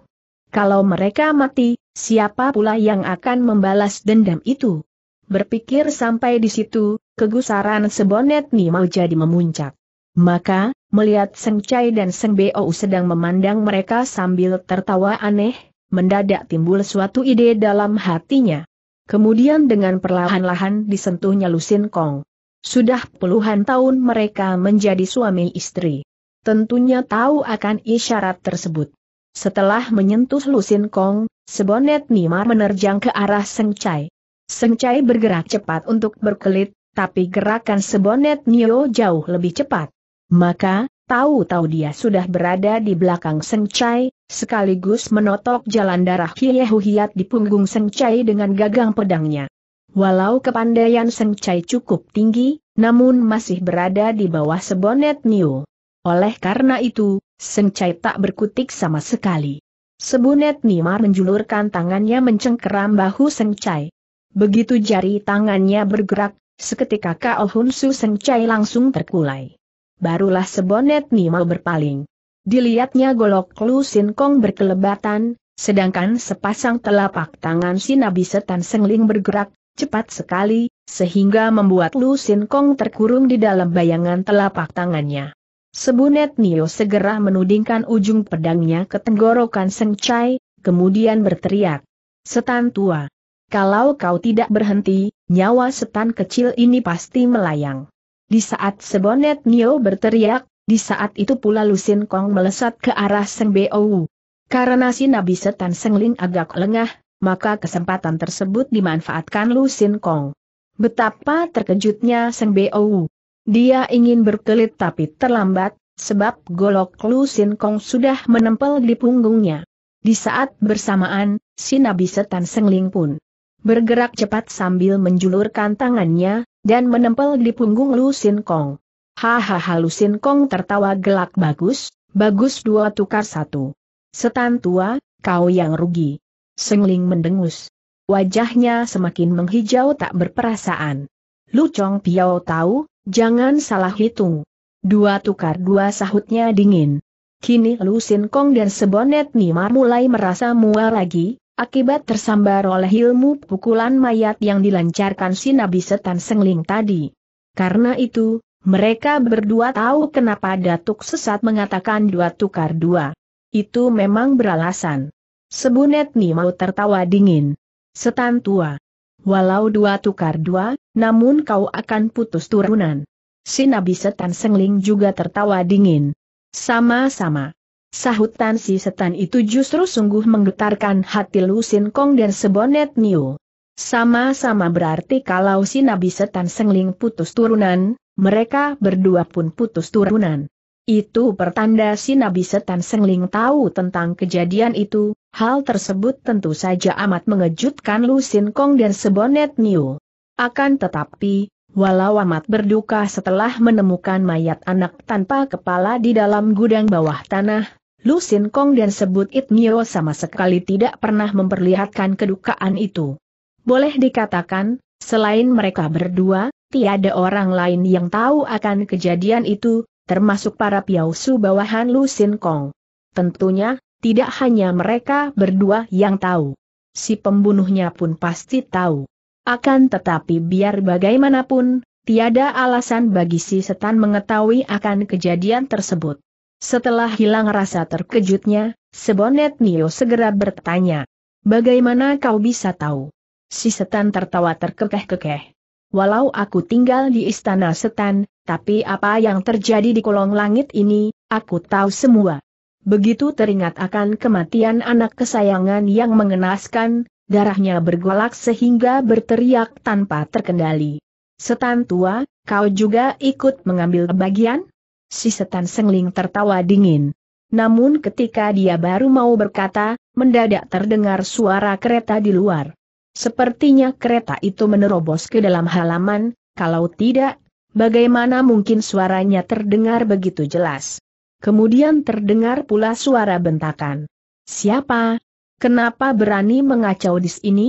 Kalau mereka mati, siapa pula yang akan membalas dendam itu? Berpikir sampai di situ, kegusaran sebonet nih mau jadi memuncak. Maka, Melihat Seng Chai dan Seng Bou sedang memandang mereka sambil tertawa aneh, mendadak timbul suatu ide dalam hatinya. Kemudian dengan perlahan-lahan disentuhnya Lusin Kong. Sudah puluhan tahun mereka menjadi suami istri. Tentunya tahu akan isyarat tersebut. Setelah menyentuh Lusin Kong, sebonet Nimar menerjang ke arah Seng Chai. Seng Chai bergerak cepat untuk berkelit, tapi gerakan sebonet Nio jauh lebih cepat. Maka, tahu-tahu dia sudah berada di belakang Sengcai, sekaligus menotok jalan darah Hiehu Hiat di punggung Sengcai dengan gagang pedangnya. Walau kepandaian Sengcai cukup tinggi, namun masih berada di bawah sebonet Niu. Oleh karena itu, Sengcai tak berkutik sama sekali. Sebonet Nimar menjulurkan tangannya mencengkeram bahu Sengcai. Begitu jari tangannya bergerak, seketika Kao Hunsu Sengcai langsung terkulai barulah sebonet mau berpaling. Dilihatnya golok Lu Sin Kong berkelebatan, sedangkan sepasang telapak tangan si Nabi Setan Sengling bergerak, cepat sekali, sehingga membuat Lu Sin Kong terkurung di dalam bayangan telapak tangannya. Sebonet Nio segera menudingkan ujung pedangnya ke tenggorokan Seng Chai, kemudian berteriak. Setan tua. Kalau kau tidak berhenti, nyawa setan kecil ini pasti melayang. Di saat Sebonet Nio berteriak, di saat itu pula Lusin Kong melesat ke arah Seng Bou. Karena si Nabi Setan Sengling agak lengah, maka kesempatan tersebut dimanfaatkan Lusin Kong. Betapa terkejutnya Seng Bou. Dia ingin berkelit tapi terlambat, sebab golok Lusin Kong sudah menempel di punggungnya. Di saat bersamaan, si Nabi Setan Sengling pun bergerak cepat sambil menjulurkan tangannya, dan menempel di punggung Lu Sin Kong. Hahaha Lu Sin Kong tertawa gelak bagus, bagus dua tukar satu. Setan tua, kau yang rugi. Sengling mendengus. Wajahnya semakin menghijau tak berperasaan. Lu Chong Piao tahu, jangan salah hitung. Dua tukar dua sahutnya dingin. Kini Lu Sin Kong dan Sebonet Nima mulai merasa mual lagi, akibat tersambar oleh ilmu pukulan mayat yang dilancarkan si Nabi Setan Sengling tadi. Karena itu, mereka berdua tahu kenapa Datuk Sesat mengatakan dua tukar dua. Itu memang beralasan. Sebunet Ni mau tertawa dingin. Setan tua. Walau dua tukar dua, namun kau akan putus turunan. Si Nabi Setan Sengling juga tertawa dingin. Sama-sama. Sahutan si setan itu justru sungguh menggetarkan hati Lusin Kong dan Sebonet Niu. Sama-sama berarti kalau si Nabi Setan Sengling putus turunan, mereka berdua pun putus turunan. Itu pertanda si Nabi Setan Sengling tahu tentang kejadian itu, hal tersebut tentu saja amat mengejutkan Lusin Kong dan Sebonet Niu. Akan tetapi, walau amat berduka setelah menemukan mayat anak tanpa kepala di dalam gudang bawah tanah, Lu Sin Kong dan sebut It Nio sama sekali tidak pernah memperlihatkan kedukaan itu. Boleh dikatakan, selain mereka berdua, tiada orang lain yang tahu akan kejadian itu, termasuk para piausu bawahan Lu Sin Kong. Tentunya, tidak hanya mereka berdua yang tahu. Si pembunuhnya pun pasti tahu. Akan tetapi biar bagaimanapun, tiada alasan bagi si setan mengetahui akan kejadian tersebut. Setelah hilang rasa terkejutnya, Sebonet Nio segera bertanya. Bagaimana kau bisa tahu? Si setan tertawa terkekeh-kekeh. Walau aku tinggal di istana setan, tapi apa yang terjadi di kolong langit ini, aku tahu semua. Begitu teringat akan kematian anak kesayangan yang mengenaskan, darahnya bergolak sehingga berteriak tanpa terkendali. Setan tua, kau juga ikut mengambil bagian? Si setan sengling tertawa dingin. Namun ketika dia baru mau berkata, mendadak terdengar suara kereta di luar. Sepertinya kereta itu menerobos ke dalam halaman, kalau tidak, bagaimana mungkin suaranya terdengar begitu jelas. Kemudian terdengar pula suara bentakan. Siapa? Kenapa berani mengacau di sini?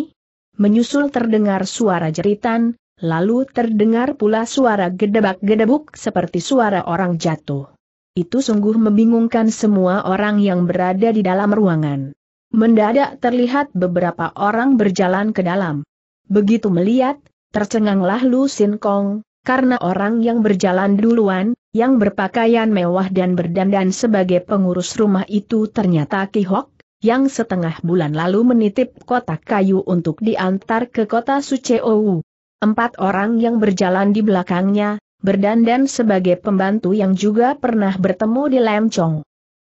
Menyusul terdengar suara jeritan, Lalu terdengar pula suara gedebak-gedebuk seperti suara orang jatuh. Itu sungguh membingungkan semua orang yang berada di dalam ruangan. Mendadak terlihat beberapa orang berjalan ke dalam. Begitu melihat, tercenganglah Lu Sin Kong, karena orang yang berjalan duluan, yang berpakaian mewah dan berdandan sebagai pengurus rumah itu ternyata Ki Hok, yang setengah bulan lalu menitip kotak kayu untuk diantar ke kota Suceou. Empat orang yang berjalan di belakangnya, berdandan sebagai pembantu yang juga pernah bertemu di Lemcong.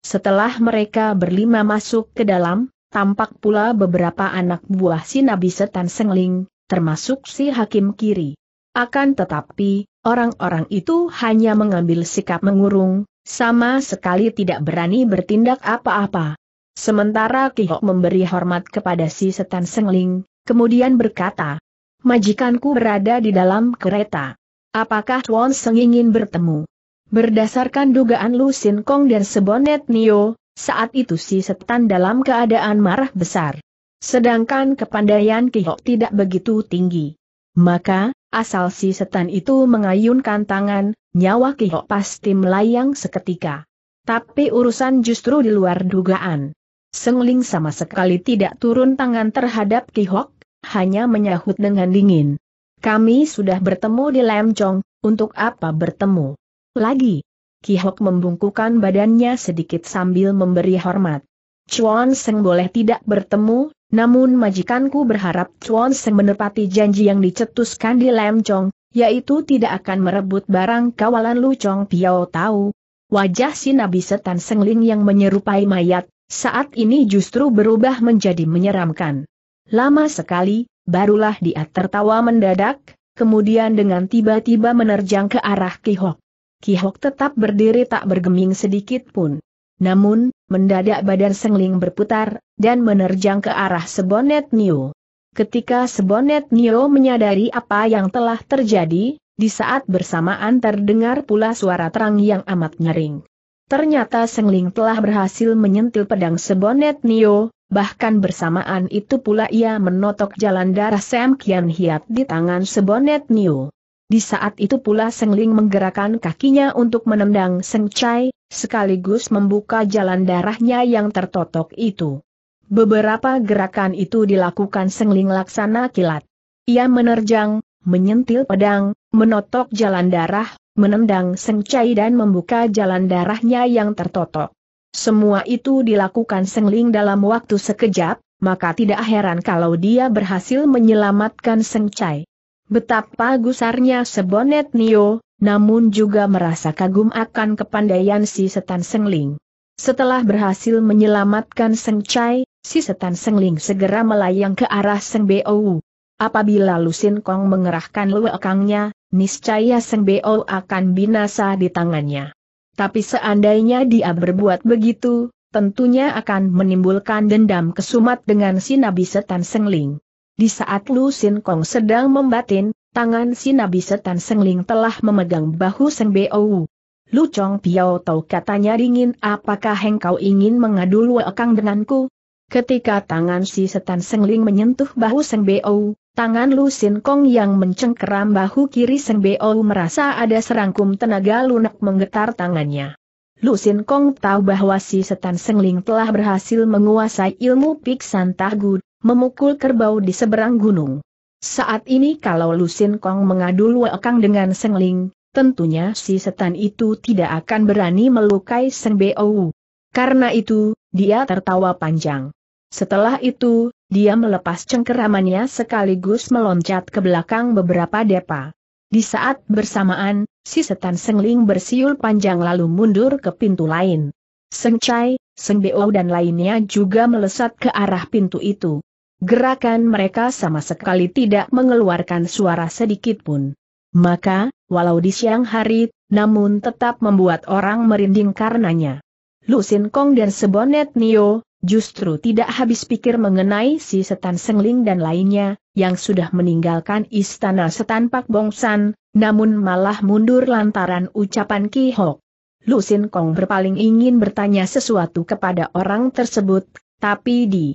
Setelah mereka berlima masuk ke dalam, tampak pula beberapa anak buah si Nabi Setan Sengling, termasuk si Hakim Kiri. Akan tetapi, orang-orang itu hanya mengambil sikap mengurung, sama sekali tidak berani bertindak apa-apa. Sementara Kihok memberi hormat kepada si Setan Sengling, kemudian berkata, majikanku berada di dalam kereta. Apakah Tuan Seng ingin bertemu? Berdasarkan dugaan Lu Sin Kong dan Sebonet Nio, saat itu si setan dalam keadaan marah besar. Sedangkan kepandaian Kihok tidak begitu tinggi. Maka, asal si setan itu mengayunkan tangan, nyawa Kihok pasti melayang seketika. Tapi urusan justru di luar dugaan. Sengling sama sekali tidak turun tangan terhadap Kihok, hanya menyahut dengan dingin. Kami sudah bertemu di Lemcong, untuk apa bertemu? Lagi. Kihok membungkukan badannya sedikit sambil memberi hormat. Chuan Seng boleh tidak bertemu, namun majikanku berharap Chuan Seng menepati janji yang dicetuskan di Lemcong, yaitu tidak akan merebut barang kawalan Lu Chong Piao Tahu. Wajah si Nabi Setan Sengling yang menyerupai mayat, saat ini justru berubah menjadi menyeramkan. Lama sekali, barulah dia tertawa mendadak, kemudian dengan tiba-tiba menerjang ke arah Kihok. Kihok tetap berdiri tak bergeming sedikit pun. Namun, mendadak badan Sengling berputar, dan menerjang ke arah Sebonet Nio. Ketika Sebonet Nio menyadari apa yang telah terjadi, di saat bersamaan terdengar pula suara terang yang amat nyering. Ternyata Sengling telah berhasil menyentil pedang Sebonet Nio, bahkan bersamaan itu pula ia menotok jalan darah Sam Kian Hiat di tangan sebonet New. Di saat itu pula Seng Ling menggerakkan kakinya untuk menendang Seng Chai, sekaligus membuka jalan darahnya yang tertotok itu. Beberapa gerakan itu dilakukan Seng Ling laksana kilat. Ia menerjang, menyentil pedang, menotok jalan darah, menendang Seng Chai dan membuka jalan darahnya yang tertotok. Semua itu dilakukan Sengling dalam waktu sekejap, maka tidak heran kalau dia berhasil menyelamatkan Seng Chai. Betapa gusarnya sebonet Nio, namun juga merasa kagum akan kepandaian si setan Sengling. Setelah berhasil menyelamatkan Seng Chai, si setan Sengling segera melayang ke arah Seng Bou. Apabila Lusin Kong mengerahkan luekangnya, niscaya Seng Bou akan binasa di tangannya tapi seandainya dia berbuat begitu, tentunya akan menimbulkan dendam kesumat dengan si Nabi Setan Sengling. Di saat Lu Sin Kong sedang membatin, tangan si Nabi Setan Sengling telah memegang bahu Seng Bou. Lu Chong Piao tahu katanya dingin apakah engkau ingin mengadu Lu kang denganku? Ketika tangan si Setan Sengling menyentuh bahu Seng Bou, Tangan Lu Sin Kong yang mencengkeram bahu kiri Seng Beo merasa ada serangkum tenaga lunak menggetar tangannya. Lu Sin Kong tahu bahwa si setan Sengling telah berhasil menguasai ilmu piksan tahgu, memukul kerbau di seberang gunung. Saat ini kalau Lu Sin Kong mengadu Luekang dengan Sengling, tentunya si setan itu tidak akan berani melukai Seng Beo. Karena itu, dia tertawa panjang. Setelah itu, dia melepas cengkeramannya sekaligus meloncat ke belakang beberapa depa. Di saat bersamaan, si setan sengling bersiul panjang lalu mundur ke pintu lain. Seng Chai, Seng Beo dan lainnya juga melesat ke arah pintu itu. Gerakan mereka sama sekali tidak mengeluarkan suara sedikit pun. Maka, walau di siang hari, namun tetap membuat orang merinding karenanya. Lusin Kong dan Sebonet Nio, Justru tidak habis pikir mengenai si Setan Sengling dan lainnya, yang sudah meninggalkan istana setan pak bongsan, namun malah mundur lantaran ucapan Ki Hok. Lu Sin Kong berpaling ingin bertanya sesuatu kepada orang tersebut, tapi di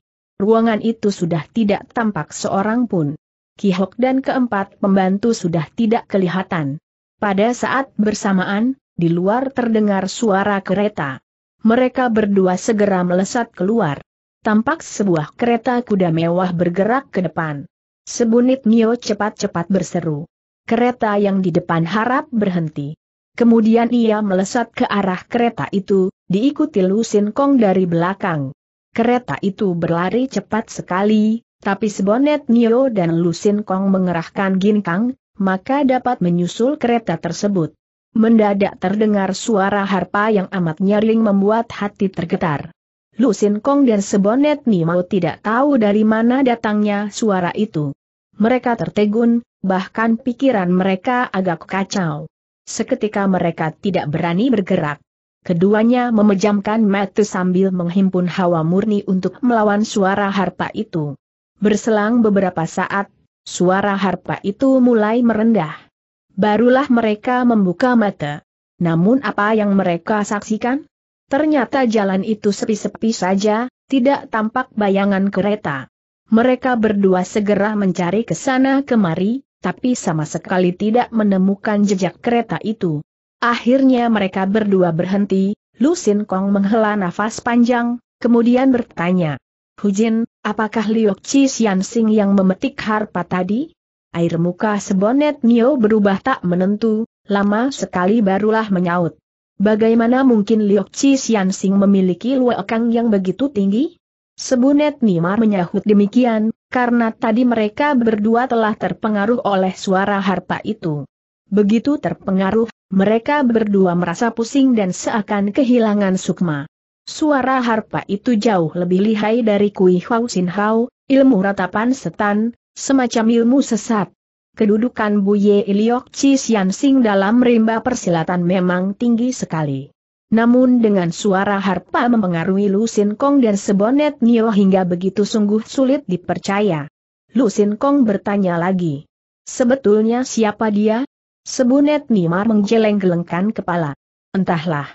ruangan itu sudah tidak tampak seorang pun. Ki Hok dan keempat pembantu sudah tidak kelihatan. Pada saat bersamaan, di luar terdengar suara kereta mereka berdua segera melesat keluar. Tampak sebuah kereta kuda mewah bergerak ke depan. Sebunit Mio cepat-cepat berseru. Kereta yang di depan harap berhenti. Kemudian ia melesat ke arah kereta itu, diikuti Lusin Kong dari belakang. Kereta itu berlari cepat sekali, tapi sebonet Nio dan Lusin Kong mengerahkan ginkang, maka dapat menyusul kereta tersebut. Mendadak terdengar suara harpa yang amat nyaring membuat hati tergetar. Lu Sin Kong dan Sebonet Nimau tidak tahu dari mana datangnya suara itu. Mereka tertegun, bahkan pikiran mereka agak kacau. Seketika mereka tidak berani bergerak. Keduanya memejamkan mata sambil menghimpun hawa murni untuk melawan suara harpa itu. Berselang beberapa saat, suara harpa itu mulai merendah. Barulah mereka membuka mata. Namun apa yang mereka saksikan? Ternyata jalan itu sepi-sepi saja, tidak tampak bayangan kereta. Mereka berdua segera mencari ke sana kemari, tapi sama sekali tidak menemukan jejak kereta itu. Akhirnya mereka berdua berhenti, Lusin Kong menghela nafas panjang, kemudian bertanya. Hujin, apakah Liok Chi Xian Sing yang memetik harpa tadi? air muka sebonet Nio berubah tak menentu, lama sekali barulah menyaut. Bagaimana mungkin Liok Chi Sian Sing memiliki luekang yang begitu tinggi? Sebonet Nimar menyahut demikian, karena tadi mereka berdua telah terpengaruh oleh suara harpa itu. Begitu terpengaruh, mereka berdua merasa pusing dan seakan kehilangan sukma. Suara harpa itu jauh lebih lihai dari Kui Hau Sin Hau, ilmu ratapan setan, Semacam ilmu sesat. Kedudukan Buye Iliok Chi Sing dalam rimba persilatan memang tinggi sekali. Namun dengan suara harpa mempengaruhi Lu Sin Kong dan Sebonet Nio hingga begitu sungguh sulit dipercaya. Lu Sin Kong bertanya lagi. Sebetulnya siapa dia? Sebonet Nimar menggeleng-gelengkan kepala. Entahlah.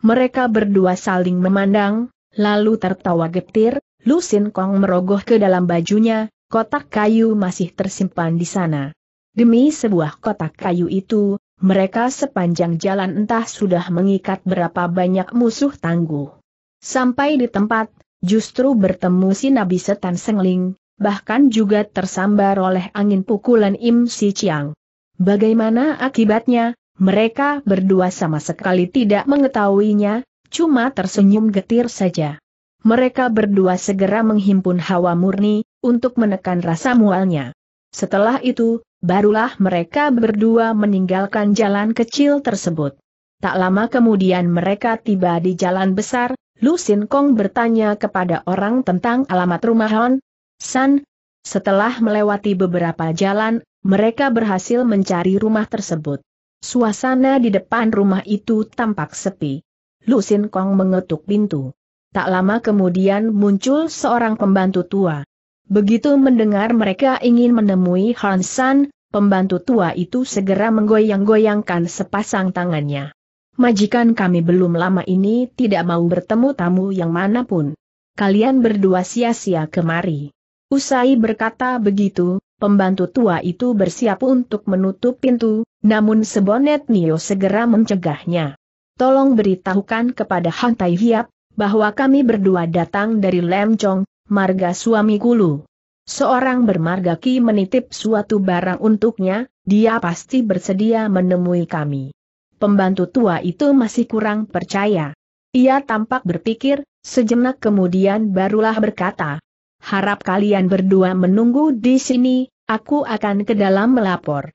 Mereka berdua saling memandang, lalu tertawa getir, Lu Sin Kong merogoh ke dalam bajunya, kotak kayu masih tersimpan di sana. Demi sebuah kotak kayu itu, mereka sepanjang jalan entah sudah mengikat berapa banyak musuh tangguh. Sampai di tempat, justru bertemu si Nabi Setan Sengling, bahkan juga tersambar oleh angin pukulan Im Si Chiang. Bagaimana akibatnya, mereka berdua sama sekali tidak mengetahuinya, cuma tersenyum getir saja. Mereka berdua segera menghimpun hawa murni, untuk menekan rasa mualnya. Setelah itu, barulah mereka berdua meninggalkan jalan kecil tersebut. Tak lama kemudian mereka tiba di jalan besar, Lu Sin Kong bertanya kepada orang tentang alamat rumah Hon San. Setelah melewati beberapa jalan, mereka berhasil mencari rumah tersebut. Suasana di depan rumah itu tampak sepi. Lu Sin Kong mengetuk pintu. Tak lama kemudian muncul seorang pembantu tua. Begitu mendengar mereka ingin menemui Hansan, pembantu tua itu segera menggoyang-goyangkan sepasang tangannya. Majikan kami belum lama ini tidak mau bertemu tamu yang manapun. Kalian berdua sia-sia kemari. Usai berkata begitu, pembantu tua itu bersiap untuk menutup pintu, namun sebonet Nio segera mencegahnya. Tolong beritahukan kepada Han Tai Hiap, bahwa kami berdua datang dari Lemcong, marga suami Kulu. Seorang bermarga Ki menitip suatu barang untuknya, dia pasti bersedia menemui kami. Pembantu tua itu masih kurang percaya. Ia tampak berpikir, sejenak kemudian barulah berkata, Harap kalian berdua menunggu di sini, aku akan ke dalam melapor.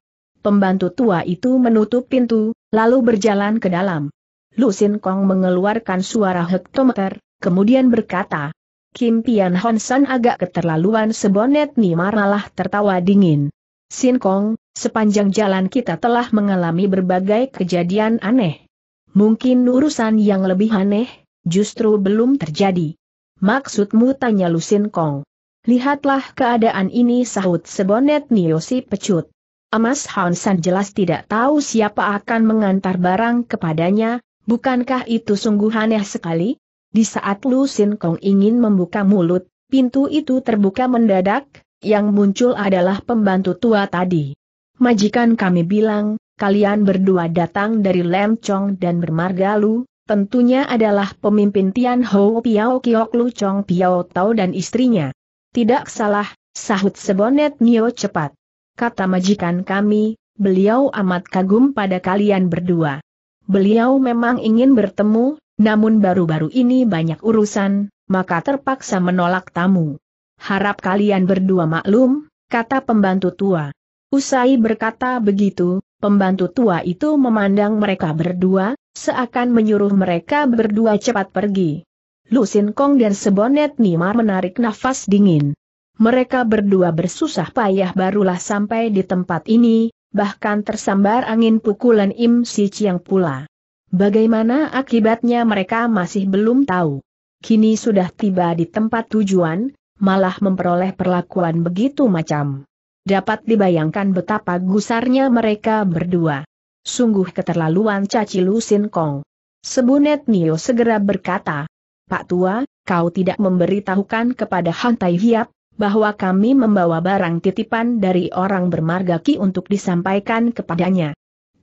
Pembantu tua itu menutup pintu, lalu berjalan ke dalam. Lu Kong mengeluarkan suara hektometer, kemudian berkata, Kim Pian Hon San agak keterlaluan sebonet Ni marahlah tertawa dingin. Sin Kong, sepanjang jalan kita telah mengalami berbagai kejadian aneh. Mungkin urusan yang lebih aneh, justru belum terjadi. Maksudmu tanya Lu Sin Kong. Lihatlah keadaan ini sahut sebonet Niosi pecut. Amas Hon San jelas tidak tahu siapa akan mengantar barang kepadanya, bukankah itu sungguh aneh sekali? Di saat Lu Sin Kong ingin membuka mulut, pintu itu terbuka mendadak, yang muncul adalah pembantu tua tadi. Majikan kami bilang, kalian berdua datang dari Lem Chong dan bermarga Lu, tentunya adalah pemimpin Tian Ho Piao Kiok Lu Chong Piao Tao dan istrinya. Tidak salah, sahut sebonet Nio cepat. Kata majikan kami, beliau amat kagum pada kalian berdua. Beliau memang ingin bertemu, namun baru-baru ini banyak urusan, maka terpaksa menolak tamu. Harap kalian berdua maklum, kata pembantu tua. Usai berkata begitu, pembantu tua itu memandang mereka berdua, seakan menyuruh mereka berdua cepat pergi. Lusin Kong dan Sebonet Nima menarik nafas dingin. Mereka berdua bersusah payah barulah sampai di tempat ini, bahkan tersambar angin pukulan Im Si Chiang pula. Bagaimana akibatnya mereka masih belum tahu. Kini sudah tiba di tempat tujuan, malah memperoleh perlakuan begitu macam. Dapat dibayangkan betapa gusarnya mereka berdua. Sungguh keterlaluan Caci lusin Kong. Sebunet Nio segera berkata, Pak Tua, kau tidak memberitahukan kepada Han Tai Hiap, bahwa kami membawa barang titipan dari orang bermarga Ki untuk disampaikan kepadanya.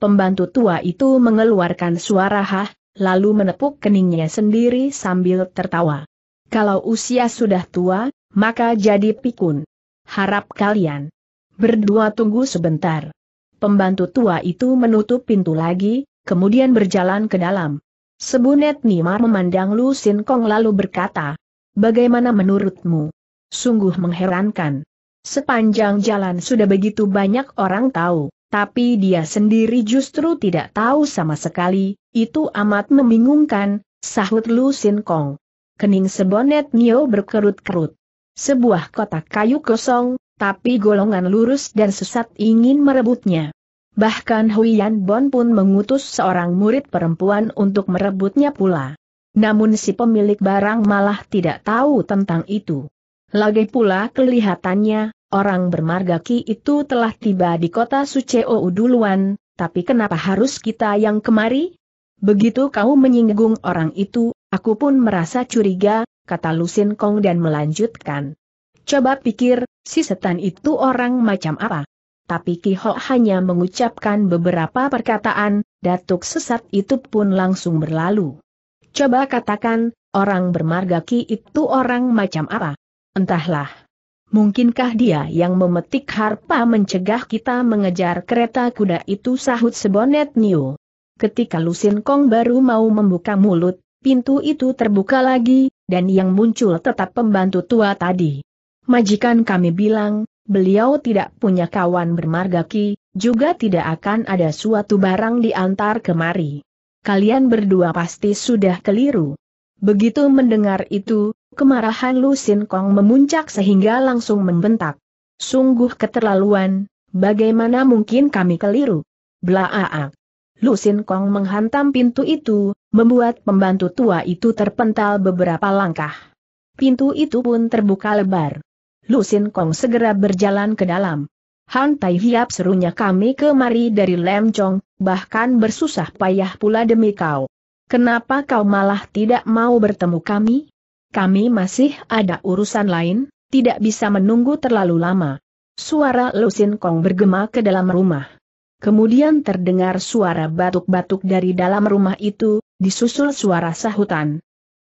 Pembantu tua itu mengeluarkan suara hah, lalu menepuk keningnya sendiri sambil tertawa. Kalau usia sudah tua, maka jadi pikun. Harap kalian berdua tunggu sebentar. Pembantu tua itu menutup pintu lagi, kemudian berjalan ke dalam. Sebunet Nimar memandang Lu Sin Kong lalu berkata, Bagaimana menurutmu? Sungguh mengherankan. Sepanjang jalan sudah begitu banyak orang tahu tapi dia sendiri justru tidak tahu sama sekali, itu amat membingungkan, sahut Lu Sin Kong. Kening sebonet Nio berkerut-kerut. Sebuah kotak kayu kosong, tapi golongan lurus dan sesat ingin merebutnya. Bahkan Huiyan Bon pun mengutus seorang murid perempuan untuk merebutnya pula. Namun si pemilik barang malah tidak tahu tentang itu. Lagi pula kelihatannya, orang bermarga Ki itu telah tiba di kota Suceo duluan, tapi kenapa harus kita yang kemari? Begitu kau menyinggung orang itu, aku pun merasa curiga, kata Lusin Kong dan melanjutkan. Coba pikir, si setan itu orang macam apa? Tapi Ki Ho hanya mengucapkan beberapa perkataan, datuk sesat itu pun langsung berlalu. Coba katakan, orang bermarga Ki itu orang macam apa? Entahlah. Mungkinkah dia yang memetik harpa mencegah kita mengejar kereta kuda itu sahut sebonet new. Ketika Lusin Kong baru mau membuka mulut, pintu itu terbuka lagi, dan yang muncul tetap pembantu tua tadi. Majikan kami bilang, beliau tidak punya kawan bermarga Ki, juga tidak akan ada suatu barang diantar kemari. Kalian berdua pasti sudah keliru. Begitu mendengar itu, Kemarahan Lu Sin Kong memuncak sehingga langsung membentak. Sungguh keterlaluan, bagaimana mungkin kami keliru? Blaaak. Lu Sin Kong menghantam pintu itu, membuat pembantu tua itu terpental beberapa langkah. Pintu itu pun terbuka lebar. Lu Sin Kong segera berjalan ke dalam. Han Tai Hiap serunya kami kemari dari Lem Chong, bahkan bersusah payah pula demi kau. Kenapa kau malah tidak mau bertemu kami? kami masih ada urusan lain, tidak bisa menunggu terlalu lama. Suara Lusin Kong bergema ke dalam rumah. Kemudian terdengar suara batuk-batuk dari dalam rumah itu, disusul suara sahutan.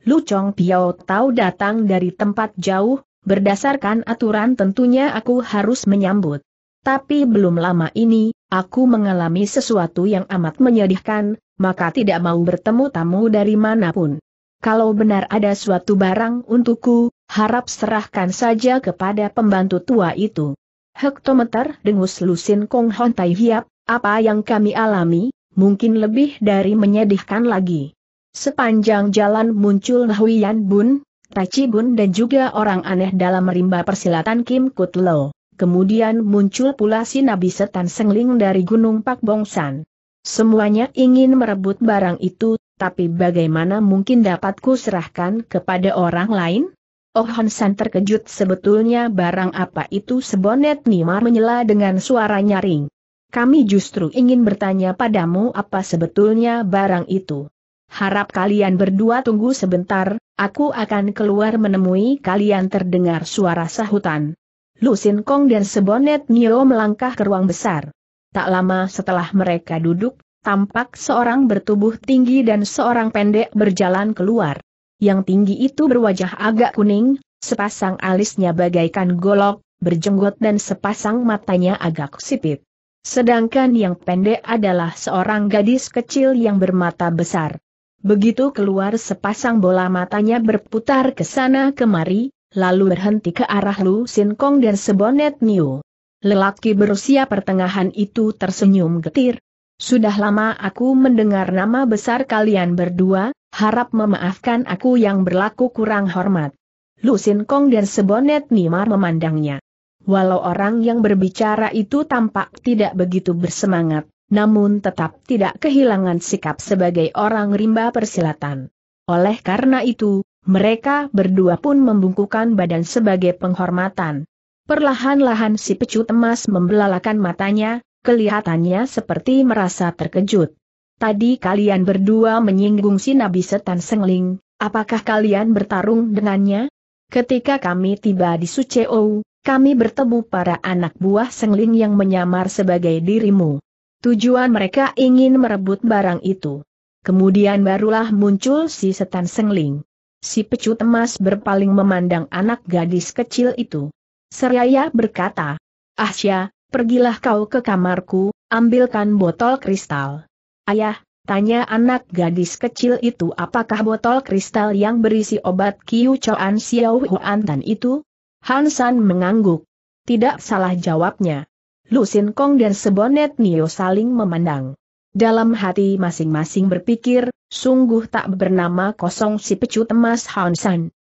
Lu Chong Piao tahu datang dari tempat jauh, berdasarkan aturan tentunya aku harus menyambut. Tapi belum lama ini, aku mengalami sesuatu yang amat menyedihkan, maka tidak mau bertemu tamu dari manapun kalau benar ada suatu barang untukku, harap serahkan saja kepada pembantu tua itu. Hektometer dengus Lusin Kong Hon Tai Hiap, apa yang kami alami, mungkin lebih dari menyedihkan lagi. Sepanjang jalan muncul Huiyan Bun, Tachi Bun dan juga orang aneh dalam rimba persilatan Kim Kut Lo. Kemudian muncul pula si Nabi Setan Sengling dari Gunung Pak Bongsan. Semuanya ingin merebut barang itu, tapi bagaimana mungkin dapatku serahkan kepada orang lain? Oh San terkejut sebetulnya barang apa itu sebonet Nima menyela dengan suara nyaring. Kami justru ingin bertanya padamu apa sebetulnya barang itu. Harap kalian berdua tunggu sebentar, aku akan keluar menemui kalian terdengar suara sahutan. Lu Sin Kong dan Sebonet Nio melangkah ke ruang besar. Tak lama setelah mereka duduk, tampak seorang bertubuh tinggi dan seorang pendek berjalan keluar. Yang tinggi itu berwajah agak kuning, sepasang alisnya bagaikan golok, berjenggot dan sepasang matanya agak sipit. Sedangkan yang pendek adalah seorang gadis kecil yang bermata besar. Begitu keluar sepasang bola matanya berputar ke sana kemari, lalu berhenti ke arah Lu Sin Kong dan Sebonet Niu. Lelaki berusia pertengahan itu tersenyum getir, sudah lama aku mendengar nama besar kalian berdua, harap memaafkan aku yang berlaku kurang hormat. Lu Sin Kong dan Sebonet Nimar memandangnya. Walau orang yang berbicara itu tampak tidak begitu bersemangat, namun tetap tidak kehilangan sikap sebagai orang rimba persilatan. Oleh karena itu, mereka berdua pun membungkukan badan sebagai penghormatan. Perlahan-lahan si pecut emas membelalakan matanya, kelihatannya seperti merasa terkejut. Tadi kalian berdua menyinggung si Nabi Setan Sengling, apakah kalian bertarung dengannya? Ketika kami tiba di Suceo, kami bertemu para anak buah Sengling yang menyamar sebagai dirimu. Tujuan mereka ingin merebut barang itu. Kemudian barulah muncul si Setan Sengling. Si pecut emas berpaling memandang anak gadis kecil itu. Seraya berkata, Ahsya, pergilah kau ke kamarku, ambilkan botol kristal. Ayah, tanya anak gadis kecil itu apakah botol kristal yang berisi obat Kiu Choan Xiao Huan Tan itu? Han mengangguk. Tidak salah jawabnya. Lu Sin Kong dan Sebonet Nio saling memandang. Dalam hati masing-masing berpikir, sungguh tak bernama kosong si pecut emas Han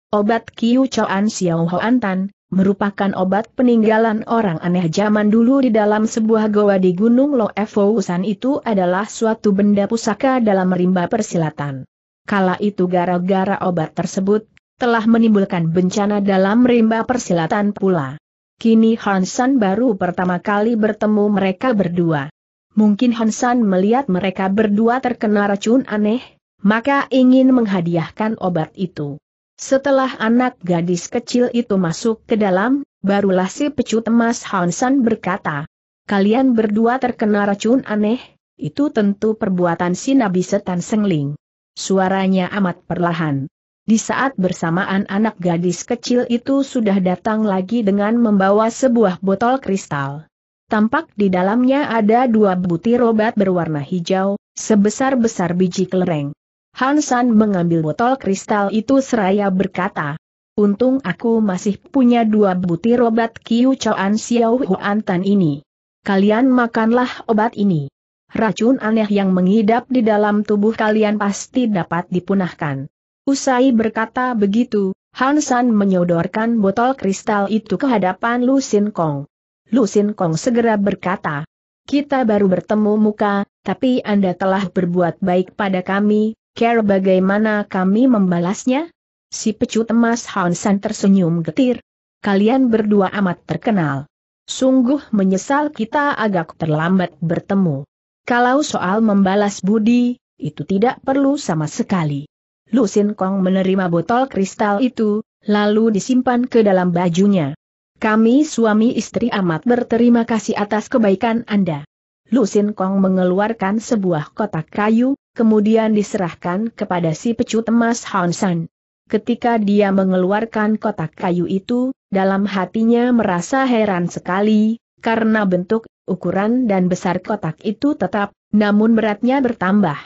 Obat Kiu Choan Xiao Huan Tan, merupakan obat peninggalan orang aneh zaman dulu di dalam sebuah goa di Gunung Loefousan itu adalah suatu benda pusaka dalam rimba persilatan. Kala itu gara-gara obat tersebut, telah menimbulkan bencana dalam rimba persilatan pula. Kini Hansan baru pertama kali bertemu mereka berdua. Mungkin Hansan melihat mereka berdua terkena racun aneh, maka ingin menghadiahkan obat itu. Setelah anak gadis kecil itu masuk ke dalam, barulah si pecut emas Hansan berkata, Kalian berdua terkena racun aneh, itu tentu perbuatan si Nabi Setan Sengling. Suaranya amat perlahan. Di saat bersamaan anak gadis kecil itu sudah datang lagi dengan membawa sebuah botol kristal. Tampak di dalamnya ada dua butir obat berwarna hijau, sebesar-besar biji kelereng. Hansan mengambil botol kristal itu seraya berkata, Untung aku masih punya dua butir obat Kiu Choan Xiao Huan Tan ini. Kalian makanlah obat ini. Racun aneh yang mengidap di dalam tubuh kalian pasti dapat dipunahkan. Usai berkata begitu, Hansan menyodorkan botol kristal itu ke hadapan Lu Sin Kong. Lu Sin Kong segera berkata, kita baru bertemu muka, tapi Anda telah berbuat baik pada kami, Care bagaimana kami membalasnya? Si pecut emas Hansan tersenyum getir. Kalian berdua amat terkenal. Sungguh menyesal kita agak terlambat bertemu. Kalau soal membalas budi, itu tidak perlu sama sekali. Lu Sin Kong menerima botol kristal itu, lalu disimpan ke dalam bajunya. Kami suami istri amat berterima kasih atas kebaikan Anda. Lu Sin Kong mengeluarkan sebuah kotak kayu, kemudian diserahkan kepada si pecut emas Hansan. Ketika dia mengeluarkan kotak kayu itu, dalam hatinya merasa heran sekali, karena bentuk, ukuran dan besar kotak itu tetap, namun beratnya bertambah.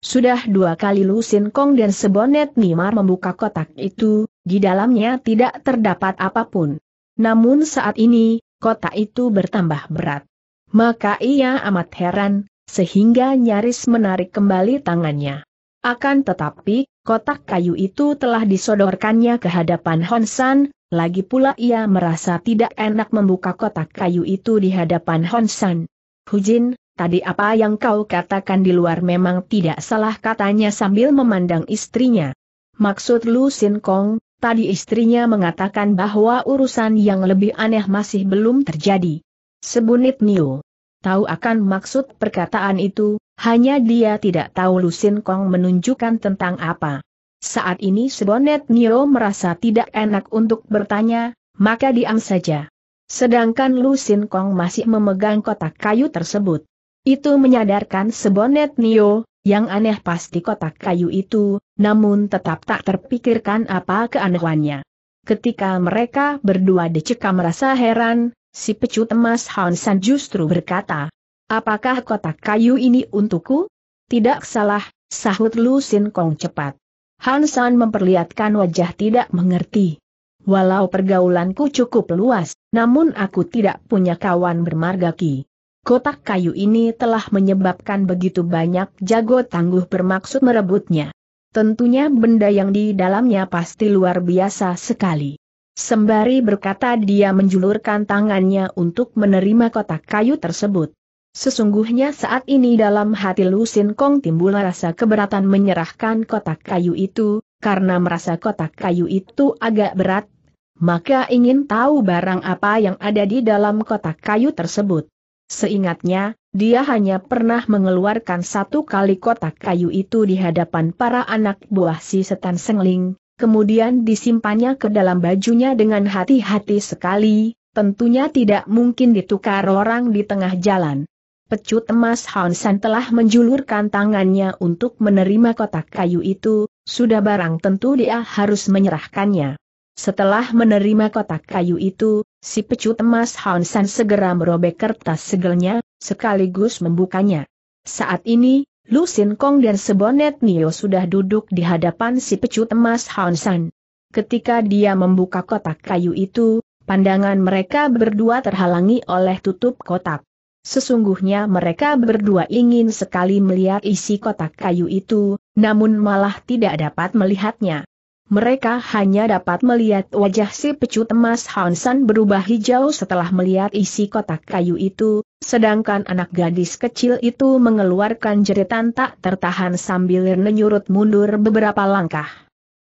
Sudah dua kali Lusin Kong dan Sebonet Nimar membuka kotak itu, di dalamnya tidak terdapat apapun. Namun saat ini, kotak itu bertambah berat. Maka ia amat heran, sehingga nyaris menarik kembali tangannya. Akan tetapi, kotak kayu itu telah disodorkannya ke hadapan Honsan, lagi pula ia merasa tidak enak membuka kotak kayu itu di hadapan Honsan. Hujin, tadi apa yang kau katakan di luar memang tidak salah katanya sambil memandang istrinya. Maksud Lu Sin Kong, tadi istrinya mengatakan bahwa urusan yang lebih aneh masih belum terjadi. Sebunit Niu tahu akan maksud perkataan itu, hanya dia tidak tahu Lusin Kong menunjukkan tentang apa. Saat ini Sebonet Nio merasa tidak enak untuk bertanya, maka diam saja. Sedangkan Lusin Kong masih memegang kotak kayu tersebut. Itu menyadarkan Sebonet Nio, yang aneh pasti kotak kayu itu, namun tetap tak terpikirkan apa keanehannya. Ketika mereka berdua dicekam merasa heran, Si pecut emas Hansan justru berkata, Apakah kotak kayu ini untukku? Tidak salah, sahut Lu Sin Kong cepat. Hansan memperlihatkan wajah tidak mengerti. Walau pergaulanku cukup luas, namun aku tidak punya kawan bermarga Ki. Kotak kayu ini telah menyebabkan begitu banyak jago tangguh bermaksud merebutnya. Tentunya benda yang di dalamnya pasti luar biasa sekali. Sembari berkata dia menjulurkan tangannya untuk menerima kotak kayu tersebut. Sesungguhnya saat ini dalam hati Lu Sin Kong timbul rasa keberatan menyerahkan kotak kayu itu, karena merasa kotak kayu itu agak berat, maka ingin tahu barang apa yang ada di dalam kotak kayu tersebut. Seingatnya, dia hanya pernah mengeluarkan satu kali kotak kayu itu di hadapan para anak buah si Setan Sengling, kemudian disimpannya ke dalam bajunya dengan hati-hati sekali, tentunya tidak mungkin ditukar orang di tengah jalan. Pecut emas Hansan telah menjulurkan tangannya untuk menerima kotak kayu itu, sudah barang tentu dia harus menyerahkannya. Setelah menerima kotak kayu itu, si pecut emas Hansan segera merobek kertas segelnya, sekaligus membukanya. Saat ini, Lu Sin Kong dan Sebonet Nio sudah duduk di hadapan si pecut emas Han San. Ketika dia membuka kotak kayu itu, pandangan mereka berdua terhalangi oleh tutup kotak. Sesungguhnya mereka berdua ingin sekali melihat isi kotak kayu itu, namun malah tidak dapat melihatnya. Mereka hanya dapat melihat wajah si pecut emas Hansan berubah hijau setelah melihat isi kotak kayu itu, sedangkan anak gadis kecil itu mengeluarkan jeritan tak tertahan sambil menyurut mundur beberapa langkah.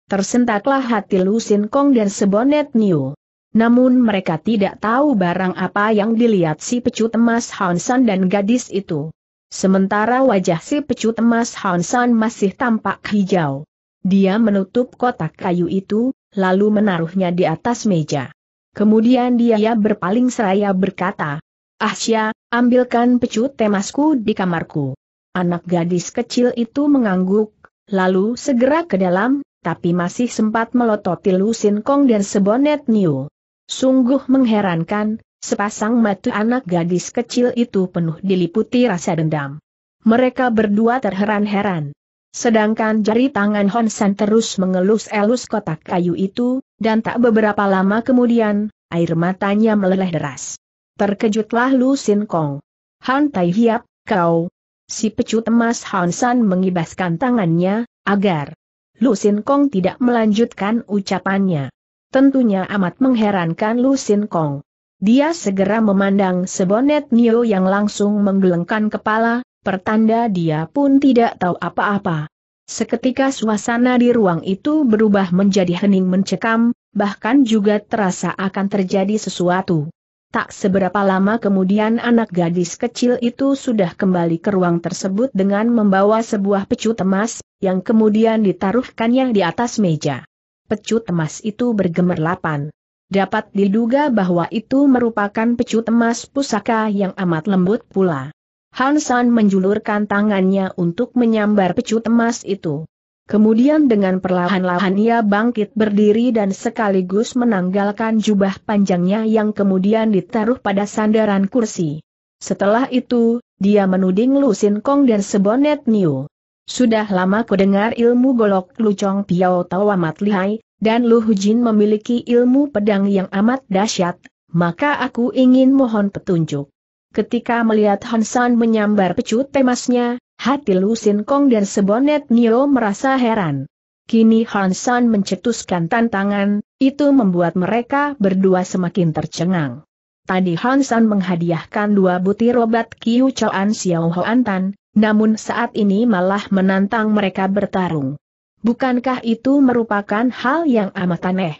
Tersentaklah hati Lusin Kong dan Sebonet New. Namun mereka tidak tahu barang apa yang dilihat si pecut emas Hansan dan gadis itu. Sementara wajah si pecut emas Hansan masih tampak hijau. Dia menutup kotak kayu itu, lalu menaruhnya di atas meja. Kemudian dia berpaling seraya berkata, Ahsya, ambilkan pecut temasku di kamarku. Anak gadis kecil itu mengangguk, lalu segera ke dalam, tapi masih sempat melototi lusin Kong dan Sebonet Niu. Sungguh mengherankan, sepasang mata anak gadis kecil itu penuh diliputi rasa dendam. Mereka berdua terheran-heran. Sedangkan jari tangan Honsan terus mengelus-elus kotak kayu itu, dan tak beberapa lama kemudian, air matanya meleleh deras. Terkejutlah Lu Sin Kong. Han Tai Hiap, kau. Si pecut emas Honsan mengibaskan tangannya, agar Lu Sin Kong tidak melanjutkan ucapannya. Tentunya amat mengherankan Lu Sin Kong. Dia segera memandang sebonet Nio yang langsung menggelengkan kepala, pertanda dia pun tidak tahu apa-apa. Seketika suasana di ruang itu berubah menjadi hening mencekam, bahkan juga terasa akan terjadi sesuatu. Tak seberapa lama kemudian anak gadis kecil itu sudah kembali ke ruang tersebut dengan membawa sebuah pecut emas, yang kemudian ditaruhkannya di atas meja. Pecut emas itu bergemerlapan. Dapat diduga bahwa itu merupakan pecut emas pusaka yang amat lembut pula. Hansan menjulurkan tangannya untuk menyambar pecut emas itu. Kemudian dengan perlahan-lahan ia bangkit berdiri dan sekaligus menanggalkan jubah panjangnya yang kemudian ditaruh pada sandaran kursi. Setelah itu, dia menuding Lu Kong dan Sebonet Niu. Sudah lama ku dengar ilmu golok Lu Chong Piao Tau amat lihai, dan Lu Hujin memiliki ilmu pedang yang amat dahsyat, maka aku ingin mohon petunjuk. Ketika melihat Hansan menyambar pecut temasnya, hati Lu Kong dan Sebonet Nio merasa heran. Kini Hansan mencetuskan tantangan, itu membuat mereka berdua semakin tercengang. Tadi Hansan menghadiahkan dua butir obat Kiu Choan Xiao Hoan Tan, namun saat ini malah menantang mereka bertarung. Bukankah itu merupakan hal yang amat aneh?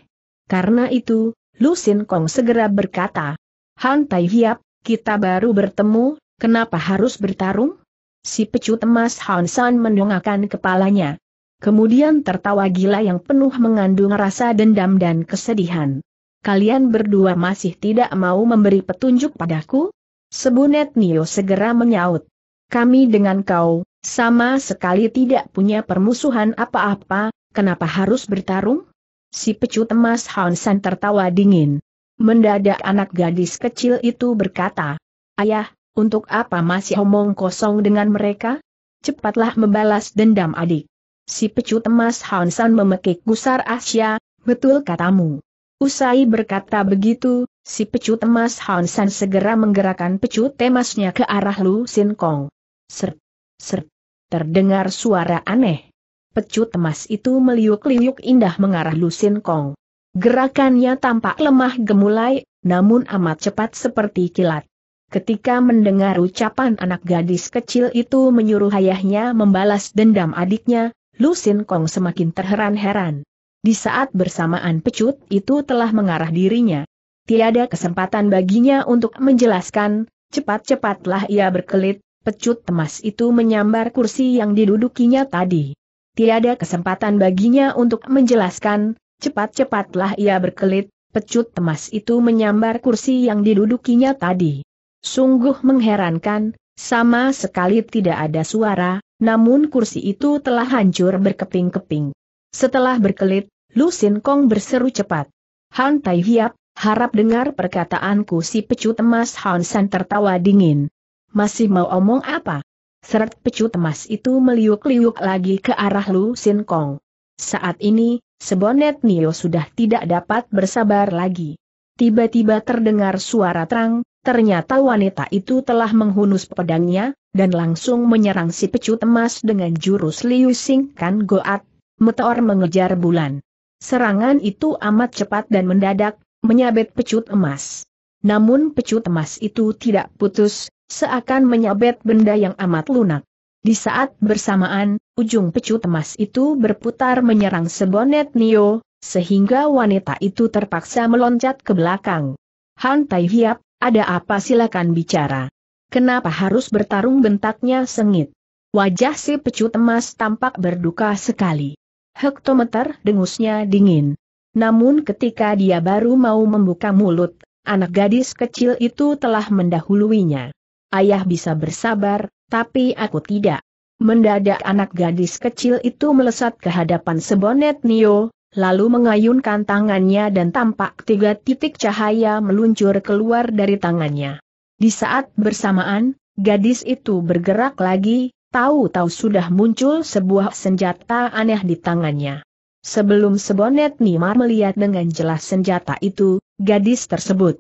Karena itu, Lu Kong segera berkata, Han Tai Hiap, kita baru bertemu, kenapa harus bertarung? Si pecut emas Hansan mendongakkan kepalanya. Kemudian tertawa gila yang penuh mengandung rasa dendam dan kesedihan. Kalian berdua masih tidak mau memberi petunjuk padaku? Sebunet Nio segera menyaut. Kami dengan kau, sama sekali tidak punya permusuhan apa-apa, kenapa harus bertarung? Si pecut emas Hansan tertawa dingin. Mendadak anak gadis kecil itu berkata, Ayah, untuk apa masih omong kosong dengan mereka? Cepatlah membalas dendam adik. Si pecut emas Hansan memekik gusar Asia. betul katamu. Usai berkata begitu, si pecut emas Hansan segera menggerakkan pecut emasnya ke arah Lu Sin Kong. Ser, ser, terdengar suara aneh. Pecut emas itu meliuk-liuk indah mengarah Lu Sin Kong. Gerakannya tampak lemah gemulai, namun amat cepat seperti kilat. Ketika mendengar ucapan anak gadis kecil itu menyuruh ayahnya membalas dendam adiknya, Lusin Kong semakin terheran-heran. Di saat bersamaan pecut itu telah mengarah dirinya. Tiada kesempatan baginya untuk menjelaskan, cepat-cepatlah ia berkelit, pecut temas itu menyambar kursi yang didudukinya tadi. Tiada kesempatan baginya untuk menjelaskan, Cepat-cepatlah ia berkelit, pecut temas itu menyambar kursi yang didudukinya tadi. Sungguh mengherankan, sama sekali tidak ada suara, namun kursi itu telah hancur berkeping-keping. Setelah berkelit, Lu Sin Kong berseru cepat. Han Tai Hiap, harap dengar perkataanku si pecut emas Han San tertawa dingin. Masih mau omong apa? Seret pecut emas itu meliuk-liuk lagi ke arah Lu Sin Kong. Saat ini, sebonet Nio sudah tidak dapat bersabar lagi. Tiba-tiba terdengar suara terang, ternyata wanita itu telah menghunus pedangnya, dan langsung menyerang si pecut emas dengan jurus Liu Sing Kan Goat, meteor mengejar bulan. Serangan itu amat cepat dan mendadak, menyabet pecut emas. Namun pecut emas itu tidak putus, seakan menyabet benda yang amat lunak. Di saat bersamaan, ujung pecut emas itu berputar menyerang sebonet Nio, sehingga wanita itu terpaksa meloncat ke belakang. Han Tai Hiap, ada apa silakan bicara. Kenapa harus bertarung bentaknya sengit? Wajah si pecut emas tampak berduka sekali. Hektometer dengusnya dingin. Namun ketika dia baru mau membuka mulut, anak gadis kecil itu telah mendahuluinya. Ayah bisa bersabar, tapi aku tidak. Mendadak anak gadis kecil itu melesat ke hadapan sebonet Nio, lalu mengayunkan tangannya dan tampak tiga titik cahaya meluncur keluar dari tangannya. Di saat bersamaan, gadis itu bergerak lagi, tahu-tahu sudah muncul sebuah senjata aneh di tangannya. Sebelum Sebonet Nimar melihat dengan jelas senjata itu, gadis tersebut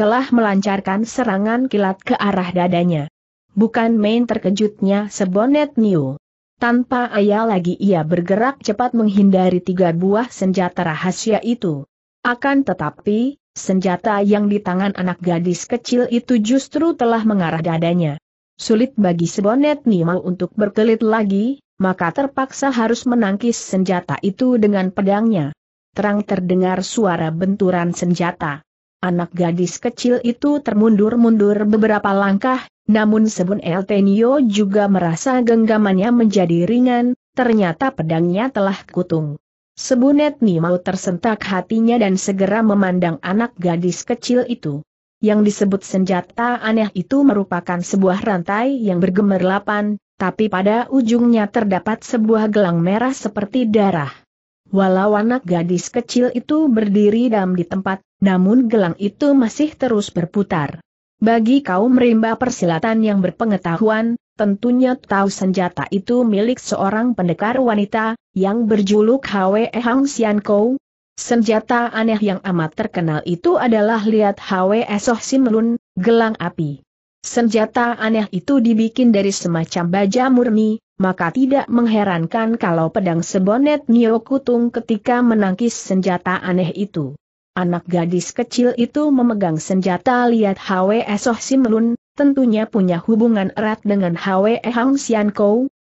telah melancarkan serangan kilat ke arah dadanya bukan main terkejutnya sebonet New. Tanpa ayah lagi ia bergerak cepat menghindari tiga buah senjata rahasia itu. Akan tetapi, senjata yang di tangan anak gadis kecil itu justru telah mengarah dadanya. Sulit bagi Sebonet Nimo untuk berkelit lagi, maka terpaksa harus menangkis senjata itu dengan pedangnya. Terang terdengar suara benturan senjata. Anak gadis kecil itu termundur-mundur beberapa langkah, namun Sebun Eltenio juga merasa genggamannya menjadi ringan, ternyata pedangnya telah kutung. Sebunet mau tersentak hatinya dan segera memandang anak gadis kecil itu. Yang disebut senjata aneh itu merupakan sebuah rantai yang bergemerlapan, tapi pada ujungnya terdapat sebuah gelang merah seperti darah. Walau anak gadis kecil itu berdiri dalam di tempat, namun gelang itu masih terus berputar. Bagi kaum rimba persilatan yang berpengetahuan, tentunya tahu senjata itu milik seorang pendekar wanita, yang berjuluk Hwe Hang Sian Kou. Senjata aneh yang amat terkenal itu adalah Liat Hwe Soh Simlun, gelang api. Senjata aneh itu dibikin dari semacam baja murni, maka tidak mengherankan kalau pedang sebonet Nio Kutung ketika menangkis senjata aneh itu anak gadis kecil itu memegang senjata lihat Hwe Soh Simlun, tentunya punya hubungan erat dengan Hwe Hang Sian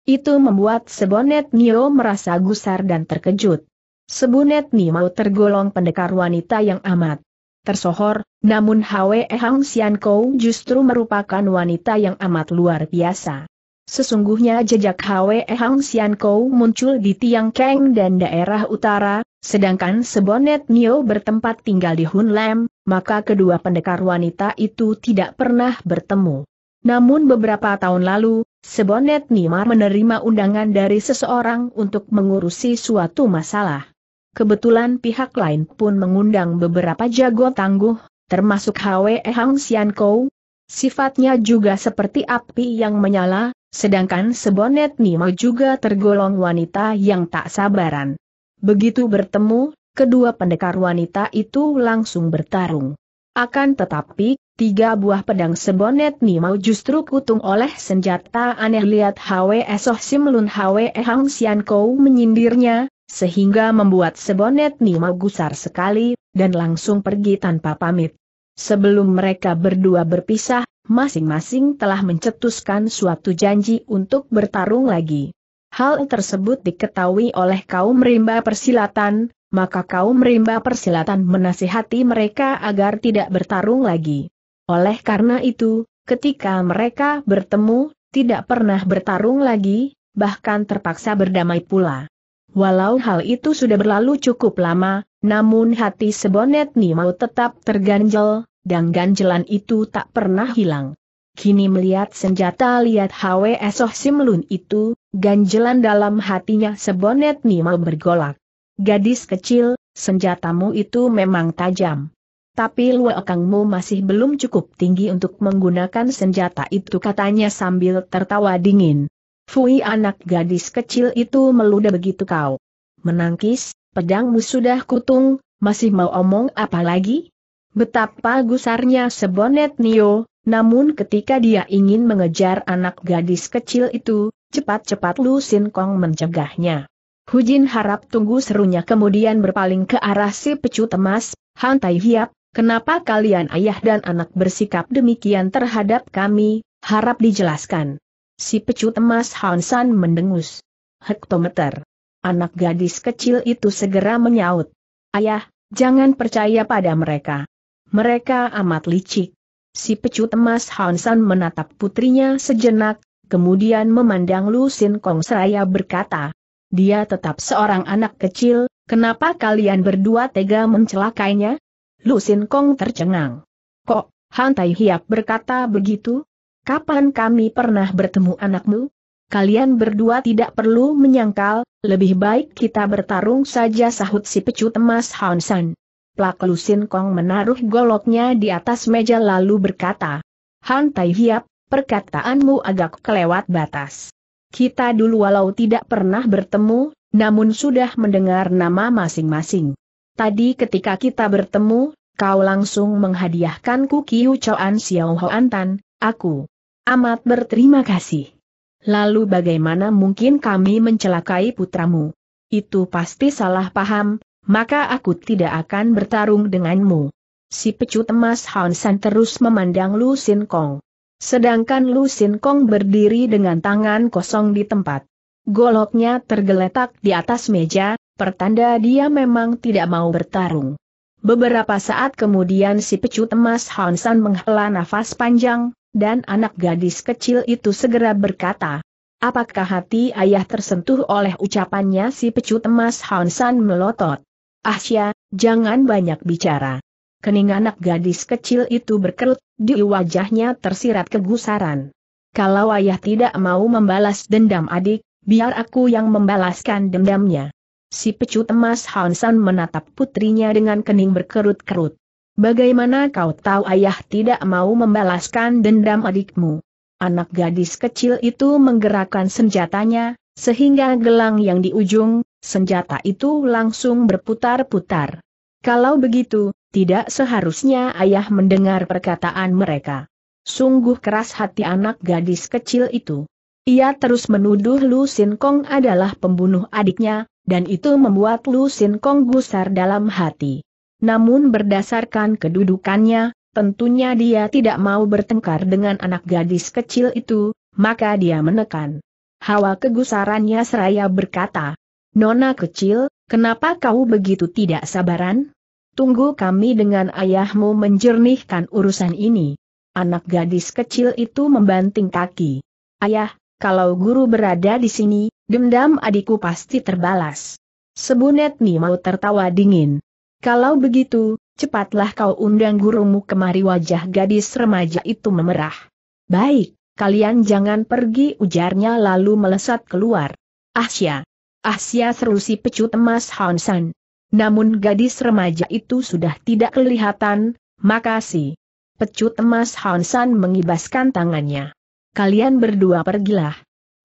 Itu membuat Sebonet Nio merasa gusar dan terkejut. Sebonet Nio tergolong pendekar wanita yang amat tersohor, namun Hwe Hang Sian justru merupakan wanita yang amat luar biasa. Sesungguhnya jejak Hwe Hang Sian muncul di Tiang Keng dan daerah utara, Sedangkan Sebonet Nio bertempat tinggal di Hunlam, maka kedua pendekar wanita itu tidak pernah bertemu. Namun beberapa tahun lalu, Sebonet Nima menerima undangan dari seseorang untuk mengurusi suatu masalah. Kebetulan pihak lain pun mengundang beberapa jago tangguh, termasuk Hwe Hang Kou. Sifatnya juga seperti api yang menyala, sedangkan Sebonet Nima juga tergolong wanita yang tak sabaran. Begitu bertemu, kedua pendekar wanita itu langsung bertarung. Akan tetapi, tiga buah pedang sebonet Nimau justru kutung oleh senjata aneh lihat Hwe Soh Simlun Hwe Hang Sian Kou menyindirnya, sehingga membuat sebonet Nimau gusar sekali, dan langsung pergi tanpa pamit. Sebelum mereka berdua berpisah, masing-masing telah mencetuskan suatu janji untuk bertarung lagi. Hal tersebut diketahui oleh kaum rimba persilatan, maka kaum rimba persilatan menasihati mereka agar tidak bertarung lagi. Oleh karena itu, ketika mereka bertemu, tidak pernah bertarung lagi, bahkan terpaksa berdamai pula. Walau hal itu sudah berlalu cukup lama, namun hati Sebonet Nimau tetap terganjel, dan ganjelan itu tak pernah hilang kini melihat senjata lihat HW Soh Simlun itu, ganjelan dalam hatinya sebonet Nima bergolak. Gadis kecil, senjatamu itu memang tajam. Tapi luakangmu masih belum cukup tinggi untuk menggunakan senjata itu katanya sambil tertawa dingin. Fui anak gadis kecil itu meluda begitu kau. Menangkis, pedangmu sudah kutung, masih mau omong apa lagi? Betapa gusarnya sebonet Nio, namun ketika dia ingin mengejar anak gadis kecil itu, cepat-cepat Lu Sin Kong mencegahnya. Hu Jin harap tunggu serunya kemudian berpaling ke arah si pecut emas, Han Tai Hiap, kenapa kalian ayah dan anak bersikap demikian terhadap kami, harap dijelaskan. Si pecut emas Han San mendengus. Hektometer. Anak gadis kecil itu segera menyaut. Ayah, jangan percaya pada mereka. Mereka amat licik. Si pecut emas Hansan menatap putrinya sejenak, kemudian memandang Lu Sin Kong seraya berkata, dia tetap seorang anak kecil, kenapa kalian berdua tega mencelakainya? Lu Sin Kong tercengang. Kok, Han Tai Hiap berkata begitu? Kapan kami pernah bertemu anakmu? Kalian berdua tidak perlu menyangkal, lebih baik kita bertarung saja sahut si pecut emas Hansan. Plak Lusin Kong menaruh goloknya di atas meja lalu berkata, Han Tai Hiap, perkataanmu agak kelewat batas. Kita dulu walau tidak pernah bertemu, namun sudah mendengar nama masing-masing. Tadi ketika kita bertemu, kau langsung menghadiahkanku Kiu Choan Xiao Hoan Tan, aku amat berterima kasih. Lalu bagaimana mungkin kami mencelakai putramu? Itu pasti salah paham, maka aku tidak akan bertarung denganmu. Si pecut emas Hansan terus memandang Lu Sin Kong. Sedangkan Lu Sin Kong berdiri dengan tangan kosong di tempat. Goloknya tergeletak di atas meja, pertanda dia memang tidak mau bertarung. Beberapa saat kemudian si pecut emas Hansan menghela nafas panjang, dan anak gadis kecil itu segera berkata, Apakah hati ayah tersentuh oleh ucapannya si pecut emas Hansan melotot? Asya, jangan banyak bicara. Kening anak gadis kecil itu berkerut, di wajahnya tersirat kegusaran. Kalau ayah tidak mau membalas dendam adik, biar aku yang membalaskan dendamnya. Si pecut emas Hansan menatap putrinya dengan kening berkerut-kerut. Bagaimana kau tahu ayah tidak mau membalaskan dendam adikmu? Anak gadis kecil itu menggerakkan senjatanya, sehingga gelang yang di ujung Senjata itu langsung berputar-putar. Kalau begitu, tidak seharusnya ayah mendengar perkataan mereka. Sungguh keras hati anak gadis kecil itu. Ia terus menuduh Lu Sin Kong adalah pembunuh adiknya, dan itu membuat Lu Sin Kong gusar dalam hati. Namun berdasarkan kedudukannya, tentunya dia tidak mau bertengkar dengan anak gadis kecil itu, maka dia menekan. Hawa kegusarannya seraya berkata, Nona kecil, kenapa kau begitu tidak sabaran? Tunggu kami dengan ayahmu menjernihkan urusan ini. Anak gadis kecil itu membanting kaki. Ayah, kalau guru berada di sini, dendam adikku pasti terbalas. Sebunet nih mau tertawa dingin. Kalau begitu, cepatlah kau undang gurumu kemari wajah gadis remaja itu memerah. Baik, kalian jangan pergi ujarnya lalu melesat keluar. Ahsya, Asia seru si pecut emas Hansan. Namun gadis remaja itu sudah tidak kelihatan, Makasih. pecut emas Hansan mengibaskan tangannya. Kalian berdua pergilah.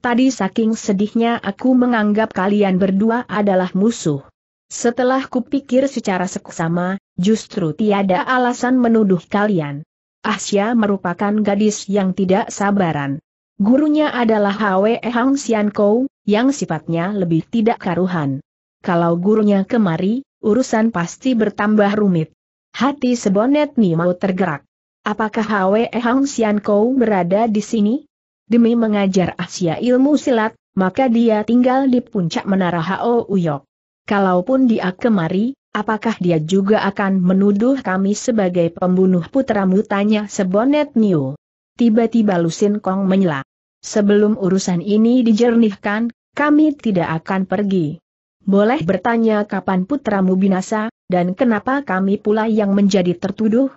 Tadi saking sedihnya aku menganggap kalian berdua adalah musuh. Setelah kupikir secara seksama, justru tiada alasan menuduh kalian. Asia merupakan gadis yang tidak sabaran. Gurunya adalah Hwe Hang Sian Kou, yang sifatnya lebih tidak karuhan. Kalau gurunya kemari, urusan pasti bertambah rumit. Hati sebonet Ni mau tergerak. Apakah Hwe Hang Sian Kou berada di sini? Demi mengajar Asia ilmu silat, maka dia tinggal di puncak menara Hao Uyok. Kalaupun dia kemari, apakah dia juga akan menuduh kami sebagai pembunuh putramu tanya sebonet Niu. Tiba-tiba Lusin Kong menyela. Sebelum urusan ini dijernihkan, kami tidak akan pergi. Boleh bertanya kapan putramu binasa, dan kenapa kami pula yang menjadi tertuduh?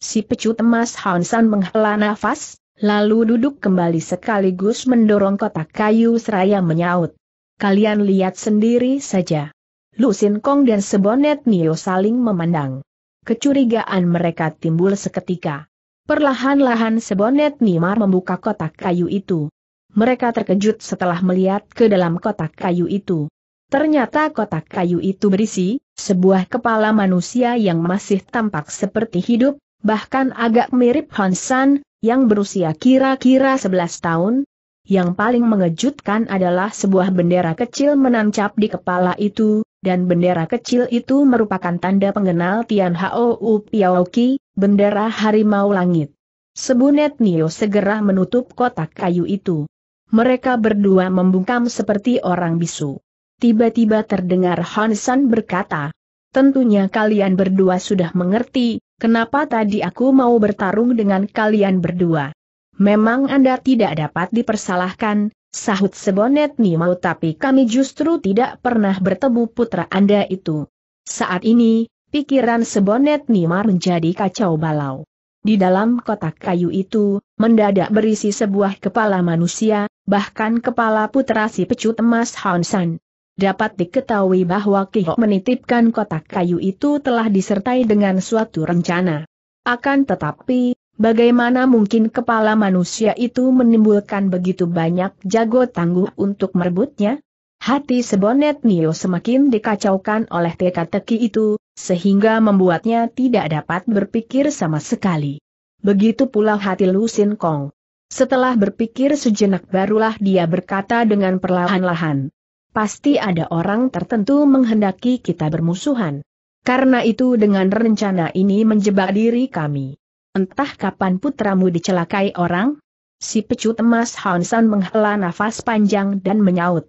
Si pecut emas Hansan menghela nafas, lalu duduk kembali sekaligus mendorong kotak kayu seraya menyaut. Kalian lihat sendiri saja. Lusin Kong dan Sebonet Nio saling memandang. Kecurigaan mereka timbul seketika. Perlahan-lahan sebonet Nimar membuka kotak kayu itu. Mereka terkejut setelah melihat ke dalam kotak kayu itu. Ternyata kotak kayu itu berisi, sebuah kepala manusia yang masih tampak seperti hidup, bahkan agak mirip Hansan, yang berusia kira-kira 11 tahun. Yang paling mengejutkan adalah sebuah bendera kecil menancap di kepala itu, dan bendera kecil itu merupakan tanda pengenal Tian Hao Piaoki, Bendera Harimau Langit. Sebunet Nio segera menutup kotak kayu itu. Mereka berdua membungkam seperti orang bisu. Tiba-tiba terdengar Hansan berkata, Tentunya kalian berdua sudah mengerti, kenapa tadi aku mau bertarung dengan kalian berdua. Memang Anda tidak dapat dipersalahkan, sahut Sebonet Nimo tapi kami justru tidak pernah bertemu putra Anda itu. Saat ini, pikiran sebonet Nimar menjadi kacau balau. Di dalam kotak kayu itu, mendadak berisi sebuah kepala manusia, bahkan kepala putra si pecut emas Hansan. Dapat diketahui bahwa Kihok menitipkan kotak kayu itu telah disertai dengan suatu rencana. Akan tetapi, bagaimana mungkin kepala manusia itu menimbulkan begitu banyak jago tangguh untuk merebutnya? Hati sebonet Nio semakin dikacaukan oleh teka-teki itu, sehingga membuatnya tidak dapat berpikir sama sekali. Begitu pula hati Lu Sin Kong. Setelah berpikir sejenak barulah dia berkata dengan perlahan-lahan. Pasti ada orang tertentu menghendaki kita bermusuhan. Karena itu dengan rencana ini menjebak diri kami. Entah kapan putramu dicelakai orang? Si pecut emas Hansan menghela nafas panjang dan menyaut.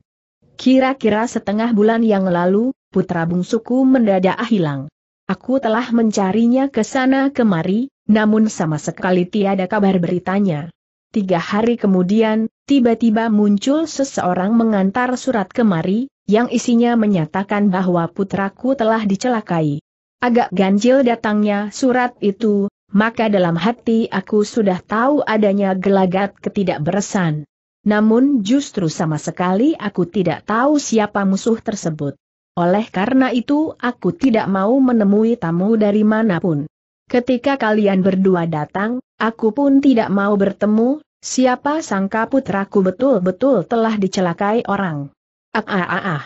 Kira-kira setengah bulan yang lalu, putra bungsuku mendadak hilang. Aku telah mencarinya ke sana kemari, namun sama sekali tiada kabar beritanya. Tiga hari kemudian, tiba-tiba muncul seseorang mengantar surat kemari, yang isinya menyatakan bahwa putraku telah dicelakai. Agak ganjil datangnya surat itu, maka dalam hati aku sudah tahu adanya gelagat ketidakberesan. Namun justru sama sekali aku tidak tahu siapa musuh tersebut. Oleh karena itu aku tidak mau menemui tamu dari manapun. Ketika kalian berdua datang, aku pun tidak mau bertemu, siapa sangka putraku betul-betul telah dicelakai orang. Ah ah ah ah.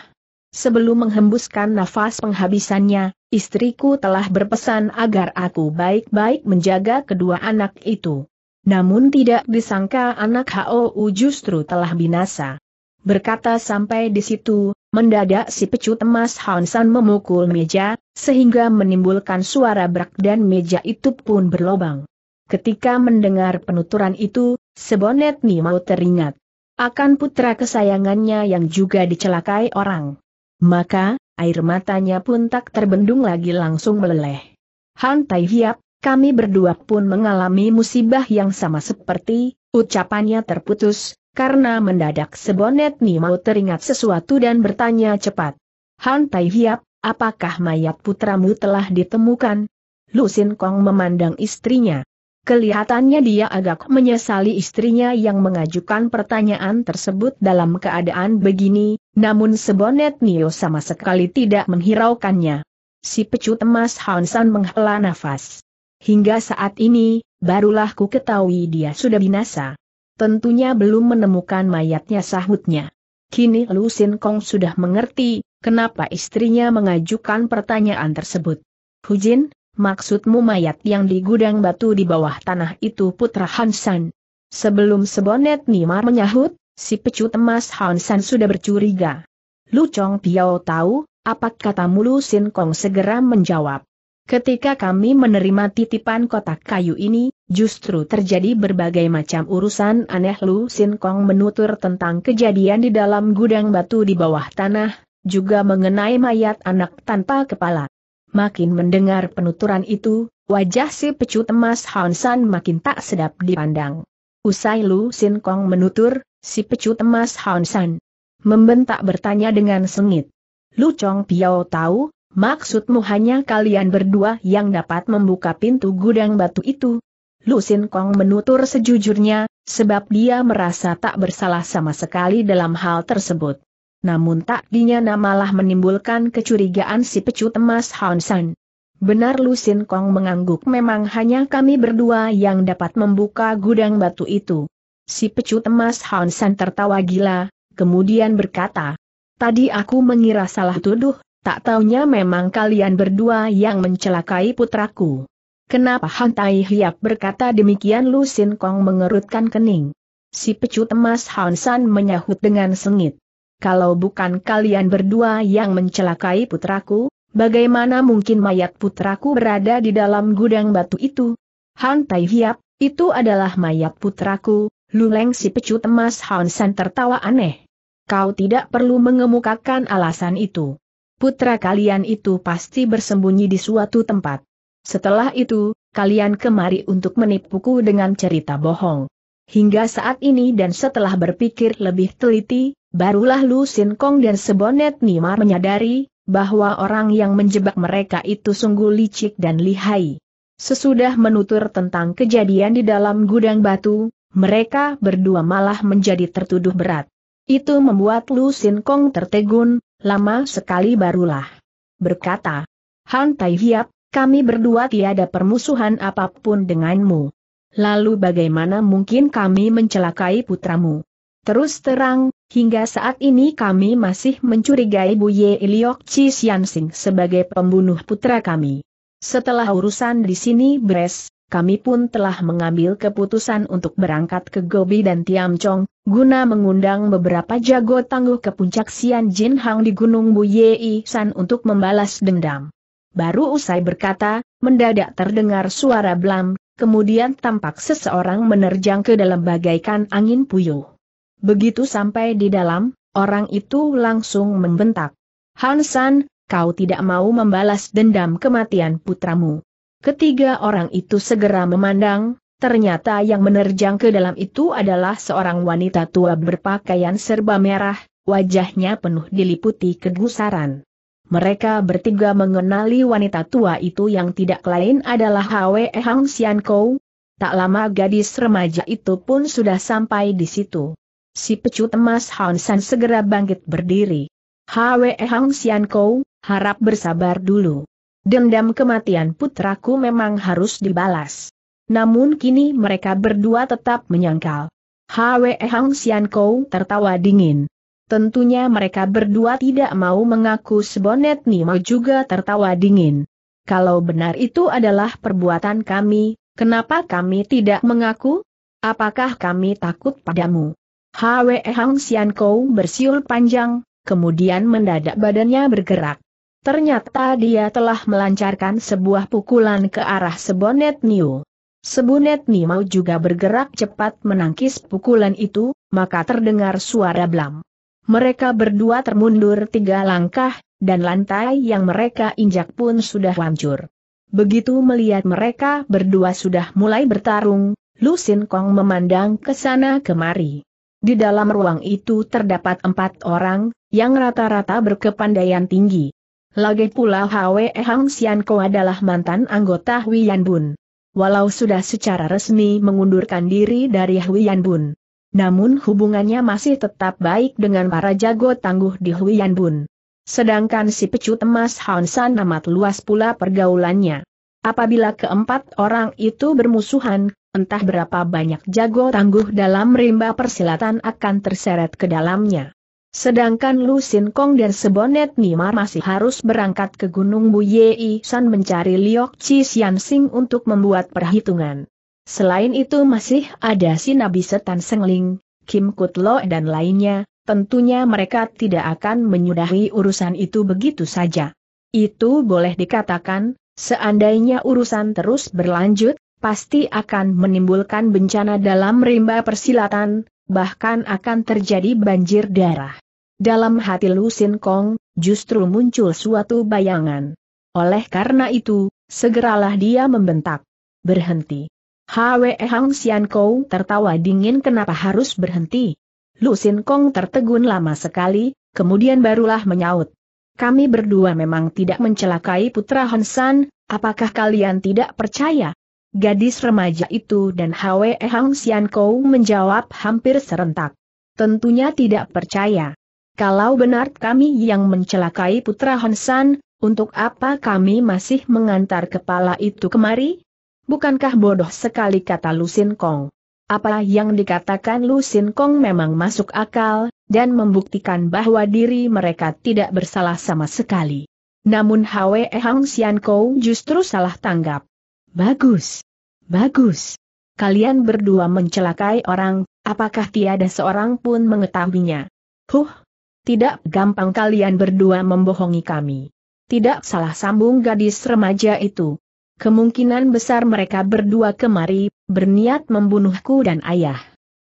Sebelum menghembuskan nafas penghabisannya, istriku telah berpesan agar aku baik-baik menjaga kedua anak itu. Namun tidak disangka anak HOU justru telah binasa. Berkata sampai di situ, Mendadak si pecut emas Hansan memukul meja, sehingga menimbulkan suara brak dan meja itu pun berlobang. Ketika mendengar penuturan itu, sebonet Ni mau teringat. Akan putra kesayangannya yang juga dicelakai orang. Maka, air matanya pun tak terbendung lagi langsung meleleh. Han Tai Hiap, kami berdua pun mengalami musibah yang sama seperti, ucapannya terputus, karena mendadak sebonet mau teringat sesuatu dan bertanya cepat. Han Tai Hiap, apakah mayat putramu telah ditemukan? Lusin Kong memandang istrinya. Kelihatannya dia agak menyesali istrinya yang mengajukan pertanyaan tersebut dalam keadaan begini, namun sebonet Nio sama sekali tidak menghiraukannya. Si pecut emas Hansan menghela nafas. Hingga saat ini, barulah ku ketahui dia sudah binasa. Tentunya belum menemukan mayatnya sahutnya. Kini Lu Sin Kong sudah mengerti, kenapa istrinya mengajukan pertanyaan tersebut. Hu Jin, maksudmu mayat yang di gudang batu di bawah tanah itu putra Hansan. Sebelum sebonet Nimar menyahut, si pecut emas Hansan sudah bercuriga. Lu Chong Piao tahu, apa kata Mulu Sin Kong segera menjawab. Ketika kami menerima titipan kotak kayu ini, justru terjadi berbagai macam urusan aneh Lu Sin Kong menutur tentang kejadian di dalam gudang batu di bawah tanah, juga mengenai mayat anak tanpa kepala. Makin mendengar penuturan itu, wajah si pecut emas San makin tak sedap dipandang. Usai Lu Sin Kong menutur, si pecut emas San membentak bertanya dengan sengit. Lu Chong Piao tahu, Maksudmu hanya kalian berdua yang dapat membuka pintu gudang batu itu? Lu Sin Kong menutur sejujurnya, sebab dia merasa tak bersalah sama sekali dalam hal tersebut. Namun tak dinyana malah menimbulkan kecurigaan si pecut emas Han San. Benar Lu Sin Kong mengangguk memang hanya kami berdua yang dapat membuka gudang batu itu. Si pecut emas Han San tertawa gila, kemudian berkata, Tadi aku mengira salah tuduh, tak taunya memang kalian berdua yang mencelakai putraku. Kenapa Han Tai Hiap berkata demikian Lu Sin Kong mengerutkan kening. Si pecut emas Han San menyahut dengan sengit. Kalau bukan kalian berdua yang mencelakai putraku, bagaimana mungkin mayat putraku berada di dalam gudang batu itu? Han Tai Hiap, itu adalah mayat putraku, Luleng si pecut emas Han San tertawa aneh. Kau tidak perlu mengemukakan alasan itu putra kalian itu pasti bersembunyi di suatu tempat. Setelah itu, kalian kemari untuk menipuku dengan cerita bohong. Hingga saat ini dan setelah berpikir lebih teliti, barulah Lu Sin Kong dan Sebonet Nima menyadari, bahwa orang yang menjebak mereka itu sungguh licik dan lihai. Sesudah menutur tentang kejadian di dalam gudang batu, mereka berdua malah menjadi tertuduh berat. Itu membuat Lu Sin Kong tertegun, lama sekali barulah berkata, Han Tai Hiap, kami berdua tiada permusuhan apapun denganmu. Lalu bagaimana mungkin kami mencelakai putramu? Terus terang, hingga saat ini kami masih mencurigai Buye Iliok Chi Xiansing sebagai pembunuh putra kami. Setelah urusan di sini beres, kami pun telah mengambil keputusan untuk berangkat ke Gobi dan Tiam Chong, guna mengundang beberapa jago tangguh ke puncak Sian Jin Hang di Gunung Buyei San untuk membalas dendam. Baru usai berkata, mendadak terdengar suara blam, kemudian tampak seseorang menerjang ke dalam bagaikan angin puyuh. Begitu sampai di dalam, orang itu langsung membentak. Hansan, kau tidak mau membalas dendam kematian putramu. Ketiga orang itu segera memandang, ternyata yang menerjang ke dalam itu adalah seorang wanita tua berpakaian serba merah, wajahnya penuh diliputi kegusaran. Mereka bertiga mengenali wanita tua itu yang tidak lain adalah Hwe Hang Sian Kou. Tak lama gadis remaja itu pun sudah sampai di situ. Si pecut emas San segera bangkit berdiri. Hwe Hang Sian Kou, harap bersabar dulu. Dendam kematian putraku memang harus dibalas. Namun kini mereka berdua tetap menyangkal. Hwe Hang Sian Kou tertawa dingin. Tentunya mereka berdua tidak mau mengaku sebonet Nima juga tertawa dingin. Kalau benar itu adalah perbuatan kami, kenapa kami tidak mengaku? Apakah kami takut padamu? Hwe Hang Sian Kou bersiul panjang, kemudian mendadak badannya bergerak. Ternyata dia telah melancarkan sebuah pukulan ke arah Sebonet Niu. New mau juga bergerak cepat menangkis pukulan itu, maka terdengar suara blam. Mereka berdua termundur tiga langkah, dan lantai yang mereka injak pun sudah hancur. Begitu melihat mereka berdua sudah mulai bertarung, Lu Kong memandang ke sana kemari. Di dalam ruang itu terdapat empat orang, yang rata-rata berkepandaian tinggi. Lagi pula Hwe Hang Sian adalah mantan anggota Huian Bun. Walau sudah secara resmi mengundurkan diri dari Huian Bun. Namun hubungannya masih tetap baik dengan para jago tangguh di Huian Bun. Sedangkan si pecut emas Hansan amat luas pula pergaulannya. Apabila keempat orang itu bermusuhan, entah berapa banyak jago tangguh dalam rimba persilatan akan terseret ke dalamnya. Sedangkan Lu Sin Kong dan Sebonet Nimar masih harus berangkat ke Gunung Buyei San mencari Liok Chi Sian Sing untuk membuat perhitungan. Selain itu masih ada si Nabi Setan Sengling, Kim Kutlo dan lainnya, tentunya mereka tidak akan menyudahi urusan itu begitu saja. Itu boleh dikatakan, seandainya urusan terus berlanjut, pasti akan menimbulkan bencana dalam rimba persilatan, bahkan akan terjadi banjir darah. Dalam hati Lu Sin Kong, justru muncul suatu bayangan. Oleh karena itu, segeralah dia membentak. Berhenti. Hwe Hang Xian Kou tertawa dingin kenapa harus berhenti. Lu Sin Kong tertegun lama sekali, kemudian barulah menyaut. Kami berdua memang tidak mencelakai putra Hansan, apakah kalian tidak percaya? Gadis remaja itu dan Hwe Hang Sian menjawab hampir serentak. Tentunya tidak percaya. Kalau benar kami yang mencelakai putra Hansan, untuk apa kami masih mengantar kepala itu kemari? Bukankah bodoh sekali kata Lusin Kong? Apa yang dikatakan Lusin Kong memang masuk akal, dan membuktikan bahwa diri mereka tidak bersalah sama sekali. Namun Hwe Hang Sian justru salah tanggap. Bagus. Bagus. Kalian berdua mencelakai orang, apakah tiada seorang pun mengetahuinya? Huh, tidak gampang kalian berdua membohongi kami. Tidak salah sambung gadis remaja itu. Kemungkinan besar mereka berdua kemari, berniat membunuhku dan ayah.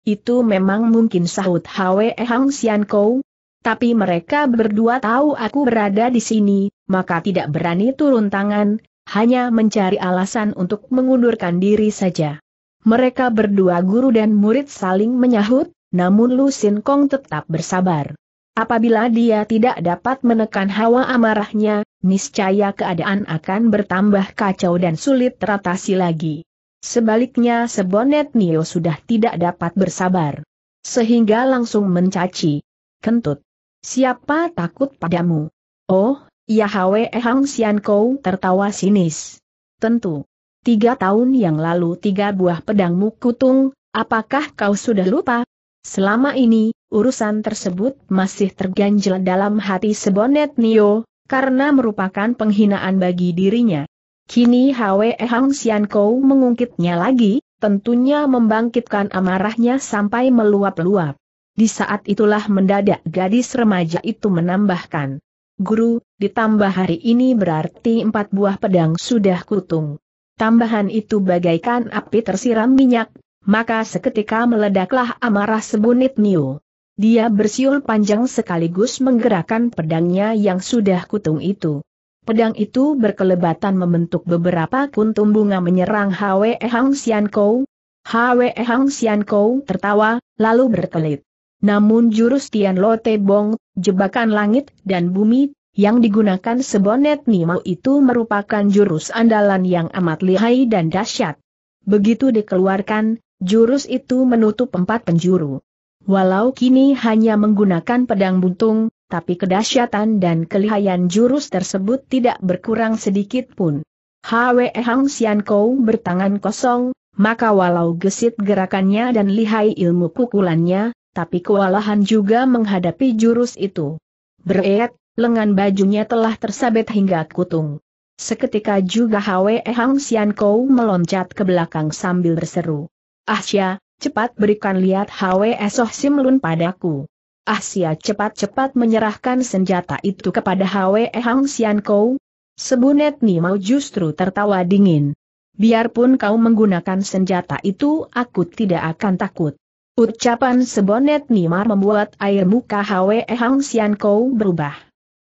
Itu memang mungkin sahut Hwe Hang Sian Kou. Tapi mereka berdua tahu aku berada di sini, maka tidak berani turun tangan, hanya mencari alasan untuk mengundurkan diri saja. Mereka berdua guru dan murid saling menyahut, namun Lu Sin Kong tetap bersabar. Apabila dia tidak dapat menekan hawa amarahnya, niscaya keadaan akan bertambah kacau dan sulit teratasi lagi. Sebaliknya Sebonet Nio sudah tidak dapat bersabar. Sehingga langsung mencaci. Kentut. Siapa takut padamu? Oh, Yahweh Hang Sian Kou tertawa sinis. Tentu. Tiga tahun yang lalu tiga buah pedangmu kutung, apakah kau sudah lupa? Selama ini, urusan tersebut masih terganjel dalam hati Sebonet Nio, karena merupakan penghinaan bagi dirinya. Kini Hwe Hang Sian Kou mengungkitnya lagi, tentunya membangkitkan amarahnya sampai meluap-luap. Di saat itulah mendadak gadis remaja itu menambahkan. Guru, ditambah hari ini berarti empat buah pedang sudah kutung. Tambahan itu bagaikan api tersiram minyak, maka seketika meledaklah amarah sebunit Niu. Dia bersiul panjang sekaligus menggerakkan pedangnya yang sudah kutung itu. Pedang itu berkelebatan membentuk beberapa kuntum bunga menyerang Hwe Hang Xian Kou. Hwe Hang Xian Kou tertawa, lalu berkelit. Namun jurus Tian Lo Te Bong, jebakan langit dan bumi, yang digunakan sebonet Nimau itu merupakan jurus andalan yang amat lihai dan dahsyat. Begitu dikeluarkan, jurus itu menutup empat penjuru. Walau kini hanya menggunakan pedang buntung, tapi kedahsyatan dan kelihayan jurus tersebut tidak berkurang sedikit pun. Hwe Hang Xian Kou bertangan kosong, maka walau gesit gerakannya dan lihai ilmu pukulannya, tapi kewalahan juga menghadapi jurus itu. Bereet, lengan bajunya telah tersabet hingga kutung. Seketika juga Hwe Hang Sian Kou meloncat ke belakang sambil berseru. Ahsia, cepat berikan lihat Hwe Soh Simlun padaku. Ahsia cepat-cepat menyerahkan senjata itu kepada Hwe Hang Sian Kou. Sebunet mau justru tertawa dingin. Biarpun kau menggunakan senjata itu aku tidak akan takut. Ucapan sebonet Nimar membuat air muka Hwe Hang Sian kou berubah.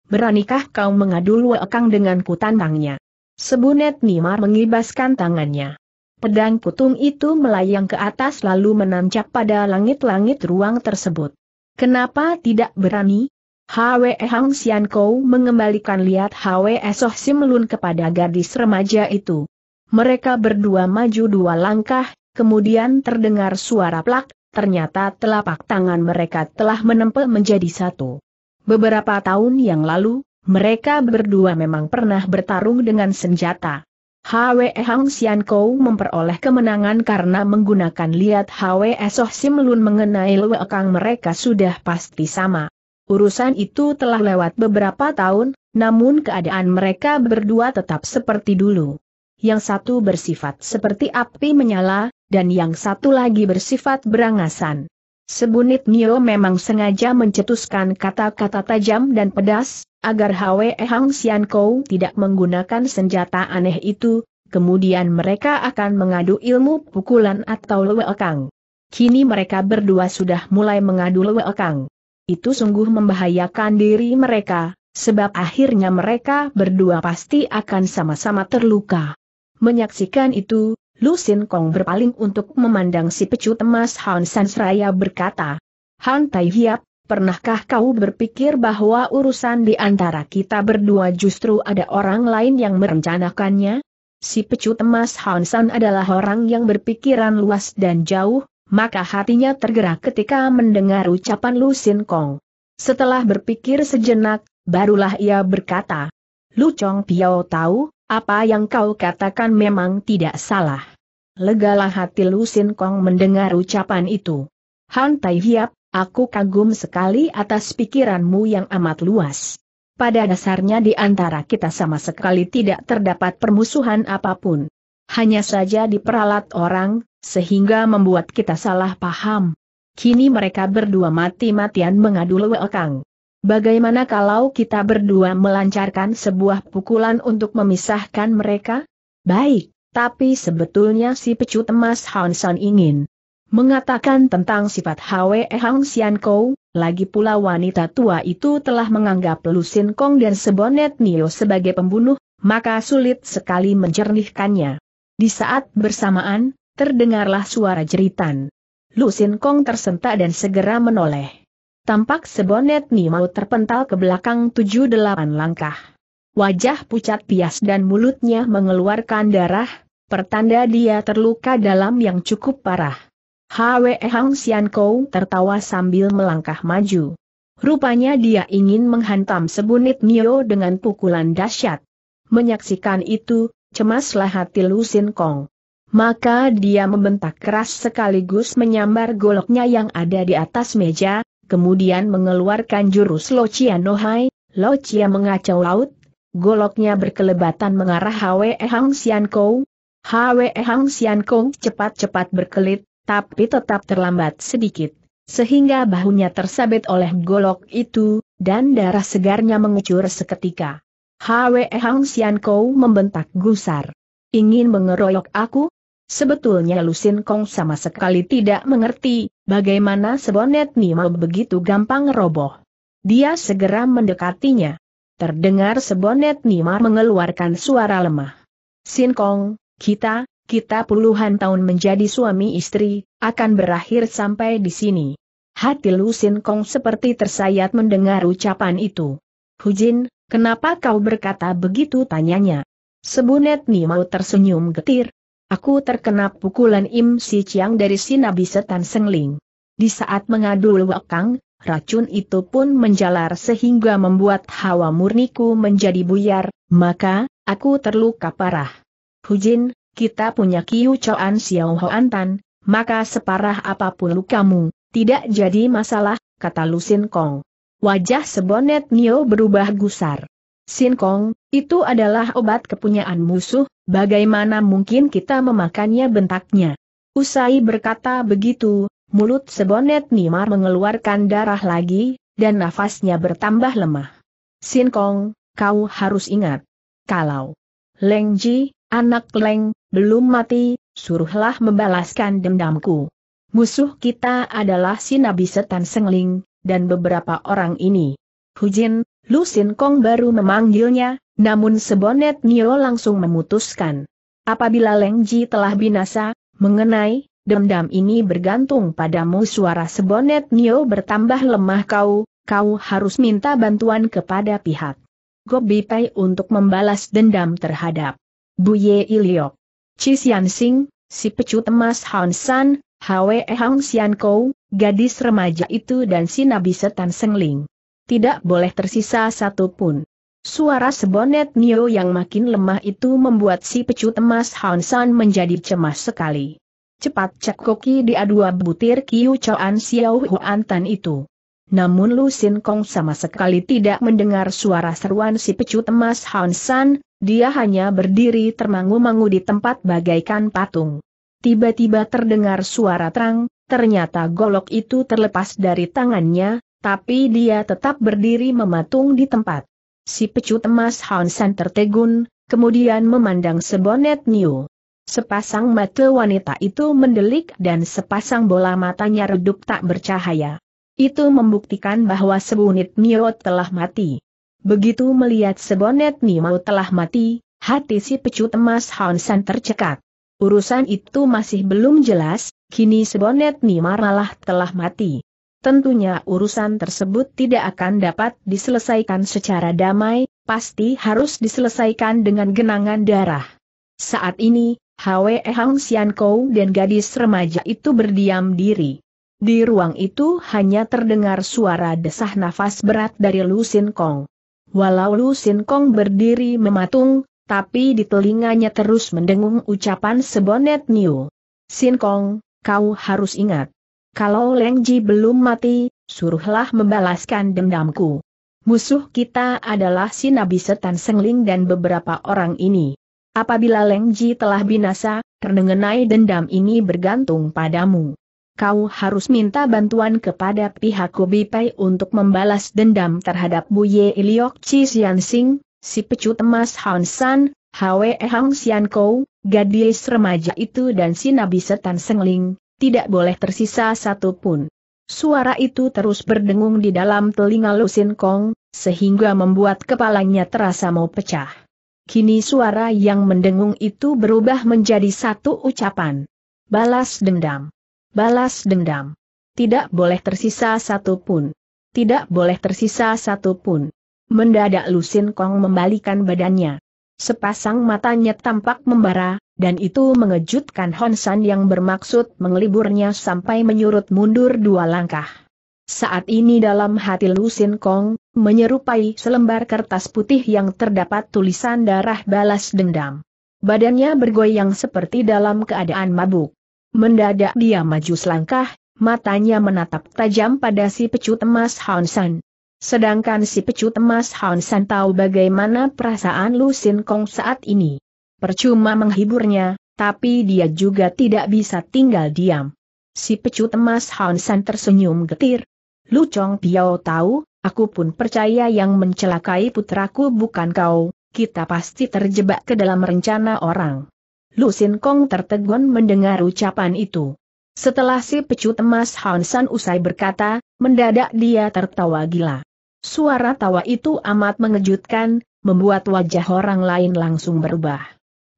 Beranikah kau mengadu Wekang dengan tantangnya? sebonet Nimar mengibaskan tangannya. Pedang kutung itu melayang ke atas lalu menancap pada langit-langit ruang tersebut. Kenapa tidak berani? Hwe Hang Sian kou mengembalikan lihat Hwe Soh Simlun kepada gadis remaja itu. Mereka berdua maju dua langkah, kemudian terdengar suara plak, ternyata telapak tangan mereka telah menempel menjadi satu. Beberapa tahun yang lalu, mereka berdua memang pernah bertarung dengan senjata. Hwe Hang Sian Kou memperoleh kemenangan karena menggunakan lihat Hwe Soh Sim Lun mengenai lewekang mereka sudah pasti sama. Urusan itu telah lewat beberapa tahun, namun keadaan mereka berdua tetap seperti dulu. Yang satu bersifat seperti api menyala, dan yang satu lagi bersifat berangasan. Sebunit Nio memang sengaja mencetuskan kata-kata tajam dan pedas, agar Hwe Hang Sian Kou tidak menggunakan senjata aneh itu, kemudian mereka akan mengadu ilmu pukulan atau lewekang. Kini mereka berdua sudah mulai mengadu lewekang. Itu sungguh membahayakan diri mereka, sebab akhirnya mereka berdua pasti akan sama-sama terluka. Menyaksikan itu, Lusin Kong berpaling untuk memandang si pecut emas Han San Seraya berkata. Han Tai Hiap, pernahkah kau berpikir bahwa urusan di antara kita berdua justru ada orang lain yang merencanakannya? Si pecut emas Han San adalah orang yang berpikiran luas dan jauh, maka hatinya tergerak ketika mendengar ucapan Lusin Kong. Setelah berpikir sejenak, barulah ia berkata, Lu Chong Piao tahu, apa yang kau katakan memang tidak salah. Legalah hati Lu Sin Kong mendengar ucapan itu. Han Tai Hiap, aku kagum sekali atas pikiranmu yang amat luas. Pada dasarnya di antara kita sama sekali tidak terdapat permusuhan apapun. Hanya saja diperalat orang, sehingga membuat kita salah paham. Kini mereka berdua mati-matian mengadu lewekang. Bagaimana kalau kita berdua melancarkan sebuah pukulan untuk memisahkan mereka? Baik. Tapi sebetulnya si pecut emas Hansan ingin mengatakan tentang sifat Hwe Hang Sian Kou, lagi pula wanita tua itu telah menganggap Lu Kong dan Sebonet Nio sebagai pembunuh, maka sulit sekali menjernihkannya. Di saat bersamaan, terdengarlah suara jeritan. Lu Kong tersentak dan segera menoleh. Tampak Sebonet Nio terpental ke belakang tujuh delapan langkah wajah pucat pias dan mulutnya mengeluarkan darah, pertanda dia terluka dalam yang cukup parah. Hwe Hang Sian Kou tertawa sambil melangkah maju. Rupanya dia ingin menghantam sebunit Mio dengan pukulan dahsyat. Menyaksikan itu, cemaslah hati Lu Xin Kong. Maka dia membentak keras sekaligus menyambar goloknya yang ada di atas meja, kemudian mengeluarkan jurus Lo Chia Hai, Lo Chia mengacau laut, Goloknya berkelebatan mengarah Hwe Hang Sian Kou. Hwe Hang Sian Kou cepat-cepat berkelit, tapi tetap terlambat sedikit, sehingga bahunya tersabet oleh golok itu, dan darah segarnya mengucur seketika. Hwe Hang Sian Kou membentak gusar. Ingin mengeroyok aku? Sebetulnya Lusin Kong sama sekali tidak mengerti, bagaimana sebonet Nima begitu gampang roboh. Dia segera mendekatinya. Terdengar sebonet Nimar mengeluarkan suara lemah. Sin Kong, kita, kita puluhan tahun menjadi suami istri, akan berakhir sampai di sini. Hati Lu Sin Kong seperti tersayat mendengar ucapan itu. Hujin, kenapa kau berkata begitu tanyanya? Sebonet Nimau tersenyum getir. Aku terkena pukulan Im Si Chiang dari Sinabi Setan Sengling. Di saat mengadu Wakang racun itu pun menjalar sehingga membuat hawa murniku menjadi buyar, maka, aku terluka parah. Hujin, kita punya Kiu Choan Xiao Hoan Tan, maka separah apapun lukamu, tidak jadi masalah, kata Lu Sin Kong. Wajah sebonet Nio berubah gusar. Sin Kong, itu adalah obat kepunyaan musuh, bagaimana mungkin kita memakannya bentaknya. Usai berkata begitu, Mulut sebonet Nimar mengeluarkan darah lagi, dan nafasnya bertambah lemah. Sin Kong, kau harus ingat. Kalau Leng Ji, anak Leng, belum mati, suruhlah membalaskan dendamku. Musuh kita adalah Sinabi Setan Sengling, dan beberapa orang ini. Hujin, Lu Sin Kong baru memanggilnya, namun sebonet Nio langsung memutuskan. Apabila Leng Ji telah binasa, mengenai dendam ini bergantung padamu suara sebonet Nio bertambah lemah kau, kau harus minta bantuan kepada pihak Gobi Pai untuk membalas dendam terhadap Buye Iliok. Cisian Sing, si pecut emas Han San, Hwe Hang Sian Kou, gadis remaja itu dan si Nabi Setan Sengling. Tidak boleh tersisa satu pun. Suara sebonet Nio yang makin lemah itu membuat si pecut emas Han San menjadi cemas sekali. Cepat cek koki dia dua butir Kiu Choan Xiao Huan itu. Namun Lu Sin Kong sama sekali tidak mendengar suara seruan si pecut emas Han San, dia hanya berdiri termangu-mangu di tempat bagaikan patung. Tiba-tiba terdengar suara terang, ternyata golok itu terlepas dari tangannya, tapi dia tetap berdiri mematung di tempat. Si pecut emas Han San tertegun, kemudian memandang sebonet new. Sepasang mata wanita itu mendelik dan sepasang bola matanya redup tak bercahaya. Itu membuktikan bahwa sebonet Mio telah mati. Begitu melihat sebonet Mio telah mati, hati si pecut emas Hansan tercekat. Urusan itu masih belum jelas, kini sebonet Mio malah telah mati. Tentunya urusan tersebut tidak akan dapat diselesaikan secara damai, pasti harus diselesaikan dengan genangan darah. Saat ini, Hwe Hang Sian Kou dan gadis remaja itu berdiam diri. Di ruang itu hanya terdengar suara desah nafas berat dari Lu Sin Kong. Walau Lu Sin Kong berdiri mematung, tapi di telinganya terus mendengung ucapan sebonet Niu. Sin Kong, kau harus ingat. Kalau Leng Ji belum mati, suruhlah membalaskan dendamku. Musuh kita adalah si Nabi Setan Sengling dan beberapa orang ini. Apabila Leng Ji telah binasa, mengenai dendam ini bergantung padamu. Kau harus minta bantuan kepada pihak Pai untuk membalas dendam terhadap Buye Iliok Chi Sian Sing, si pecut emas Han San, Hwe Hang Sian Kou, gadis remaja itu dan si Nabi Setan Sengling, tidak boleh tersisa satu pun. Suara itu terus berdengung di dalam telinga Lusin Kong, sehingga membuat kepalanya terasa mau pecah. Kini suara yang mendengung itu berubah menjadi satu ucapan. Balas dendam. Balas dendam. Tidak boleh tersisa satu pun. Tidak boleh tersisa satu pun. Mendadak Lusin Kong membalikan badannya. Sepasang matanya tampak membara, dan itu mengejutkan Honsan yang bermaksud mengeliburnya sampai menyurut mundur dua langkah. Saat ini dalam hati Lu Sin Kong, menyerupai selembar kertas putih yang terdapat tulisan darah balas dendam. Badannya bergoyang seperti dalam keadaan mabuk. Mendadak dia maju selangkah, matanya menatap tajam pada si pecut emas Hansan. Sedangkan si pecut emas Hansan tahu bagaimana perasaan Lu Sin Kong saat ini. Percuma menghiburnya, tapi dia juga tidak bisa tinggal diam. Si pecut emas Hansan tersenyum getir, Lu Chong Piao tahu, aku pun percaya yang mencelakai putraku bukan kau, kita pasti terjebak ke dalam rencana orang. Lu Sin Kong tertegun mendengar ucapan itu. Setelah si pecut emas Hansan usai berkata, mendadak dia tertawa gila. Suara tawa itu amat mengejutkan, membuat wajah orang lain langsung berubah.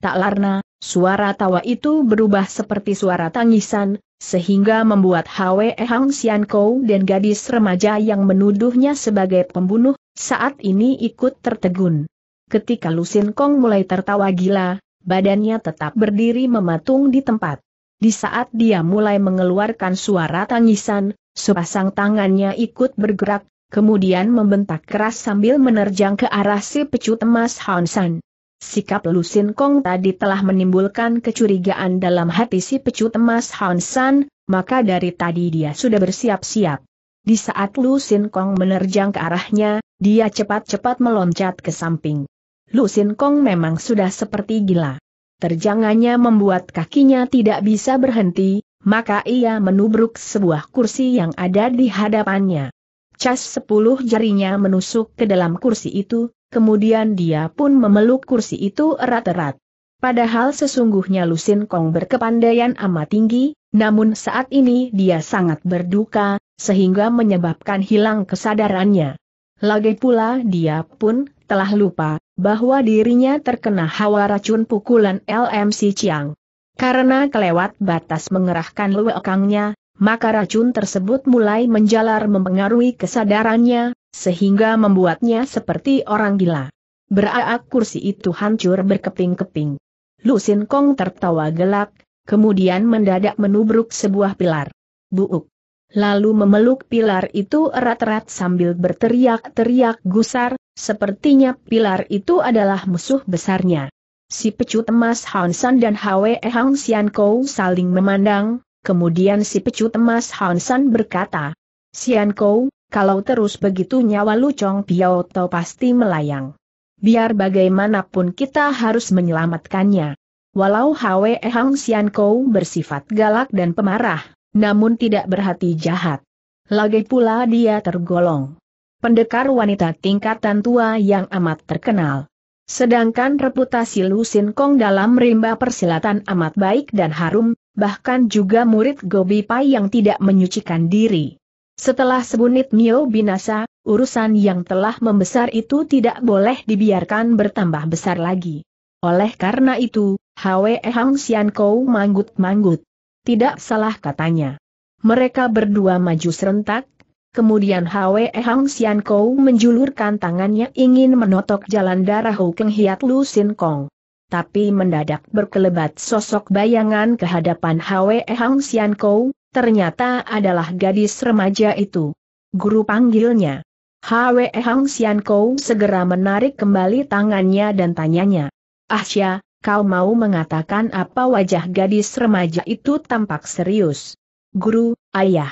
Tak larna, suara tawa itu berubah seperti suara tangisan, sehingga membuat Hwe Hang Sian Kou dan gadis remaja yang menuduhnya sebagai pembunuh, saat ini ikut tertegun. Ketika Lusin Kong mulai tertawa gila, badannya tetap berdiri mematung di tempat. Di saat dia mulai mengeluarkan suara tangisan, sepasang tangannya ikut bergerak, kemudian membentak keras sambil menerjang ke arah si pecut emas Hansan. Sikap Lu Sin Kong tadi telah menimbulkan kecurigaan dalam hati si pecut emas Han San, maka dari tadi dia sudah bersiap-siap. Di saat Lu Sin Kong menerjang ke arahnya, dia cepat-cepat meloncat ke samping. Lu Sin Kong memang sudah seperti gila. Terjangannya membuat kakinya tidak bisa berhenti, maka ia menubruk sebuah kursi yang ada di hadapannya. Cas sepuluh jarinya menusuk ke dalam kursi itu, kemudian dia pun memeluk kursi itu erat-erat. Padahal sesungguhnya Lusin Kong berkepandaian amat tinggi, namun saat ini dia sangat berduka, sehingga menyebabkan hilang kesadarannya. Lagi pula dia pun telah lupa bahwa dirinya terkena hawa racun pukulan LMC Chiang. Karena kelewat batas mengerahkan luekangnya, maka racun tersebut mulai menjalar mempengaruhi kesadarannya, sehingga membuatnya seperti orang gila. Beraak kursi itu hancur berkeping-keping. Lu Sin Kong tertawa gelak, kemudian mendadak menubruk sebuah pilar. Buuk. Lalu memeluk pilar itu erat-erat sambil berteriak-teriak gusar, sepertinya pilar itu adalah musuh besarnya. Si pecut emas Hansan dan Hwe Hang Sian Kou saling memandang, kemudian si pecut emas Hansan berkata, Sian Kou, kalau terus begitu nyawa Lucong Piao tahu pasti melayang. Biar bagaimanapun kita harus menyelamatkannya. Walau Hwe Hang Sian Kou bersifat galak dan pemarah, namun tidak berhati jahat. Lagi pula dia tergolong pendekar wanita tingkatan tua yang amat terkenal. Sedangkan reputasi Lu Sin Kong dalam rimba persilatan amat baik dan harum, bahkan juga murid Gobi Pai yang tidak menyucikan diri. Setelah sebunit Mio binasa, urusan yang telah membesar itu tidak boleh dibiarkan bertambah besar lagi. Oleh karena itu, Hwe Hang Sian Kou manggut-manggut. Tidak salah katanya. Mereka berdua maju serentak, kemudian Hwe Hang Sian Kou menjulurkan tangannya ingin menotok jalan darah Hou Keng Hiat Lu Sin Kong. Tapi mendadak berkelebat sosok bayangan ke hadapan Hwe Hang Sian Kou, ternyata adalah gadis remaja itu. Guru panggilnya. Hwe Hang Sian Kou segera menarik kembali tangannya dan tanyanya. Ahsya, kau mau mengatakan apa wajah gadis remaja itu tampak serius? Guru, ayah.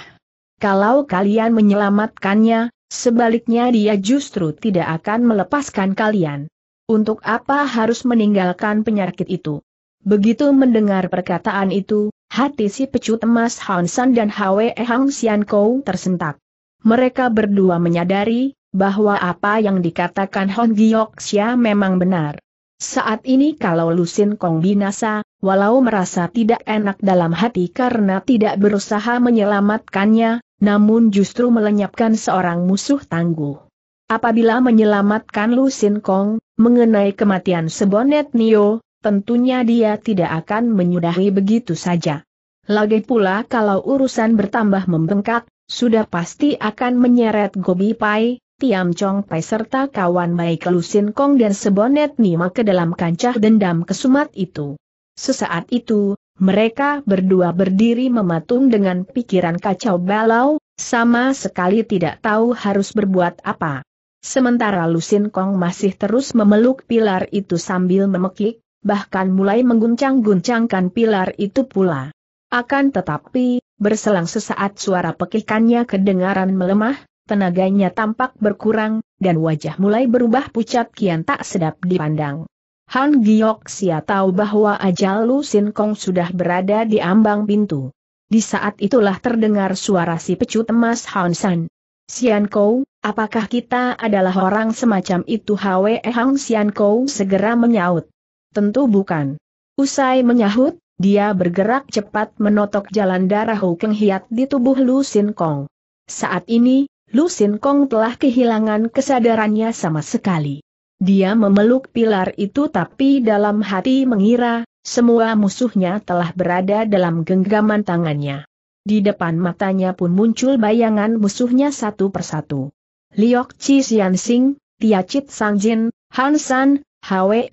Kalau kalian menyelamatkannya, sebaliknya dia justru tidak akan melepaskan kalian. Untuk apa harus meninggalkan penyakit itu? Begitu mendengar perkataan itu, Hati si pecut emas Han San dan Hwe Hang Sian Kou tersentak. Mereka berdua menyadari, bahwa apa yang dikatakan Hon Xia memang benar. Saat ini kalau Lusin Kong binasa, walau merasa tidak enak dalam hati karena tidak berusaha menyelamatkannya, namun justru melenyapkan seorang musuh tangguh. Apabila menyelamatkan Lusin Kong, mengenai kematian Sebonet Nio, tentunya dia tidak akan menyudahi begitu saja. Lagi pula kalau urusan bertambah membengkak, sudah pasti akan menyeret Gobi Pai, Tiam Chong Pai serta kawan baik Lusin Kong dan Sebonet Nima ke dalam kancah dendam kesumat itu. Sesaat itu, mereka berdua berdiri mematung dengan pikiran kacau balau, sama sekali tidak tahu harus berbuat apa. Sementara Lusin Kong masih terus memeluk pilar itu sambil memekik, bahkan mulai mengguncang-guncangkan pilar itu pula. Akan tetapi, berselang sesaat suara pekikannya kedengaran melemah, tenaganya tampak berkurang, dan wajah mulai berubah pucat kian tak sedap dipandang. Han Giok Sia tahu bahwa ajal Lu Sin Kong sudah berada di ambang pintu. Di saat itulah terdengar suara si pecut emas Han San. Sian Kou, apakah kita adalah orang semacam itu Hwe Hang Sian Kou segera menyaut. Tentu bukan. Usai menyahut, dia bergerak cepat menotok jalan darah Hukeng Hiat di tubuh Lu Sin Kong. Saat ini, Lu Sin Kong telah kehilangan kesadarannya sama sekali. Dia memeluk pilar itu tapi dalam hati mengira, semua musuhnya telah berada dalam genggaman tangannya. Di depan matanya pun muncul bayangan musuhnya satu persatu. Liok Chi Xian Sing, Tia Chit Sang Jin, Han San, Hwe.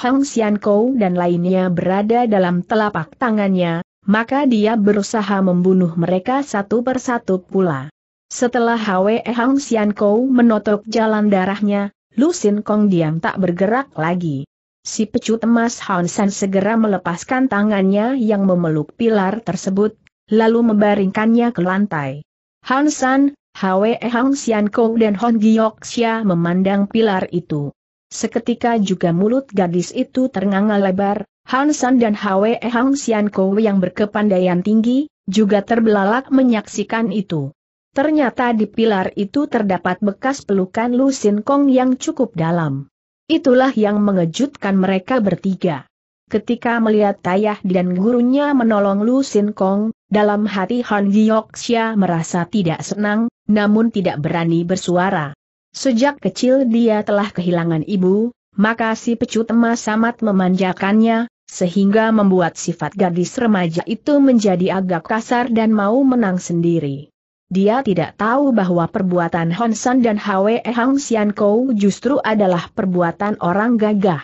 Hong Xiankou dan lainnya berada dalam telapak tangannya, maka dia berusaha membunuh mereka satu persatu pula. Setelah Hwe Hong Xiankou menotok jalan darahnya, Lu Sin Kong diam tak bergerak lagi. Si pecut emas Hong San segera melepaskan tangannya yang memeluk pilar tersebut, lalu membaringkannya ke lantai. Hong San, Hwe Hong Xiankou dan Hong Giok Xia memandang pilar itu. Seketika juga mulut gadis itu ternganga lebar, Han dan Hwe Hang Sian yang berkepandaian tinggi, juga terbelalak menyaksikan itu. Ternyata di pilar itu terdapat bekas pelukan Lu Sin Kong yang cukup dalam. Itulah yang mengejutkan mereka bertiga. Ketika melihat Tayah dan gurunya menolong Lu Sin Kong, dalam hati Han Giyok Xia merasa tidak senang, namun tidak berani bersuara. Sejak kecil dia telah kehilangan ibu, maka si pecut emas amat memanjakannya, sehingga membuat sifat gadis remaja itu menjadi agak kasar dan mau menang sendiri. Dia tidak tahu bahwa perbuatan Honsan dan Hwe Hang Sian Kou justru adalah perbuatan orang gagah.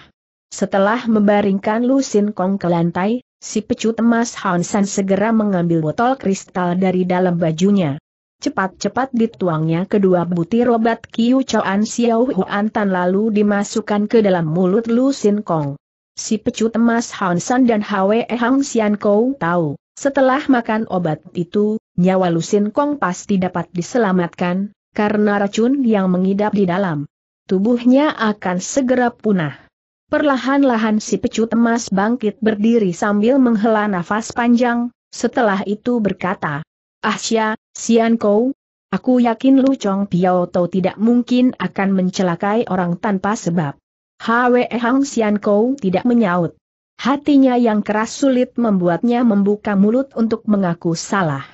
Setelah membaringkan Lusin Kong ke lantai, si pecut emas Hansan segera mengambil botol kristal dari dalam bajunya. Cepat-cepat dituangnya kedua butir obat Kiu Choan Xiao Huan Tan lalu dimasukkan ke dalam mulut Lu Sin Kong. Si pecut emas Han San dan Hwe Hang Xian Kou tahu, setelah makan obat itu, nyawa Lu Sin Kong pasti dapat diselamatkan, karena racun yang mengidap di dalam tubuhnya akan segera punah. Perlahan-lahan si pecut emas bangkit berdiri sambil menghela nafas panjang, setelah itu berkata, Ah Xia, Xian Kou, aku yakin Lu Chong Piao Tau tidak mungkin akan mencelakai orang tanpa sebab. Hwe Hang Xian Kou tidak menyaut. Hatinya yang keras sulit membuatnya membuka mulut untuk mengaku salah.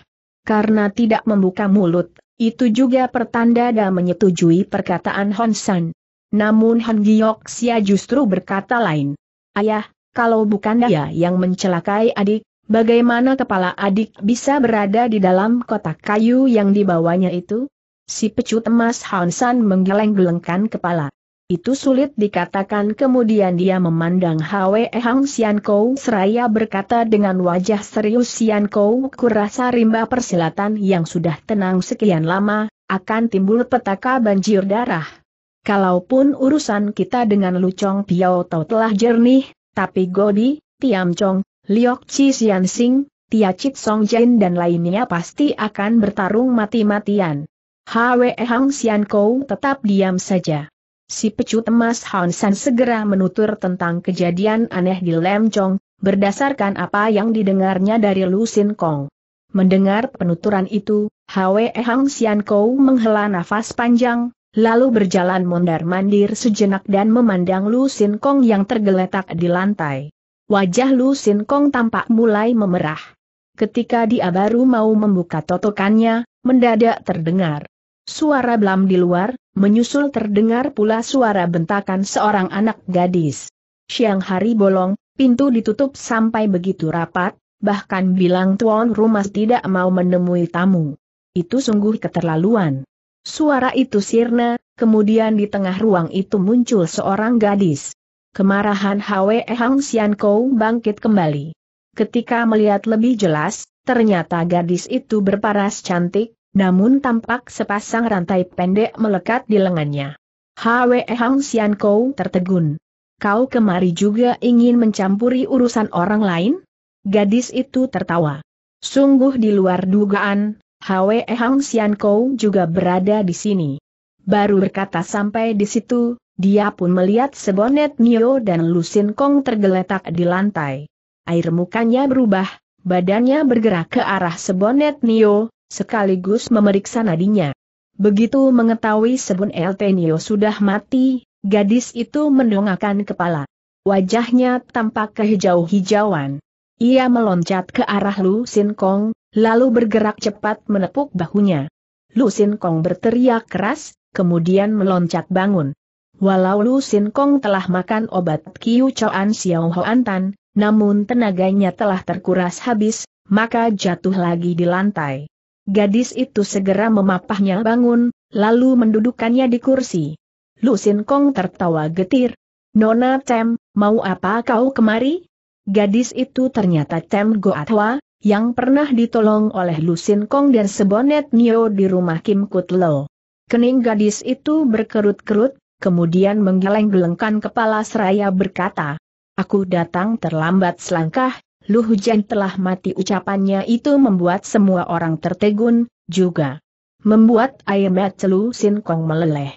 Karena tidak membuka mulut, itu juga pertanda dan menyetujui perkataan Hon San. Namun Han Giok Sia justru berkata lain. Ayah, kalau bukan dia yang mencelakai adik, Bagaimana kepala adik bisa berada di dalam kotak kayu yang dibawanya itu? Si pecut emas Hansan menggeleng-gelengkan kepala. Itu sulit dikatakan kemudian dia memandang Hwe Hang Sian seraya berkata dengan wajah serius Sian kurasa rimba persilatan yang sudah tenang sekian lama, akan timbul petaka banjir darah. Kalaupun urusan kita dengan Lucong Piao Tau telah jernih, tapi Godi, Tiam Chong, Liok Chi Xian Xing, Tia Chit Song Jin dan lainnya pasti akan bertarung mati-matian. Hwe Hang Xian Kou tetap diam saja. Si pecut emas Han San segera menutur tentang kejadian aneh di Lem Chong, berdasarkan apa yang didengarnya dari Lu Xin Kong. Mendengar penuturan itu, Hwe Hang Xian Kou menghela nafas panjang, lalu berjalan mondar-mandir sejenak dan memandang Lu Xin Kong yang tergeletak di lantai. Wajah Lu Sin Kong tampak mulai memerah. Ketika dia baru mau membuka totokannya, mendadak terdengar suara blam di luar, menyusul terdengar pula suara bentakan seorang anak gadis. Siang hari bolong, pintu ditutup sampai begitu rapat, bahkan bilang tuan rumah tidak mau menemui tamu. Itu sungguh keterlaluan. Suara itu sirna, kemudian di tengah ruang itu muncul seorang gadis. Kemarahan Hwe Hang Sian Kou bangkit kembali. Ketika melihat lebih jelas, ternyata gadis itu berparas cantik, namun tampak sepasang rantai pendek melekat di lengannya. Hwe Hang Sian Kou tertegun. Kau kemari juga ingin mencampuri urusan orang lain? Gadis itu tertawa. Sungguh di luar dugaan, Hwe Hang Sian Kou juga berada di sini. Baru berkata sampai di situ, dia pun melihat sebonet Nio dan Lusin Kong tergeletak di lantai. Air mukanya berubah, badannya bergerak ke arah sebonet Nio, sekaligus memeriksa nadinya. Begitu mengetahui Sebun Eltenio sudah mati, gadis itu mendongakkan kepala. Wajahnya tampak kehijau-hijauan. Ia meloncat ke arah Lu Sin Kong, lalu bergerak cepat menepuk bahunya. Lu Sin Kong berteriak keras, kemudian meloncat bangun. Walau Lu Sin Kong telah makan obat Kiu an Xiao Hoan Tan, namun tenaganya telah terkuras habis, maka jatuh lagi di lantai. Gadis itu segera memapahnya bangun, lalu mendudukannya di kursi. Lu Sin Kong tertawa getir. Nona Tem, mau apa kau kemari? Gadis itu ternyata Tem Goatwa, yang pernah ditolong oleh Lu Sin Kong dan Sebonet Nio di rumah Kim Kut Lo. Kening gadis itu berkerut-kerut, kemudian menggeleng-gelengkan kepala seraya berkata, Aku datang terlambat selangkah, Lu Hujan telah mati ucapannya itu membuat semua orang tertegun, juga membuat Ayemet Celu Kong meleleh.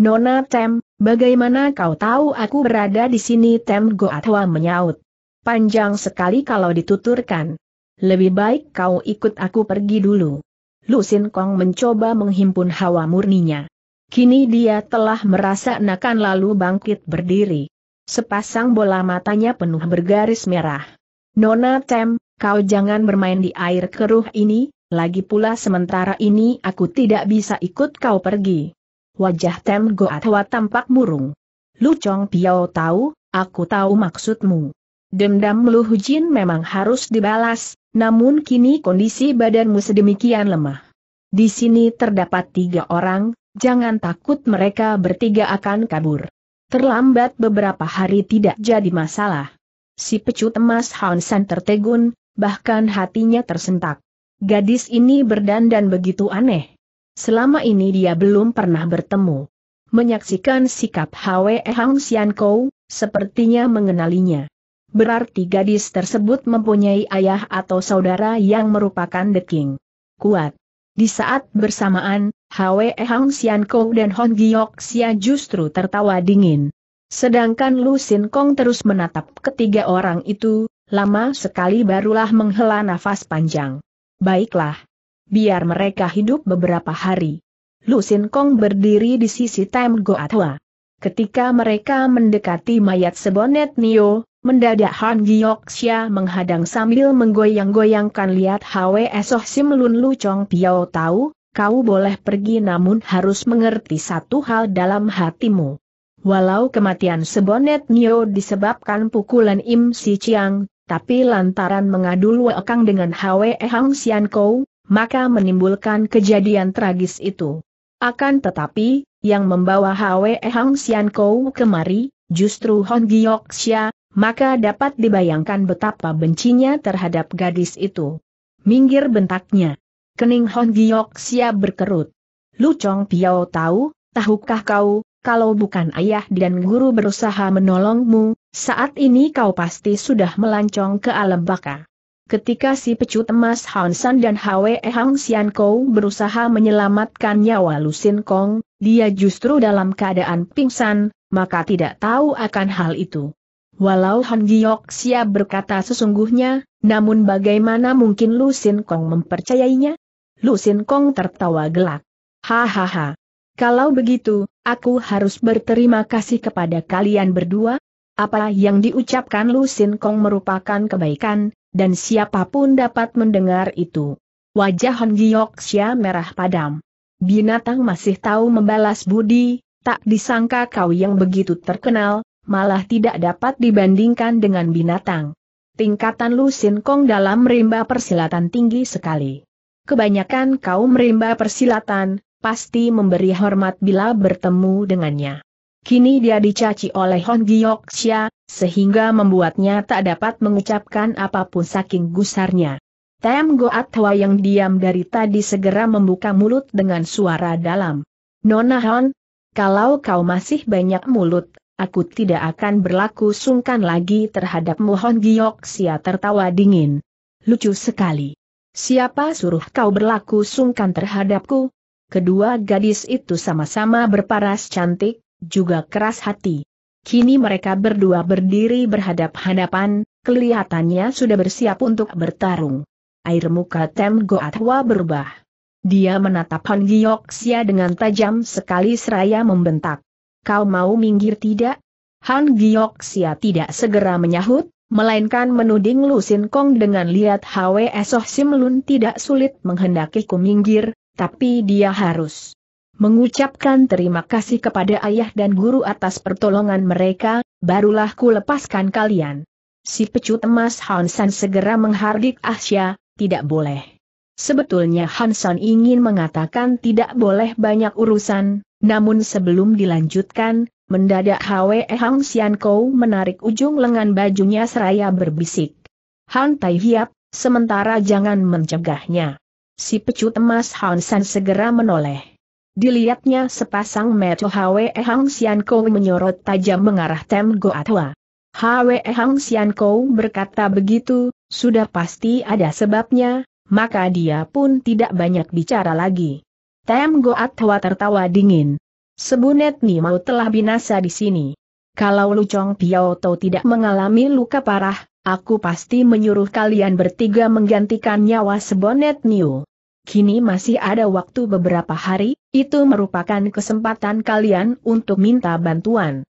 Nona Tem, bagaimana kau tahu aku berada di sini Tem Goatwa menyaut. Panjang sekali kalau dituturkan. Lebih baik kau ikut aku pergi dulu. Lu Sin Kong mencoba menghimpun hawa murninya. Kini dia telah merasa enakan lalu bangkit berdiri. Sepasang bola matanya penuh bergaris merah. Nona Tem, kau jangan bermain di air keruh ini, lagi pula sementara ini aku tidak bisa ikut kau pergi. Wajah Tem Goatwa tampak murung. Lu Chong Piao tahu, aku tahu maksudmu. Dendam Lu Hujin memang harus dibalas, namun kini kondisi badanmu sedemikian lemah. Di sini terdapat tiga orang, jangan takut mereka bertiga akan kabur. Terlambat beberapa hari tidak jadi masalah. Si pecut emas Hansan tertegun, bahkan hatinya tersentak. Gadis ini berdandan begitu aneh. Selama ini dia belum pernah bertemu. Menyaksikan sikap Hwe Hang Sian sepertinya mengenalinya. Berarti gadis tersebut mempunyai ayah atau saudara yang merupakan The King. Kuat. Di saat bersamaan, Hwe Hang Sian Kou dan Hon Giok Xia justru tertawa dingin. Sedangkan Lu Sin Kong terus menatap ketiga orang itu, lama sekali barulah menghela nafas panjang. Baiklah. Biar mereka hidup beberapa hari. Lu Sin Kong berdiri di sisi Go Atua. Ketika mereka mendekati mayat sebonet Nio, mendadak Han Xia menghadang sambil menggoyang-goyangkan lihat Hwe Soh Sim Lun Lu Chong Piao tahu, kau boleh pergi namun harus mengerti satu hal dalam hatimu. Walau kematian sebonet Nio disebabkan pukulan Im Si Chiang, tapi lantaran mengadul Wekang dengan Hwe Hang Sian Kou, maka menimbulkan kejadian tragis itu. Akan tetapi, yang membawa Hwe Hang Sian Kou kemari, justru Hon Giok Xia, maka dapat dibayangkan betapa bencinya terhadap gadis itu. Minggir bentaknya kening Hon Giok siap berkerut. Lu Chong Piao tahu, tahukah kau, kalau bukan ayah dan guru berusaha menolongmu, saat ini kau pasti sudah melancong ke alam baka. Ketika si pecut emas Han San dan Hwe Hang Sian Kou berusaha menyelamatkan nyawa Lu Lusin Kong, dia justru dalam keadaan pingsan, maka tidak tahu akan hal itu. Walau Han Giok siap berkata sesungguhnya, namun bagaimana mungkin Lu Lusin Kong mempercayainya? Lusin Kong tertawa gelak. Hahaha. Kalau begitu, aku harus berterima kasih kepada kalian berdua. Apa yang diucapkan Lusin Kong merupakan kebaikan, dan siapapun dapat mendengar itu. Wajah Hon Giyoksia merah padam. Binatang masih tahu membalas budi, tak disangka kau yang begitu terkenal, malah tidak dapat dibandingkan dengan binatang. Tingkatan Lusin Kong dalam rimba persilatan tinggi sekali kebanyakan kaum rimba persilatan, pasti memberi hormat bila bertemu dengannya. Kini dia dicaci oleh Hon Xia, sehingga membuatnya tak dapat mengucapkan apapun saking gusarnya. Tem Goat Hwa yang diam dari tadi segera membuka mulut dengan suara dalam. Nona Hon, kalau kau masih banyak mulut, aku tidak akan berlaku sungkan lagi terhadapmu Hon Xia. tertawa dingin. Lucu sekali. Siapa suruh kau berlaku sungkan terhadapku? Kedua gadis itu sama-sama berparas cantik, juga keras hati. Kini mereka berdua berdiri berhadap-hadapan, kelihatannya sudah bersiap untuk bertarung. Air muka Tem Goatwa berubah. Dia menatap Han Sia dengan tajam sekali seraya membentak. Kau mau minggir tidak? Han Sia tidak segera menyahut, melainkan menuding Lu Sin Kong dengan lihat Hwe Soh Sim Lun tidak sulit menghendakiku minggir, tapi dia harus mengucapkan terima kasih kepada ayah dan guru atas pertolongan mereka, barulah ku lepaskan kalian. Si pecut emas Hansan segera menghardik Asia, tidak boleh. Sebetulnya Hansan ingin mengatakan tidak boleh banyak urusan, namun sebelum dilanjutkan, Mendadak Hwe Hang Sian Kou menarik ujung lengan bajunya seraya berbisik. Han Tai Hiap, sementara jangan mencegahnya. Si pecut emas Han San segera menoleh. Dilihatnya sepasang mata Hwe Hang Sian Kou menyorot tajam mengarah Tem Go Atwa. Hwe Hang Sian Kou berkata begitu, sudah pasti ada sebabnya, maka dia pun tidak banyak bicara lagi. Tem Go Atwa tertawa dingin. Sebunet mau telah binasa di sini. Kalau Lucong Piao Tau tidak mengalami luka parah, aku pasti menyuruh kalian bertiga menggantikan nyawa Sebonet Niu. Kini masih ada waktu beberapa hari, itu merupakan kesempatan kalian untuk minta bantuan.